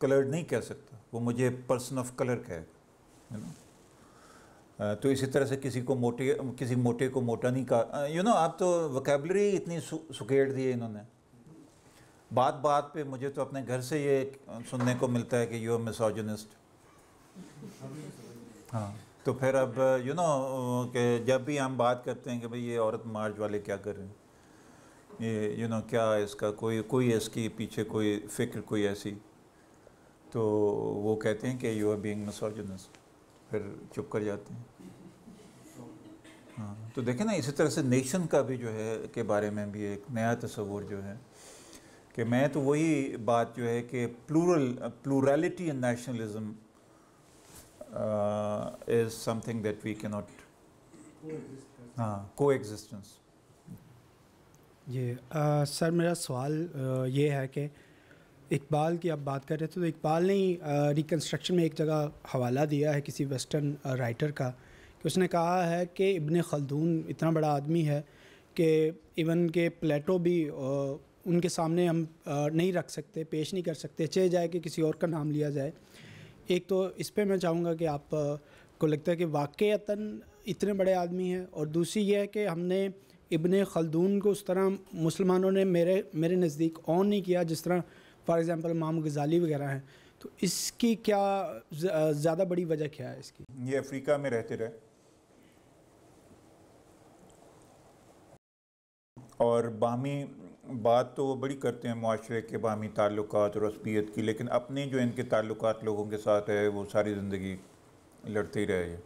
कलर्ड नहीं कह सकता वो मुझे पर्सन ऑफ कलर कहेगा यू नो तो इसी तरह से किसी को मोटे किसी मोटे को मोटा नहीं कहा यू नो आप तो वकेबलरी इतनी सु, सुखेड़ दी है इन्होंने बात बात पे मुझे तो अपने घर से ये सुनने को मिलता है कि यू आर मिसोजनिस्ट हाँ तो फिर अब यू नो कि जब भी हम बात करते हैं कि भाई ये औरत मार्च वाले क्या कर रहे हैं ये यू नो क्या इसका कोई कोई इसकी पीछे कोई फ़िक्र कोई ऐसी तो वो कहते हैं कि यू आर बीइंग मसाजनस फिर चुप कर जाते हैं हाँ तो देखें ना इसी तरह से नेशन का भी जो है के बारे में भी एक नया तस्वूर जो है कि मैं तो वही बात जो है कि plural plurality in nationalism is something that we cannot हाँ को एग्जिस्टेंस जी आ, सर मेरा सवाल ये है कि इकबाल की आप बात कर रहे थे तो इकबाल ने रिकन्स्ट्रक्शन में एक जगह हवाला दिया है किसी वेस्टर्न राइटर का कि उसने कहा है कि इबन खलदून इतना बड़ा आदमी है कि इवन के प्लेटो भी आ, उनके सामने हम नहीं रख सकते पेश नहीं कर सकते चले जाए कि किसी और का नाम लिया जाए एक तो इस पर मैं चाहूँगा कि आप को लगता है कि वाक़ता इतने बड़े आदमी हैं और दूसरी ये है कि हमने इबन खलदून को उस तरह मुसलमानों ने मेरे मेरे नज़दीक ऑन नहीं किया जिस तरह फॉर एग्ज़ाम्पल माम गजाली वगैरह हैं तो इसकी क्या ज़्यादा बड़ी वजह क्या है इसकी ये अफ्रीका में रहते रहे और बामी बात तो वो बड़ी करते हैं माशरे के बामी ताल्लुक और असबियत की लेकिन अपने जो इनके ताल्लुक लोगों के साथ है वो सारी ज़िंदगी लड़ते ही रहे हैं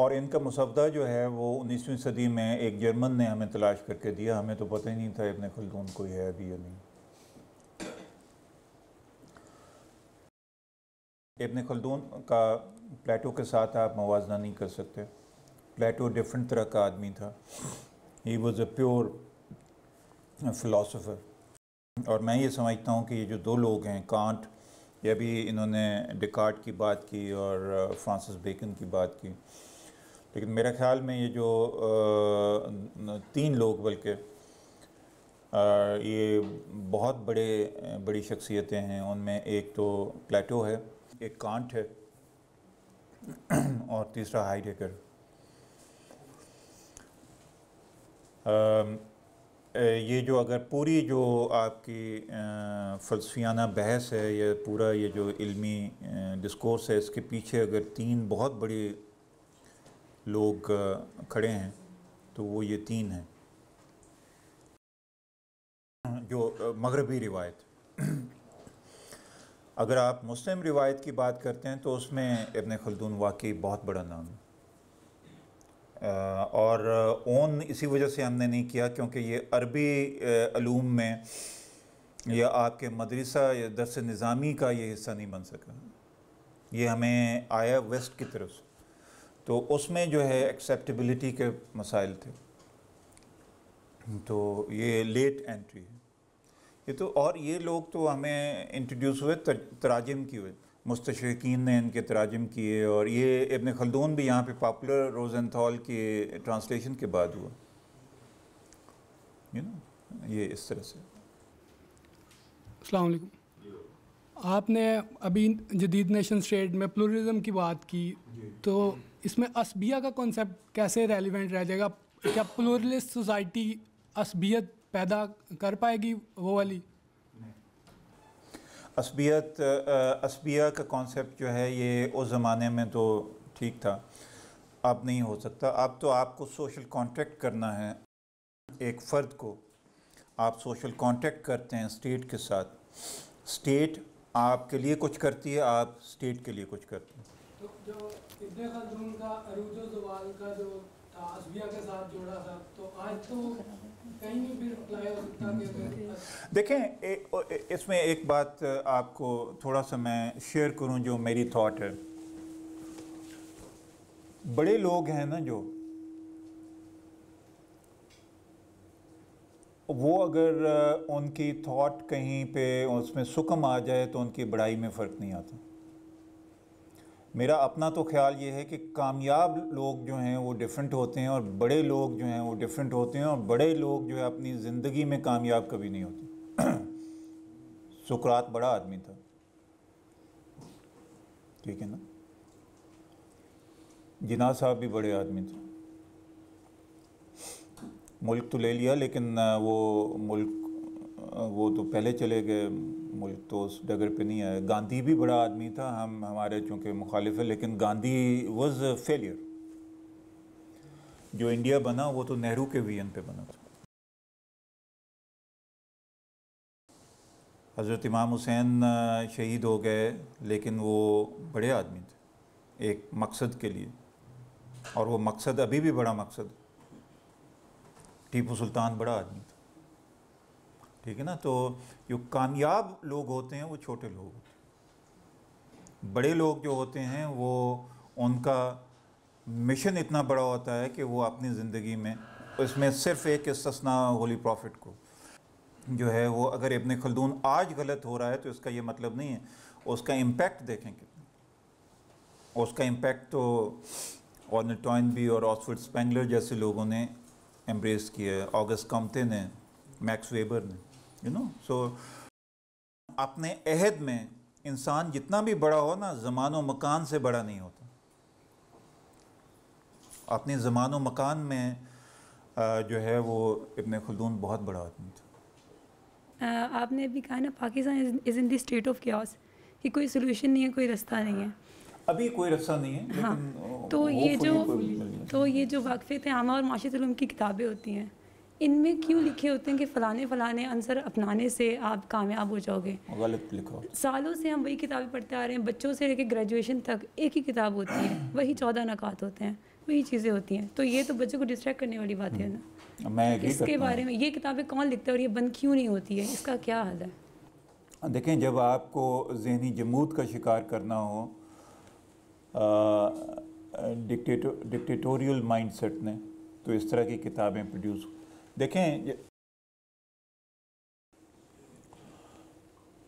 और इनका मुसवदा जो है वो उन्नीसवीं सदी में एक जर्मन ने हमें तलाश करके दिया हमें तो पता ही नहीं था इबन खलदून कोई है अभी या नहीं इबन खलदून का प्लेटो के साथ आप मुजना नहीं कर सकते प्लेटो डिफरेंट तरह का आदमी था he was a pure philosopher और मैं ये समझता हूँ कि ये जो दो लोग हैं कांट ये भी इन्होंने डिकार्ट की बात की और फ्रांसिस uh, बेकन की बात की लेकिन मेरे ख्याल में ये जो तीन लोग बल्कि ये बहुत बड़े बड़ी शख्सियतें हैं उनमें एक तो प्लेटो है एक कांट है और तीसरा हाई टेकर ये जो अगर पूरी जो आपकी फ़लसफियाना बहस है या पूरा ये जो इल्मी डिस्कोर्स है इसके पीछे अगर तीन बहुत बड़ी लोग खड़े हैं तो वो ये तीन हैं जो मगरबी रिवायत अगर आप मुस्लिम रिवायत की बात करते हैं तो उसमें इबन खलदून वाकई बहुत बड़ा नाम है और ओन इसी वजह से हमने नहीं किया क्योंकि ये अरबी अलूम में या आपके मदरसा या दरस निज़ामी का ये हिस्सा नहीं बन सका ये हमें आया वेस्ट की तरफ से तो उसमें जो है एक्सेप्टेबिलिटी के मसाइल थे तो ये लेट एंट्री है ये तो और ये लोग तो हमें इंट्रोड्यूस हुए तराजम की हुए मुस्तकिन ने इनके तराजम किए और ये इबन खलदून भी यहाँ पे पॉपुलर रोजनथॉल के ट्रांसलेशन के बाद हुआ यू नो ये इस तरह से अलैक्म आपने अभी जदीद नेशन स्टेट में प्लूरिज्म की बात की तो इसमें असबिया का कॉन्सेप्ट कैसे रेलिवेंट रह जाएगा क्या प्लोरलिस्ट सोसाइटी असबियत पैदा कर पाएगी वो वाली असबियत असबिया का कॉन्सेप्ट जो है ये उस ज़माने में तो ठीक था अब नहीं हो सकता अब तो आपको सोशल कॉन्टेक्ट करना है एक फ़र्द को आप सोशल कॉन्टेक्ट करते हैं स्टेट के साथ स्टेट आपके लिए कुछ करती है आप स्टेट के लिए कुछ करते हैं तो जो इब्रा खातून का अरूज जवाल का जो था असबिया के साथ जोड़ा था तो आज तो कहीं भी फिर अप्लाई हो सकता कि हम्म। अच्छा। देखें ए, इसमें एक बात आपको थोड़ा सा मैं शेयर करूं जो मेरी थॉट है बड़े लोग हैं ना जो वो अगर उनकी थॉट कहीं पे उसमें सुकम आ जाए तो उनकी बड़ाई में फ़र्क नहीं आता मेरा अपना तो ख्याल ये है कि कामयाब लोग जो हैं वो डिफरेंट होते हैं और बड़े लोग जो हैं वो डिफरेंट होते हैं और बड़े लोग जो है अपनी ज़िंदगी में कामयाब कभी नहीं होते *clears throat* सुकरात बड़ा आदमी था ठीक है ना जिना साहब भी बड़े आदमी थे मुल्क तो ले लिया लेकिन वो मुल्क वो तो पहले चले गए मुल्क तो उस डगर पे नहीं आया गांधी भी बड़ा आदमी था हम हमारे चूँकि मुखालिफ है लेकिन गांधी वॉज फेलियर जो इंडिया बना वो तो नेहरू के वीएन पे बना था हज़रत इमाम हुसैन शहीद हो गए लेकिन वो बड़े आदमी थे एक मकसद के लिए और वो मकसद अभी भी बड़ा मकसद टीपू सुल्तान बड़ा आदमी था ठीक है ना तो जो कामयाब लोग होते हैं वो छोटे लोग होते हैं बड़े लोग जो होते हैं वो उनका मिशन इतना बड़ा होता है कि वो अपनी ज़िंदगी में इसमें सिर्फ़ एक ससना होली प्रॉफिट को जो है वो अगर इबन खलदून आज गलत हो रहा है तो इसका ये मतलब नहीं है उसका इम्पेक्ट देखें कितना उसका इम्पेक्ट तो ऑर्नर टॉइन भी और ऑक्सफर्ड स्पेंगलर जैसे लोगों ने एम्ब्रेस किया है ऑगस्ट कम्ते ने मैक्स वेबर ने यू नो सो अपने अहद में इंसान जितना भी बड़ा हो ना ज़मान व मकान से बड़ा नहीं होता अपने ज़मान व मकान में जो है वो इबन खलदून बहुत बड़ा आदमी था आपने अभी कहा ना Pakistan is in state of chaos कि कोई सोल्यूशन नहीं है कोई रास्ता नहीं है अभी कोई रास्ता नहीं है हाँ तो, तो ये जो तो ये जो वाकफ़े थे आमा और माशी की किताबें होती हैं इनमें क्यों लिखे होते हैं कि फ़लाने फ़लाने आंसर अपनाने से आप कामयाब हो जाओगे गलत लिखो सालों से हम वही किताबें पढ़ते आ रहे हैं बच्चों से लेकर ग्रेजुएशन तक एक ही किताब होती है वही चौदह नकात होते हैं वही चीज़ें होती हैं तो ये तो बच्चों को डिस्ट्रैक्ट करने वाली बात है ना हम्म। मैं इसके बारे में ये किताबें कौन लिखता है और ये बंद क्यों नहीं होती है इसका क्या हल है देखें जब आपको जहनी जमूत का शिकार करना हो डिक्टेटोरियल माइंडसेट ने तो इस तरह की किताबें प्रोड्यूस देखें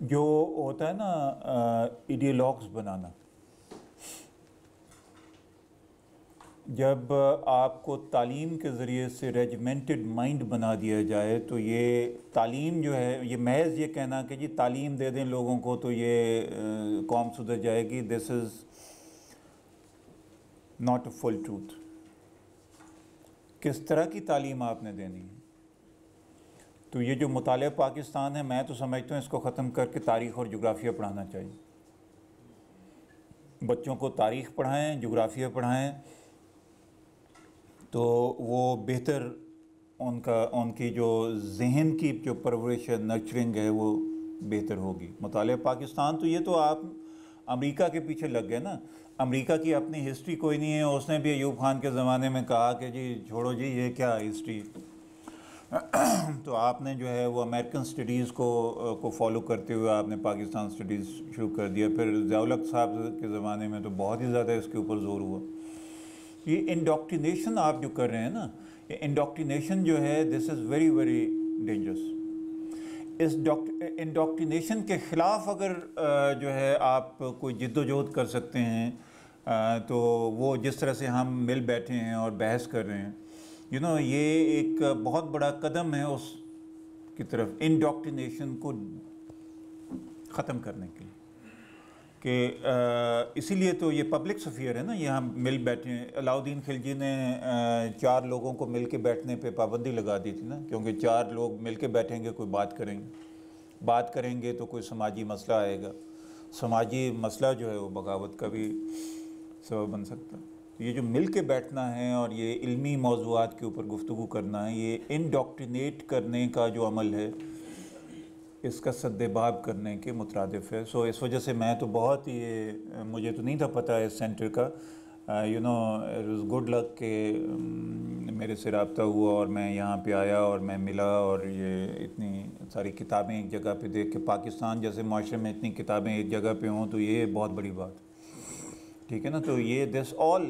जो होता है ना इडियोलॉग्स बनाना जब आपको तालीम के ज़रिए से रेजिमेंटेड माइंड बना दिया जाए तो ये तालीम जो है ये महज ये कहना कि जी तालीम दे दें लोगों को तो ये कौम सुधर जाएगी this is not a full truth किस तरह की तालीम आपने देनी है तो ये जो मुताल पाकिस्तान है मैं तो समझता हूँ इसको ख़त्म करके तारीख़ और जोग्राफिया पढ़ाना चाहिए बच्चों को तारीख़ पढ़ाएँ जोग्राफिया पढ़ाएँ तो वो बेहतर उनका उनकी जो जहन की जो परवरिश है नर्चरिंग है वो बेहतर होगी मुताल पाकिस्तान तो ये तो आप अमेरिका के पीछे लग गए ना अमेरिका की अपनी हिस्ट्री कोई नहीं है उसने भी अयूब खान के ज़माने में कहा कि जी छोड़ो जी ये क्या हिस्ट्री *clears throat* तो आपने जो है वो अमेरिकन स्टडीज़ को को फॉलो करते हुए आपने पाकिस्तान स्टडीज़ शुरू कर दिया फिर जयालक साहब के ज़माने में तो बहुत ही ज़्यादा इसके ऊपर ज़ोर हुआ ये इंडोक्टिनेशन आप जो कर रहे हैं ना ये इंडोक्टिनेशन जो है this is very very dangerous इस इंडोक्टिनेशन के ख़िलाफ़ अगर जो है आप कोई जद्दोजहद कर सकते हैं तो वो जिस तरह से हम मिल बैठे हैं और बहस कर रहे हैं यू नो ये एक बहुत बड़ा कदम है उस की तरफ इनडॉक्टिनेशन को ख़त्म करने के लिए कि इसीलिए तो ये पब्लिक सफ़ियर है ना ये हम मिल बैठे अलाउद्दीन खिलजी ने चार लोगों को मिल के बैठने पे पाबंदी लगा दी थी ना क्योंकि चार लोग मिल के बैठेंगे कोई बात करेंगे बात करेंगे तो कोई समाजी मसला आएगा समाजी मसला जो है वो बगावत का भी सबब बन सकता है तो ये जो मिल के बैठना है और ये इल्मी मौजूद के ऊपर गुफ्तु करना है ये इनडॉक्टिनेट करने का जो अमल है इसका सद्देबाब करने के मुतरदफ़ है सो इस वजह से मैं तो बहुत ही मुझे तो नहीं था पता इस सेंटर का you know it good luck के um, मेरे से रबता हुआ और मैं यहाँ पे आया और मैं मिला और ये इतनी सारी किताबें एक जगह पे देख के पाकिस्तान जैसे माशरे में इतनी किताबें एक जगह पे हों तो ये बहुत बड़ी बात ठीक है ना तो ये this all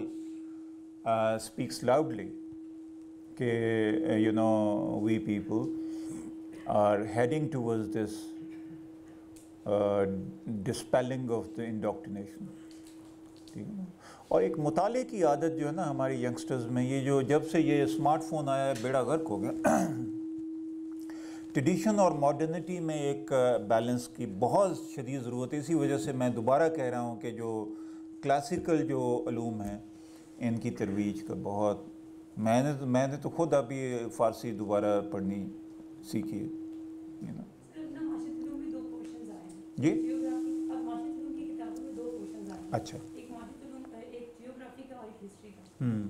speaks uh, speaks loudly. You know we people are heading towards towards dispelling of the of the ठीक है और एक मुताले की आदत जो है ना हमारे यंगस्टर्स में ये जो जब से ये स्मार्टफोन आया है बेड़ा गर्क हो गया ट्रेडिशन और मॉडर्निटी में एक बैलेंस uh, की बहुत शदीद ज़रूरत है इसी वजह से मैं दोबारा कह रहा हूँ कि जो क्लासिकल जो अलूम हैं इनकी तरवीज का बहुत मैंने तो मैंने तो खुद अभी फ़ारसी दोबारा पढ़नी सीखी है ना जी अच्छा हम्म।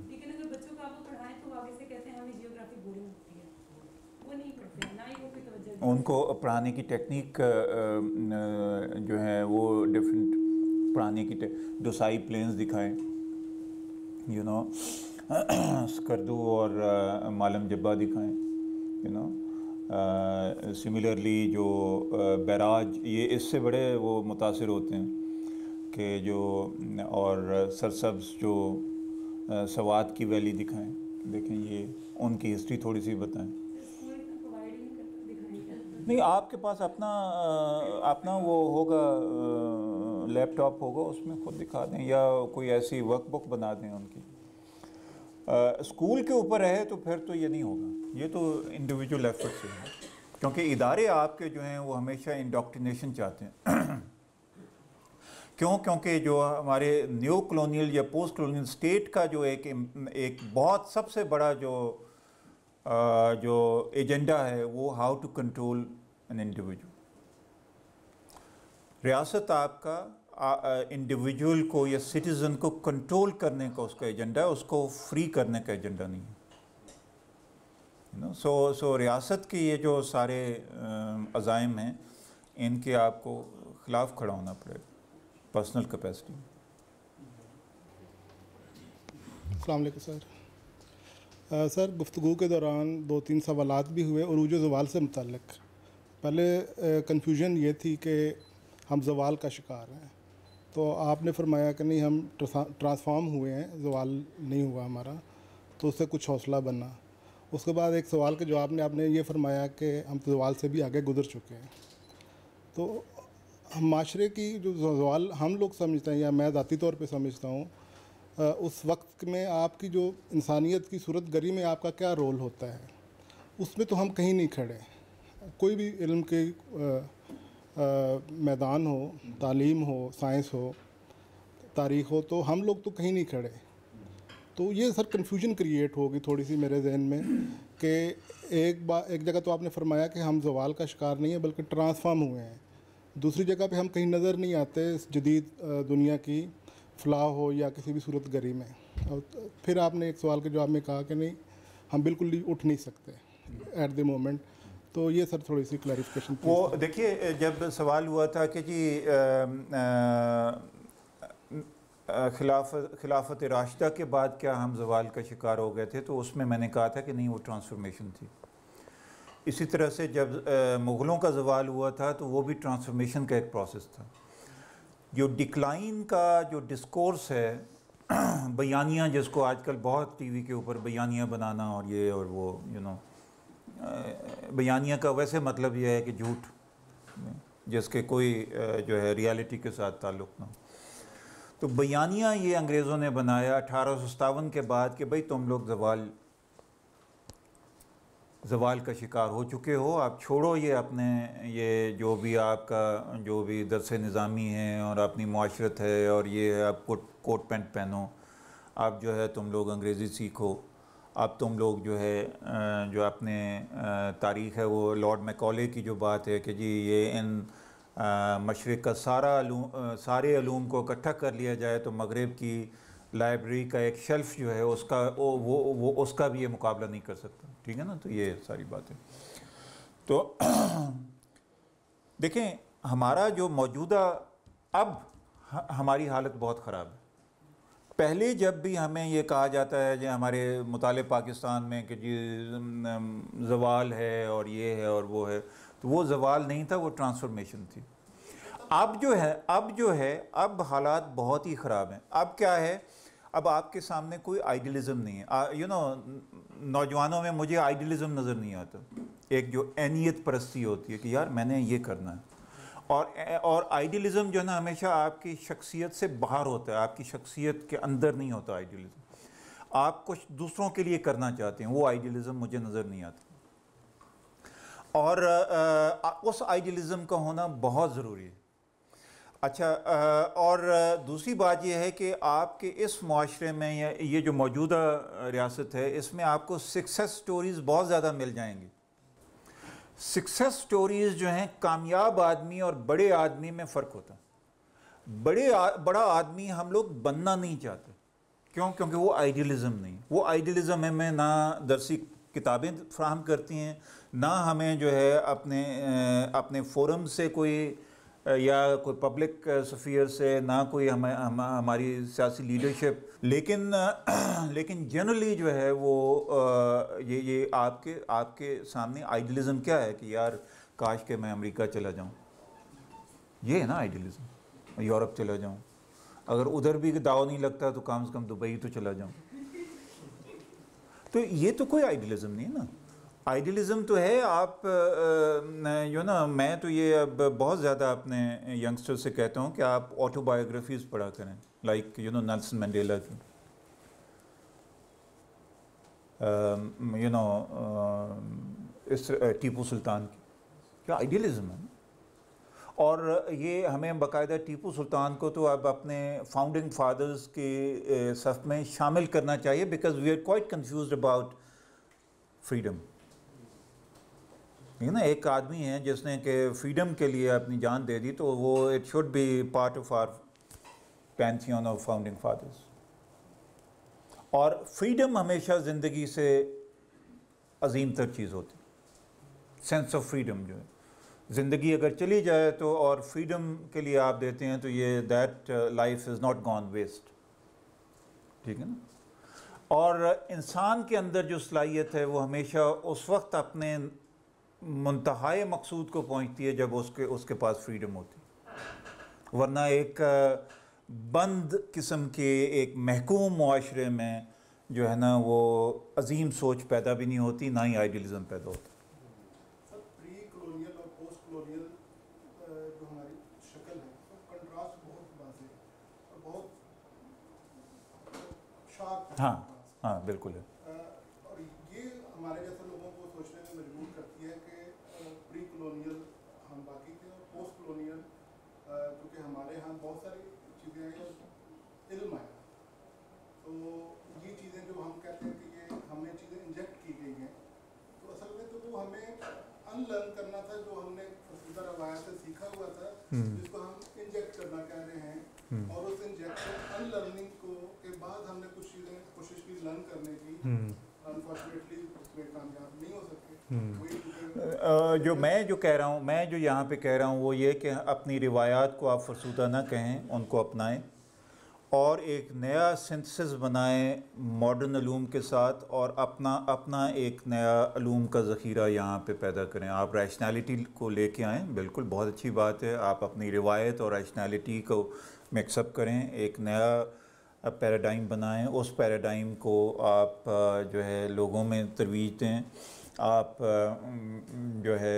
तो उनको पढ़ाने की टेक्निक जो है वो डिफरेंट पढ़ाने की डोसाई प्लेन्स दिखाएं यू नो स्कर्दू और मालम जब्बा दिखाएं यू नो सिमिलरली जो uh, बैराज ये इससे बड़े वो मुतासर होते हैं कि जो और सरसब्स जो uh, सवाद की वैली दिखाएं देखें ये उनकी हिस्ट्री थोड़ी सी बताएं नहीं आपके पास अपना uh, अपना वो होगा लैपटॉप होगा उसमें खुद दिखा दें या कोई ऐसी वर्कबुक बना दें उनकी आ, स्कूल के ऊपर है तो फिर तो ये नहीं होगा ये तो इंडिविजुअल एफर्ट से है क्योंकि इदारे आपके जो हैं वो हमेशा इंडोक्टिनेशन चाहते हैं *clears throat* क्यों क्योंकि जो हमारे न्यू कलोनियल या पोस्ट कॉलोनियल स्टेट का जो एक एक बहुत सबसे बड़ा जो आ, जो एजेंडा है वो how to control an individual रियासत आपका इंडिविजुअल को या सिटीज़न को कंट्रोल करने का उसका एजेंडा है उसको फ्री करने का एजेंडा नहीं है ना सो सो रियासत के ये जो सारे अजायम हैं इनके आपको ख़िलाफ़ खड़ा होना पड़ेगा पर्सनल कैपेसिटी अलैक सर आ, सर गुफ्तु के दौरान दो तीन सवाल भी हुए उजो जवाल से मुतल पहले कन्फ्यूजन ये थी कि हम जवाल का शिकार हैं तो आपने फरमाया कि नहीं हम ट्रांसफॉर्म हुए हैं जवाल नहीं हुआ हमारा तो उससे कुछ हौसला बना उसके बाद एक सवाल के जवाब में आपने ये फरमाया कि हम तो जवाल से भी आगे गुजर चुके हैं तो हम माशरे की जो जवाल हम लोग समझते हैं या मैं ज़ाती तौर पर समझता हूँ उस वक्त में आपकी जो इंसानियत की सूरत गरी में आपका क्या रोल होता है उसमें तो हम कहीं नहीं खड़े कोई भी इल्म के मैदान हो तालीम हो साइंस हो तारीख़ हो तो हम लोग तो कहीं नहीं खड़े तो ये सर कन्फ्यूजन क्रिएट होगी थोड़ी सी मेरे जहन में कि एक बार एक जगह तो आपने फरमाया कि हम जवाल का शिकार नहीं है बल्कि ट्रांसफार्म हुए हैं दूसरी जगह पे हम कहीं नज़र नहीं आते इस जदीद दुनिया की फलाह हो या किसी भी सूरत गरी में और फिर आपने एक सवाल के जवाब में कहा कि नहीं हम बिल्कुल उठ नहीं सकते एट द मोमेंट तो ये सर थोड़ी सी क्लैरिफिकेशन वो देखिए जब सवाल हुआ था कि जी खिलाफ खिलाफत राशिदा के बाद क्या हम जवाल का शिकार हो गए थे तो उसमें मैंने कहा था कि नहीं वो ट्रांसफॉर्मेशन थी इसी तरह से जब मुग़लों का जवाल हुआ था तो वो भी ट्रांसफॉर्मेशन का एक प्रोसेस था जो डिक्लाइन का जो डिस्कोर्स है *clears throat* बयानियाँ जिसको आजकल बहुत टीवी के ऊपर बयानियाँ बनाना और ये और वो यू you नो know, बयानिया का वैसे मतलब यह है कि झूठ जिसके कोई जो है रियलिटी के साथ ताल्लुक़ ना हो तो बयानिया ये अंग्रेज़ों ने बनाया अठारह के बाद कि भाई तुम लोग जवाल जवाल का शिकार हो चुके हो आप छोड़ो ये अपने ये जो भी आपका जो भी दरस निज़ामी है और अपनी माशरत है और ये आप कोट कोट पैंट पहनो आप जो है तुम लोग अंग्रेज़ी सीखो अब तुम लोग जो है जो अपने तारीख़ है वो लॉर्ड मैकॉले की जो बात है कि जी ये इन मशरक़ का सारा अलूम सारे अलूम को इकट्ठा कर लिया जाए तो मगरब की लाइब्रेरी का एक शेल्फ़ जो है उसका वो वो वो उसका भी ये मुकाबला नहीं कर सकता ठीक है ना तो ये सारी बातें तो *clears throat* देखें हमारा जो मौजूदा अब हमारी हालत बहुत ख़राब है पहले जब भी हमें ये कहा जाता है जो हमारे मुताल पाकिस्तान में कि जी जवाल है और ये है और वो है तो वो जवाल नहीं था वो ट्रांसफॉर्मेशन थी अब जो है अब जो है अब हालात बहुत ही ख़राब हैं अब क्या है अब आपके सामने कोई आइडियलिज्म नहीं है यू नो नौजवानों में मुझे आइडियलिज्म नज़र नहीं आता एक जो एनीत परस्ती होती है कि यार मैंने ये करना है और और आइडियलिज़म जो है ना हमेशा आपकी शख्सियत से बाहर होता है आपकी शख्सियत के अंदर नहीं होता आइडियलिज़म आप कुछ दूसरों के लिए करना चाहते हैं वो आइडियलिज़म मुझे नज़र नहीं आता और आ, उस आइडियलिज़म का होना बहुत ज़रूरी है अच्छा आ, और दूसरी बात यह है कि आपके इस माशरे में या ये जो मौजूदा रियासत है इसमें आपको सक्सेस स्टोरीज़ बहुत ज़्यादा मिल जाएंगी सक्सेस स्टोरीज जो हैं कामयाब आदमी और बड़े आदमी में फ़र्क होता है बड़े आ, बड़ा आदमी हम लोग बनना नहीं चाहते क्यों क्योंकि वो आइडियलिज़म नहीं वो है हमें ना दरसी किताबें फ्राहम करती हैं ना हमें जो है अपने अपने फोरम से कोई या कोई पब्लिक सफियर से ना कोई हमें हम, हमारी सियासी लीडरशिप लेकिन *clears throat* लेकिन जनरली जो है वो ये ये आपके आपके सामने आइडियलिज़म क्या है कि यार काश के मैं अमेरिका चला जाऊँ ये है ना आइडियलिज़म यूरोप चला जाऊँ अगर उधर भी दाव नहीं लगता तो कम से कम दुबई तो चला जाऊँ तो ये तो कोई आइडियलिज़म नहीं है ना आइडियलिज़म तो है आप यू ना मैं तो ये अब बहुत ज़्यादा अपने यंगस्टर से कहता हूँ कि आप ऑटोबायोग्राफीज़ पढ़ा करें like you know Nelson Mandela की यू um, नो इस टीपू सुल्तान की क्या आइडियलिज़म है और ये हमें बकायदा टीपू सुल्तान को तो अब अपने फाउंडिंग फादर्स के सफ़ में शामिल करना चाहिए because we are quite confused about freedom लेकिन ना एक आदमी है जिसने के फ्रीडम के लिए अपनी जान दे दी तो वो it should be part of our pantheon of founding fathers और फ्रीडम हमेशा ज़िंदगी से अजीम तर चीज़ होती सेंस ऑफ फ्रीडम जो है ज़िंदगी अगर चली जाए तो और फ्रीडम के लिए आप देते हैं तो ये that life is not gone waste ठीक है ना और इंसान के अंदर जो सलाहियत है वो हमेशा उस वक्त अपने मनतहा मकसूद को पहुँचती है जब उसके उसके पास फ्रीडम होती है वरना एक बंद किस्म के एक महकूम माशरे में जो है ना वो अजीम सोच पैदा भी नहीं होती ना ही आइडियलिज्म पैदा होता हाँ हाँ बिल्कुल है बहुत सारी चीज़ें हैं और तो इल्म है तो ये चीज़ें जो हम कहते हैं कि ये हमें चीज़ें इंजेक्ट की गई हैं तो असल में तो वो हमें अनलर्न करना था जो हमने फसलदा रवायत से सीखा हुआ था हम्म। जिसको हम इंजेक्ट करना कह रहे हैं हम्म। और उस इंजेक्शन अनलर्निंग को के बाद हमने कुछ चीज़ें कोशिश की लर्न करने की अनफॉर्चुनेटली हम्म। उसमें कामयाब नहीं हो सकती हम्म। जो मैं जो कह रहा हूँ मैं जो यहाँ पे कह रहा हूँ वो ये कि अपनी रिवायात को आप फरसूदा ना कहें उनको अपनाएं और एक नया सिंथसिस बनाएं मॉडर्न अलूम के साथ और अपना अपना एक नया अलूम का ज़ख़ीरा यहाँ पे पैदा करें आप रैशनैलिटी को लेके आएँ बिल्कुल बहुत अच्छी बात है आप अपनी रिवायत और रैशनैलिटी को मिक्सअप करें एक नया पैराडाइम बनाएं उस पैराडाइम को आप जो है लोगों में तरवीज दें आप जो है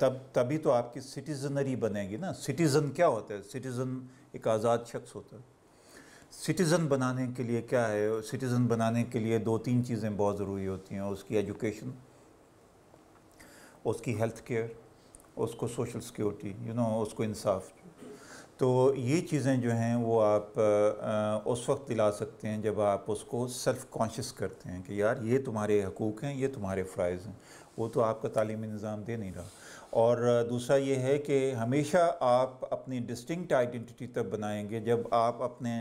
तब तभी तो आपकी सिटीज़नरी बनेगी ना सिटीज़न क्या होता है सिटीज़न एक आज़ाद शख्स होता है सिटीज़न बनाने के लिए क्या है सिटीज़न बनाने के लिए दो तीन चीज़ें बहुत ज़रूरी होती हैं उसकी एजुकेशन उसकी हेल्थ केयर उसको सोशल सिक्योरिटी यू नो उसको इंसाफ तो ये चीज़ें जो हैं वो आप उस वक्त दिला सकते हैं जब आप उसको सेल्फ कॉन्शियस करते हैं कि यार ये तुम्हारे हकूक़ हैं ये तुम्हारे फ़रज़ हैं वो तो आपका तालीमी निज़ाम दे नहीं रहा और दूसरा ये है कि हमेशा आप अपनी डिस्टिंक्ट आइडेंटिटी तब बनाएंगे जब आप अपने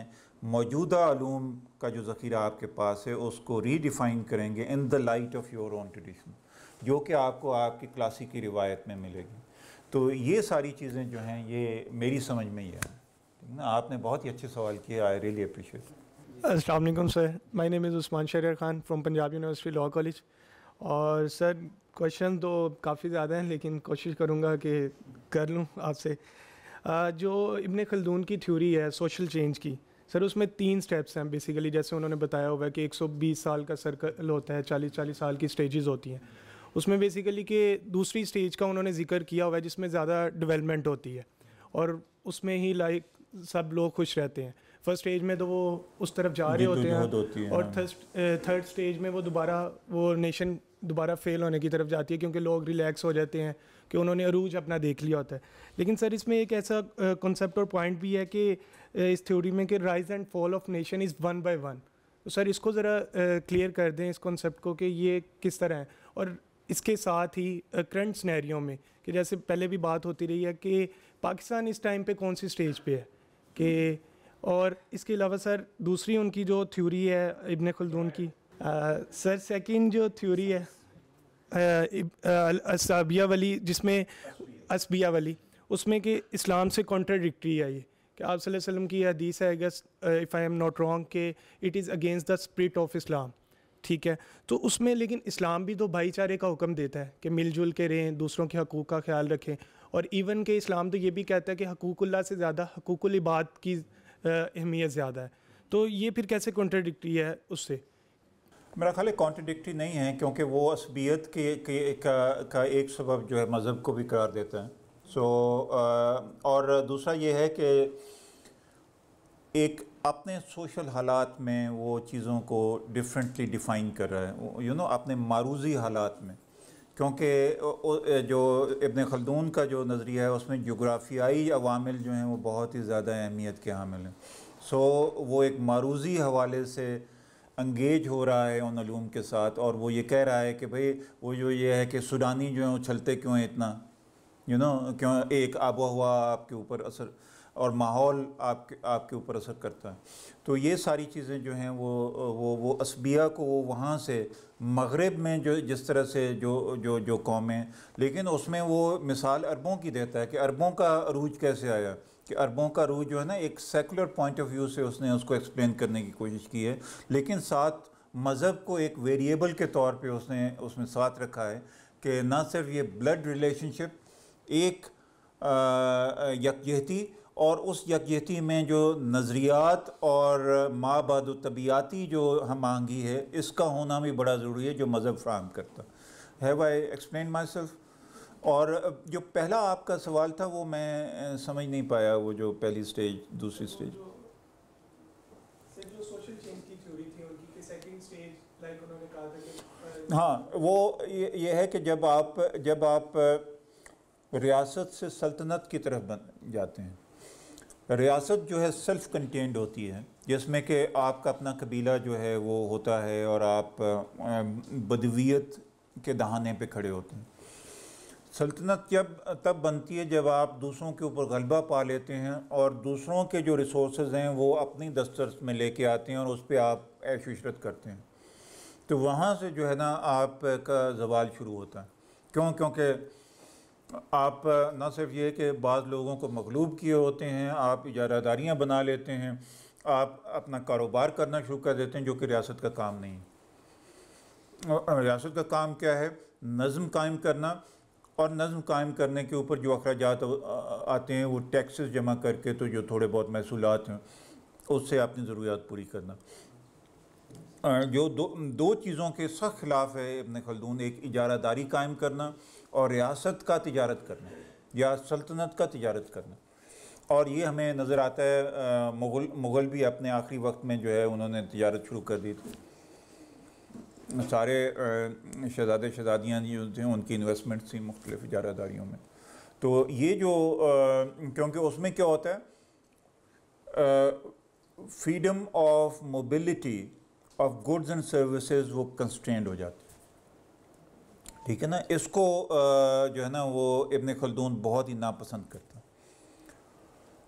मौजूदा आलूम का जो ज़ख़ीरा आपके पास है उसको रीडिफ़ाइन करेंगे in the light of your own tradition जो कि आपको आपकी क्लासिकी रिवायत में मिलेगी तो ये सारी चीज़ें जो हैं ये मेरी समझ में ही है ना आपने बहुत ही अच्छे सवाल किए I really appreciate Aslam sir मैं name is Usman Shariar Khan from Punjab university law college और सर क्वेश्चन तो काफ़ी ज़्यादा हैं लेकिन कोशिश करूँगा कि कर लूँ आपसे uh, जो इबन खलदून की थ्योरी है सोशल चेंज की सर उसमें तीन स्टेप्स हैं बेसिकली जैसे उन्होंने बताया हुआ है कि 120 साल का सर्कल होता है 40 40 साल की स्टेजेस होती हैं उसमें बेसिकली कि दूसरी स्टेज का उन्होंने जिक्र किया हुआ है जिसमें ज़्यादा डेवलपमेंट होती है और उसमें ही लाइक सब लोग खुश रहते हैं फर्स्ट स्टेज में तो वो उस तरफ जा रहे होते हैं है। और थर्ड हाँ। स्टेज eh, में वो दोबारा वो नेशन दोबारा फेल होने की तरफ जाती है क्योंकि लोग रिलैक्स हो जाते हैं कि उन्होंने अरूज अपना देख लिया होता है लेकिन सर इसमें एक ऐसा कॉन्सेप्ट eh, और पॉइंट भी है कि eh, इस थ्योरी में कि rise and fall of nation is one by one sir इसको ज़रा क्लियर कर दें इस कॉन्सेप्ट को कि ये किस तरह है और इसके साथ ही करंट स्नैरियों में कि जैसे पहले भी बात होती रही है कि पाकिस्तान इस टाइम पे कौन सी स्टेज पे है कि और इसके अलावा सर दूसरी उनकी जो थ्योरी है इबन खलदून की आ, सर सेकंड जो थ्योरी है असबिया वली जिसमें असबिया वली उसमें कि इस्लाम से कॉन्ट्रडिक्ट्री है ये कि आप वसल्लम की हदीस है अगर if I am not wrong के it is against the spirit of Islam ठीक है तो उसमें लेकिन इस्लाम भी तो भाईचारे का हुक्म देता है कि मिलजुल के रहें दूसरों के हकूक़ का ख्याल रखें और इवन के इस्लाम तो ये भी कहता है कि हकूकुल्ला से ज़्यादा हकूकुल इबाद की अहमियत ज़्यादा है तो ये फिर कैसे कॉन्ट्रडिक्टी है उससे मेरा ख्याल कॉन्ट्रडिक्टी नहीं है क्योंकि वो असबियत के, के का, का एक सबब जो है मज़हब को भी करार देता है सो so, और दूसरा ये है कि एक अपने सोशल हालात में वो चीज़ों को डिफरेंटली डिफ़ाइन कर रहा है यू नो अपने मारूजी हालात में क्योंकि जो इबन खलदून का जो नज़रिया है उसमें जोग्राफियाई अवामिल जो हैं वो बहुत ही ज़्यादा अहमियत के हामिल हैं सो वो एक मारूजी हवाले से अंगेज हो रहा है उन ूम के साथ और वो ये कह रहा है कि भाई वो जो ये है कि सुडानी जो है उछलते क्यों हैं इतना यू you नो know, क्यों एक आबो हवा आपके ऊपर असर और माहौल आपके आपके ऊपर असर करता है तो ये सारी चीज़ें जो हैं वो वो वो असबिया को वो वहाँ से मगरब में जो जिस तरह से जो जो जो कौमें लेकिन उसमें वो मिसाल अरबों की देता है कि अरबों का अरूज कैसे आया कि अरबों का रूज जो है ना एक सेकुलर पॉइंट ऑफ व्यू से उसने उसको एक्सप्लेन करने की कोशिश की है लेकिन साथ मज़हब को एक वेरिएबल के तौर पे उसने उसमें साथ रखा है कि ना सिर्फ ये ब्लड रिलेशनशिप एक यकजहती और उस यकजहती में जो नज़रियात और माबाद तबियाती जो हम आँगी है इसका होना भी बड़ा ज़रूरी है जो मज़हब फ्राहम करता have I explain myself और जो पहला आपका सवाल था वो मैं समझ नहीं पाया वो जो पहली स्टेज दूसरी स्टेज हाँ वो ये, ये है कि जब आप जब आप रियासत से सल्तनत की तरफ बन जाते हैं रियासत जो है सेल्फ़ कंटेंड होती है जिसमें कि आपका अपना कबीला जो है वो होता है और आप बदवियत के दहाने पे खड़े होते हैं सल्तनत जब तब बनती है जब आप दूसरों के ऊपर गलबा पा लेते हैं और दूसरों के जो रिसोर्स हैं वो अपनी दस्तर में लेके आते हैं और उस पर आप ऐश करते हैं तो वहाँ से जो है ना आपका जवाल शुरू होता है क्यों क्योंकि आप ना सिर्फ ये कि बाज़ लोगों को मकलूब किए होते हैं आप इजारादारियाँ बना लेते हैं आप अपना कारोबार करना शुरू कर देते हैं जो कि रियासत का काम नहीं रियासत का काम क्या है नज़म कायम करना और नज़म कायम करने के ऊपर जो अखराज आते हैं वो टैक्सेस जमा करके तो जो थोड़े बहुत महसूल हैं उससे अपनी ज़रूरियात पूरी करना जो दो दो चीज़ों के सख्त खिलाफ है अपने खलदून एक इजारादारी कायम करना और रियासत का तजारत करना या सल्तनत का तजारत करना और ये हमें नज़र आता है मुग़ल मुग़ल भी अपने आखिरी वक्त में जो है उन्होंने तजारत शुरू कर दी थी सारे शहजादे शहजादियाँ जो थे उनकी इन्वेस्टमेंट थी मुख्तलिफ इजारादारियों में तो ये जो क्योंकि उसमें क्या होता है freedom of mobility of goods and services वो कंस्ट्रेंड हो जाती ठीक है ना इसको जो है ना वो इबन खलदून बहुत ही नापसंद करता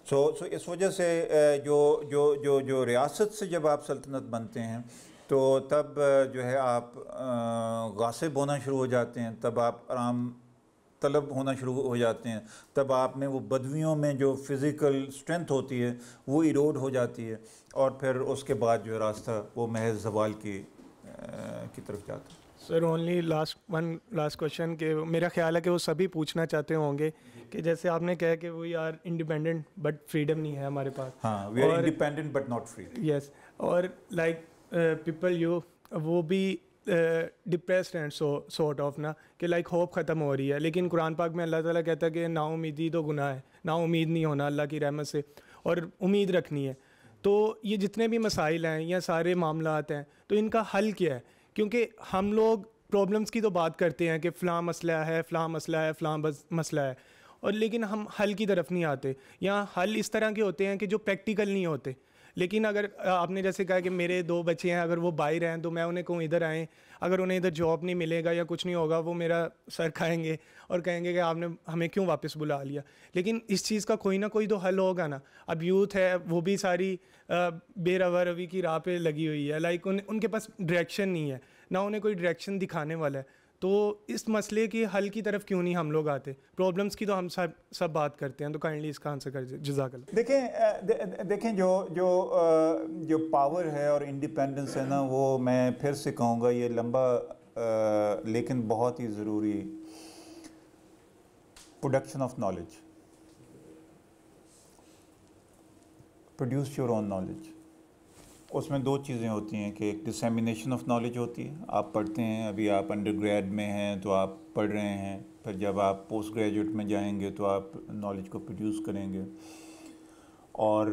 सो सो इस वजह से जो जो जो जो रियासत से जब आप सल्तनत बनते हैं तो तब जो है आप गासिब होना शुरू हो जाते हैं तब आप आराम तलब होना शुरू हो जाते हैं तब आप में वो बदवियों में जो फिज़िकल स्ट्रेंथ होती है वो इरोड हो जाती है और फिर उसके बाद जो रास्ता वो महज जवाल की की तरफ जाता है sir only last one last question के मेरा ख्याल है कि वो सभी पूछना चाहते होंगे कि जैसे आपने कहा कि we are independent but freedom नहीं है हमारे पास we are independent but not free yes और लाइक पीपल यू वो भी depressed and so sort of ना कि लाइक होप ख़त्म हो रही है लेकिन कुरान पाक में अल्लाह ताला कहता है कि ना उम्मीदी तो गुनाह है ना उम्मीद नहीं होना अल्लाह की रहमत से और उम्मीद रखनी है तो ये जितने भी मसाइल हैं या सारे मामलात हैं तो इनका हल क्या है क्योंकि हम लोग प्रॉब्लम्स की तो बात करते हैं कि फ़लाँ मसला है फ़लाँ मसला है फ़लाँ मसला है और लेकिन हम हल की तरफ नहीं आते यहाँ हल इस तरह के होते हैं कि जो प्रैक्टिकल नहीं होते लेकिन अगर आपने जैसे कहा कि मेरे दो बच्चे हैं अगर वो बाहर हैं तो मैं उन्हें कहूँ इधर आएँ अगर उन्हें इधर जॉब नहीं मिलेगा या कुछ नहीं होगा वो मेरा सर खाएंगे और कहेंगे कि आपने हमें क्यों वापस बुला लिया लेकिन इस चीज़ का कोई ना कोई तो हल होगा ना अब यूथ है वो भी सारी बेरवा की राह पर लगी हुई है लाइक उन उनके पास डायरेक्शन नहीं है ना उन्हें कोई डायरेक्शन दिखाने वाला है तो इस मसले के हल की तरफ क्यों नहीं हम लोग आते प्रॉब्लम्स की तो हम सब सब बात करते हैं तो काइंडली इसका आंसर कर जजाकल देखें दे, देखें जो जो जो पावर है और इंडिपेंडेंस है ना वो मैं फिर से कहूँगा ये लंबा लेकिन बहुत ही ज़रूरी production of knowledge produce your own knowledge उसमें दो चीज़ें होती हैं कि एक डिसमिनेशन ऑफ नॉलेज होती है आप पढ़ते हैं अभी आप अंडर ग्रेड में हैं तो आप पढ़ रहे हैं फिर जब आप पोस्ट ग्रेजुएट में जाएंगे तो आप नॉलेज को प्रोड्यूस करेंगे और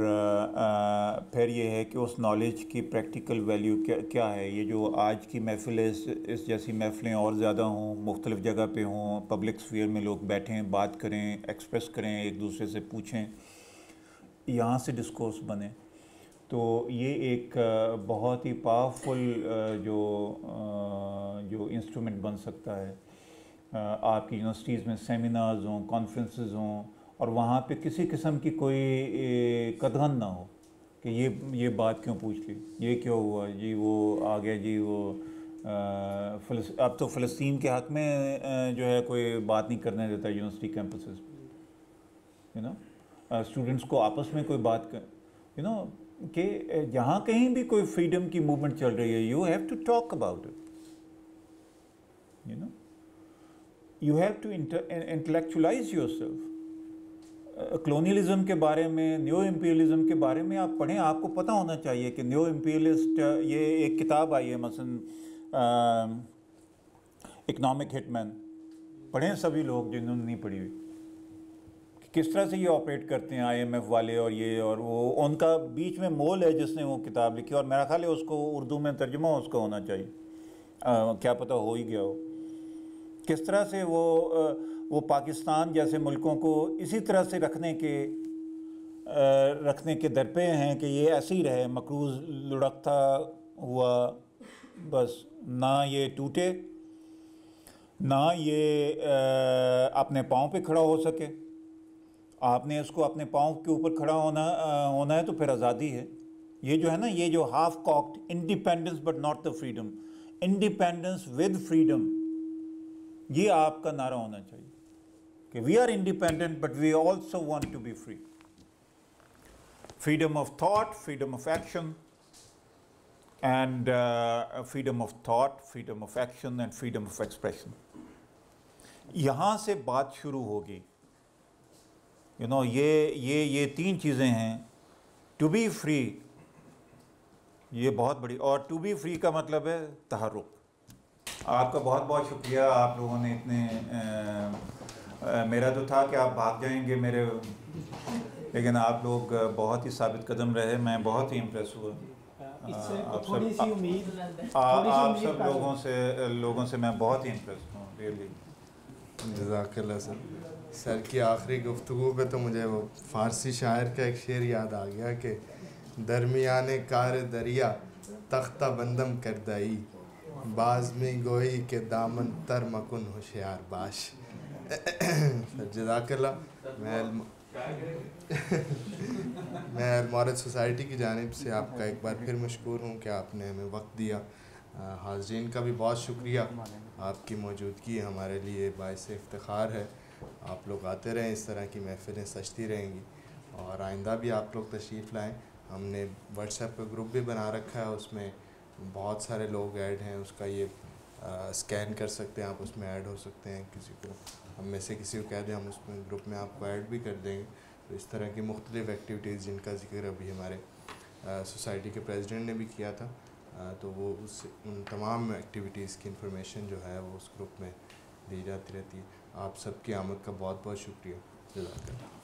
फिर ये है कि उस नॉलेज की प्रैक्टिकल वैल्यू क्या क्या है ये जो आज की महफ़िल इस, इस जैसी महफ़िलें और ज़्यादा हों मुख्तलिफ़ जगह पे हों पब्लिक स्फीयर में लोग बैठें बात करें एक्सप्रेस करें एक दूसरे से पूछें यहाँ से डिस्कोर्स बने तो ये एक बहुत ही पावरफुल जो जो इंस्ट्रूमेंट बन सकता है आपकी यूनिवर्सिटीज़ में सेमिनार्स हों कॉन्फ्रेंसेस हों और वहाँ पे किसी किस्म की कोई कदगन ना हो कि ये ये बात क्यों पूछ ली ये क्यों हुआ जी वो आ गया जी वो अब तो फ़लस्तीन के हक़ में जो है कोई बात नहीं करने देता university campuses you know students को आपस में कोई बात कर यू you नो know, कि जहाँ कहीं भी कोई फ्रीडम की मूवमेंट चल रही है you have to talk about it you know you have to intellectualise yourself colonialism के बारे में न्यू इम्पीरियलिज्म के बारे में आप पढ़ें आपको पता होना चाहिए कि न्यू इम्पीरियलिस्ट ये एक किताब आई है मसन इकनॉमिक हिटमैन पढ़ें सभी लोग जिन्होंने नहीं पढ़ी हुई किस तरह से ये ऑपरेट करते हैं आईएमएफ वाले और ये और वो उनका बीच में मोल है जिसने वो किताब लिखी और मेरा ख्याल है उसको उर्दू में तर्जुमा उसका होना चाहिए आ, क्या पता हो ही गया हो किस तरह से वो आ, वो पाकिस्तान जैसे मुल्कों को इसी तरह से रखने के आ, रखने के दरपे हैं कि ये ऐसे ही रहे मकरूज लुढ़कता हुआ बस ना ये टूटे ना ये आ, अपने पाँव पे खड़ा हो सके आपने उसको अपने पाँव के ऊपर खड़ा होना आ, होना है तो फिर आज़ादी है ये जो है ना ये जो half cocked independence but not the freedom independence with freedom ये आपका नारा होना चाहिए कि we are independent but we also want to be free freedom of thought freedom of action and freedom of thought freedom of action and freedom of expression यहाँ से बात शुरू होगी यू नो ये ये ये तीन चीज़ें हैं टू बी फ्री ये बहुत बड़ी और टू बी फ्री का मतलब है तहारुक आपका बहुत बहुत शुक्रिया आप लोगों ने इतने आ, आ, मेरा तो था कि आप भाग जाएंगे मेरे लेकिन आप लोग बहुत ही साबित कदम रहे मैं बहुत ही इम्प्रेस हुआ आप तो सब आप सब लोगों से लोगों से मैं बहुत ही इम्प्रेस हूँ रियली जजाक सर सर की आखिरी गुफ्तु पे तो मुझे वो फ़ारसी शायर का एक शेर याद आ गया कि दरमियान कार दरिया तख्ता बंदम कर दई बाज़मी गोई के दामन तर मकुन होशियार बाश सर जदाकला मैं *laughs* मैं अलमारत सोसाइटी की जानब से आपका एक बार फिर मशहूर हूँ कि आपने हमें वक्त दिया हाजरीन का भी बहुत शुक्रिया आपकी मौजूदगी हमारे लिए बायस इफ्तार है आप लोग आते रहें इस तरह की महफिलें सजती रहेंगी और आइंदा भी आप लोग तशरीफ़ लाएँ हमने व्हाट्सएप पर ग्रुप भी बना रखा है उसमें बहुत सारे लोग ऐड हैं उसका ये आ, स्कैन कर सकते हैं आप उसमें ऐड हो सकते हैं किसी को हम में से किसी को कह दें हम उसमें ग्रुप में आपको ऐड भी कर देंगे तो इस तरह की मुख्तलिफ़ एक्टिविटीज़ जिनका जिक्र अभी हमारे सोसाइटी के प्रेसिडेंट ने भी किया था आ, तो वो उस उन तमाम एक्टिविटीज़ की इंफॉर्मेशन जो है वो उस ग्रुप में दी जाती रहती है आप सबकी आमद का बहुत बहुत शुक्रिया जजाक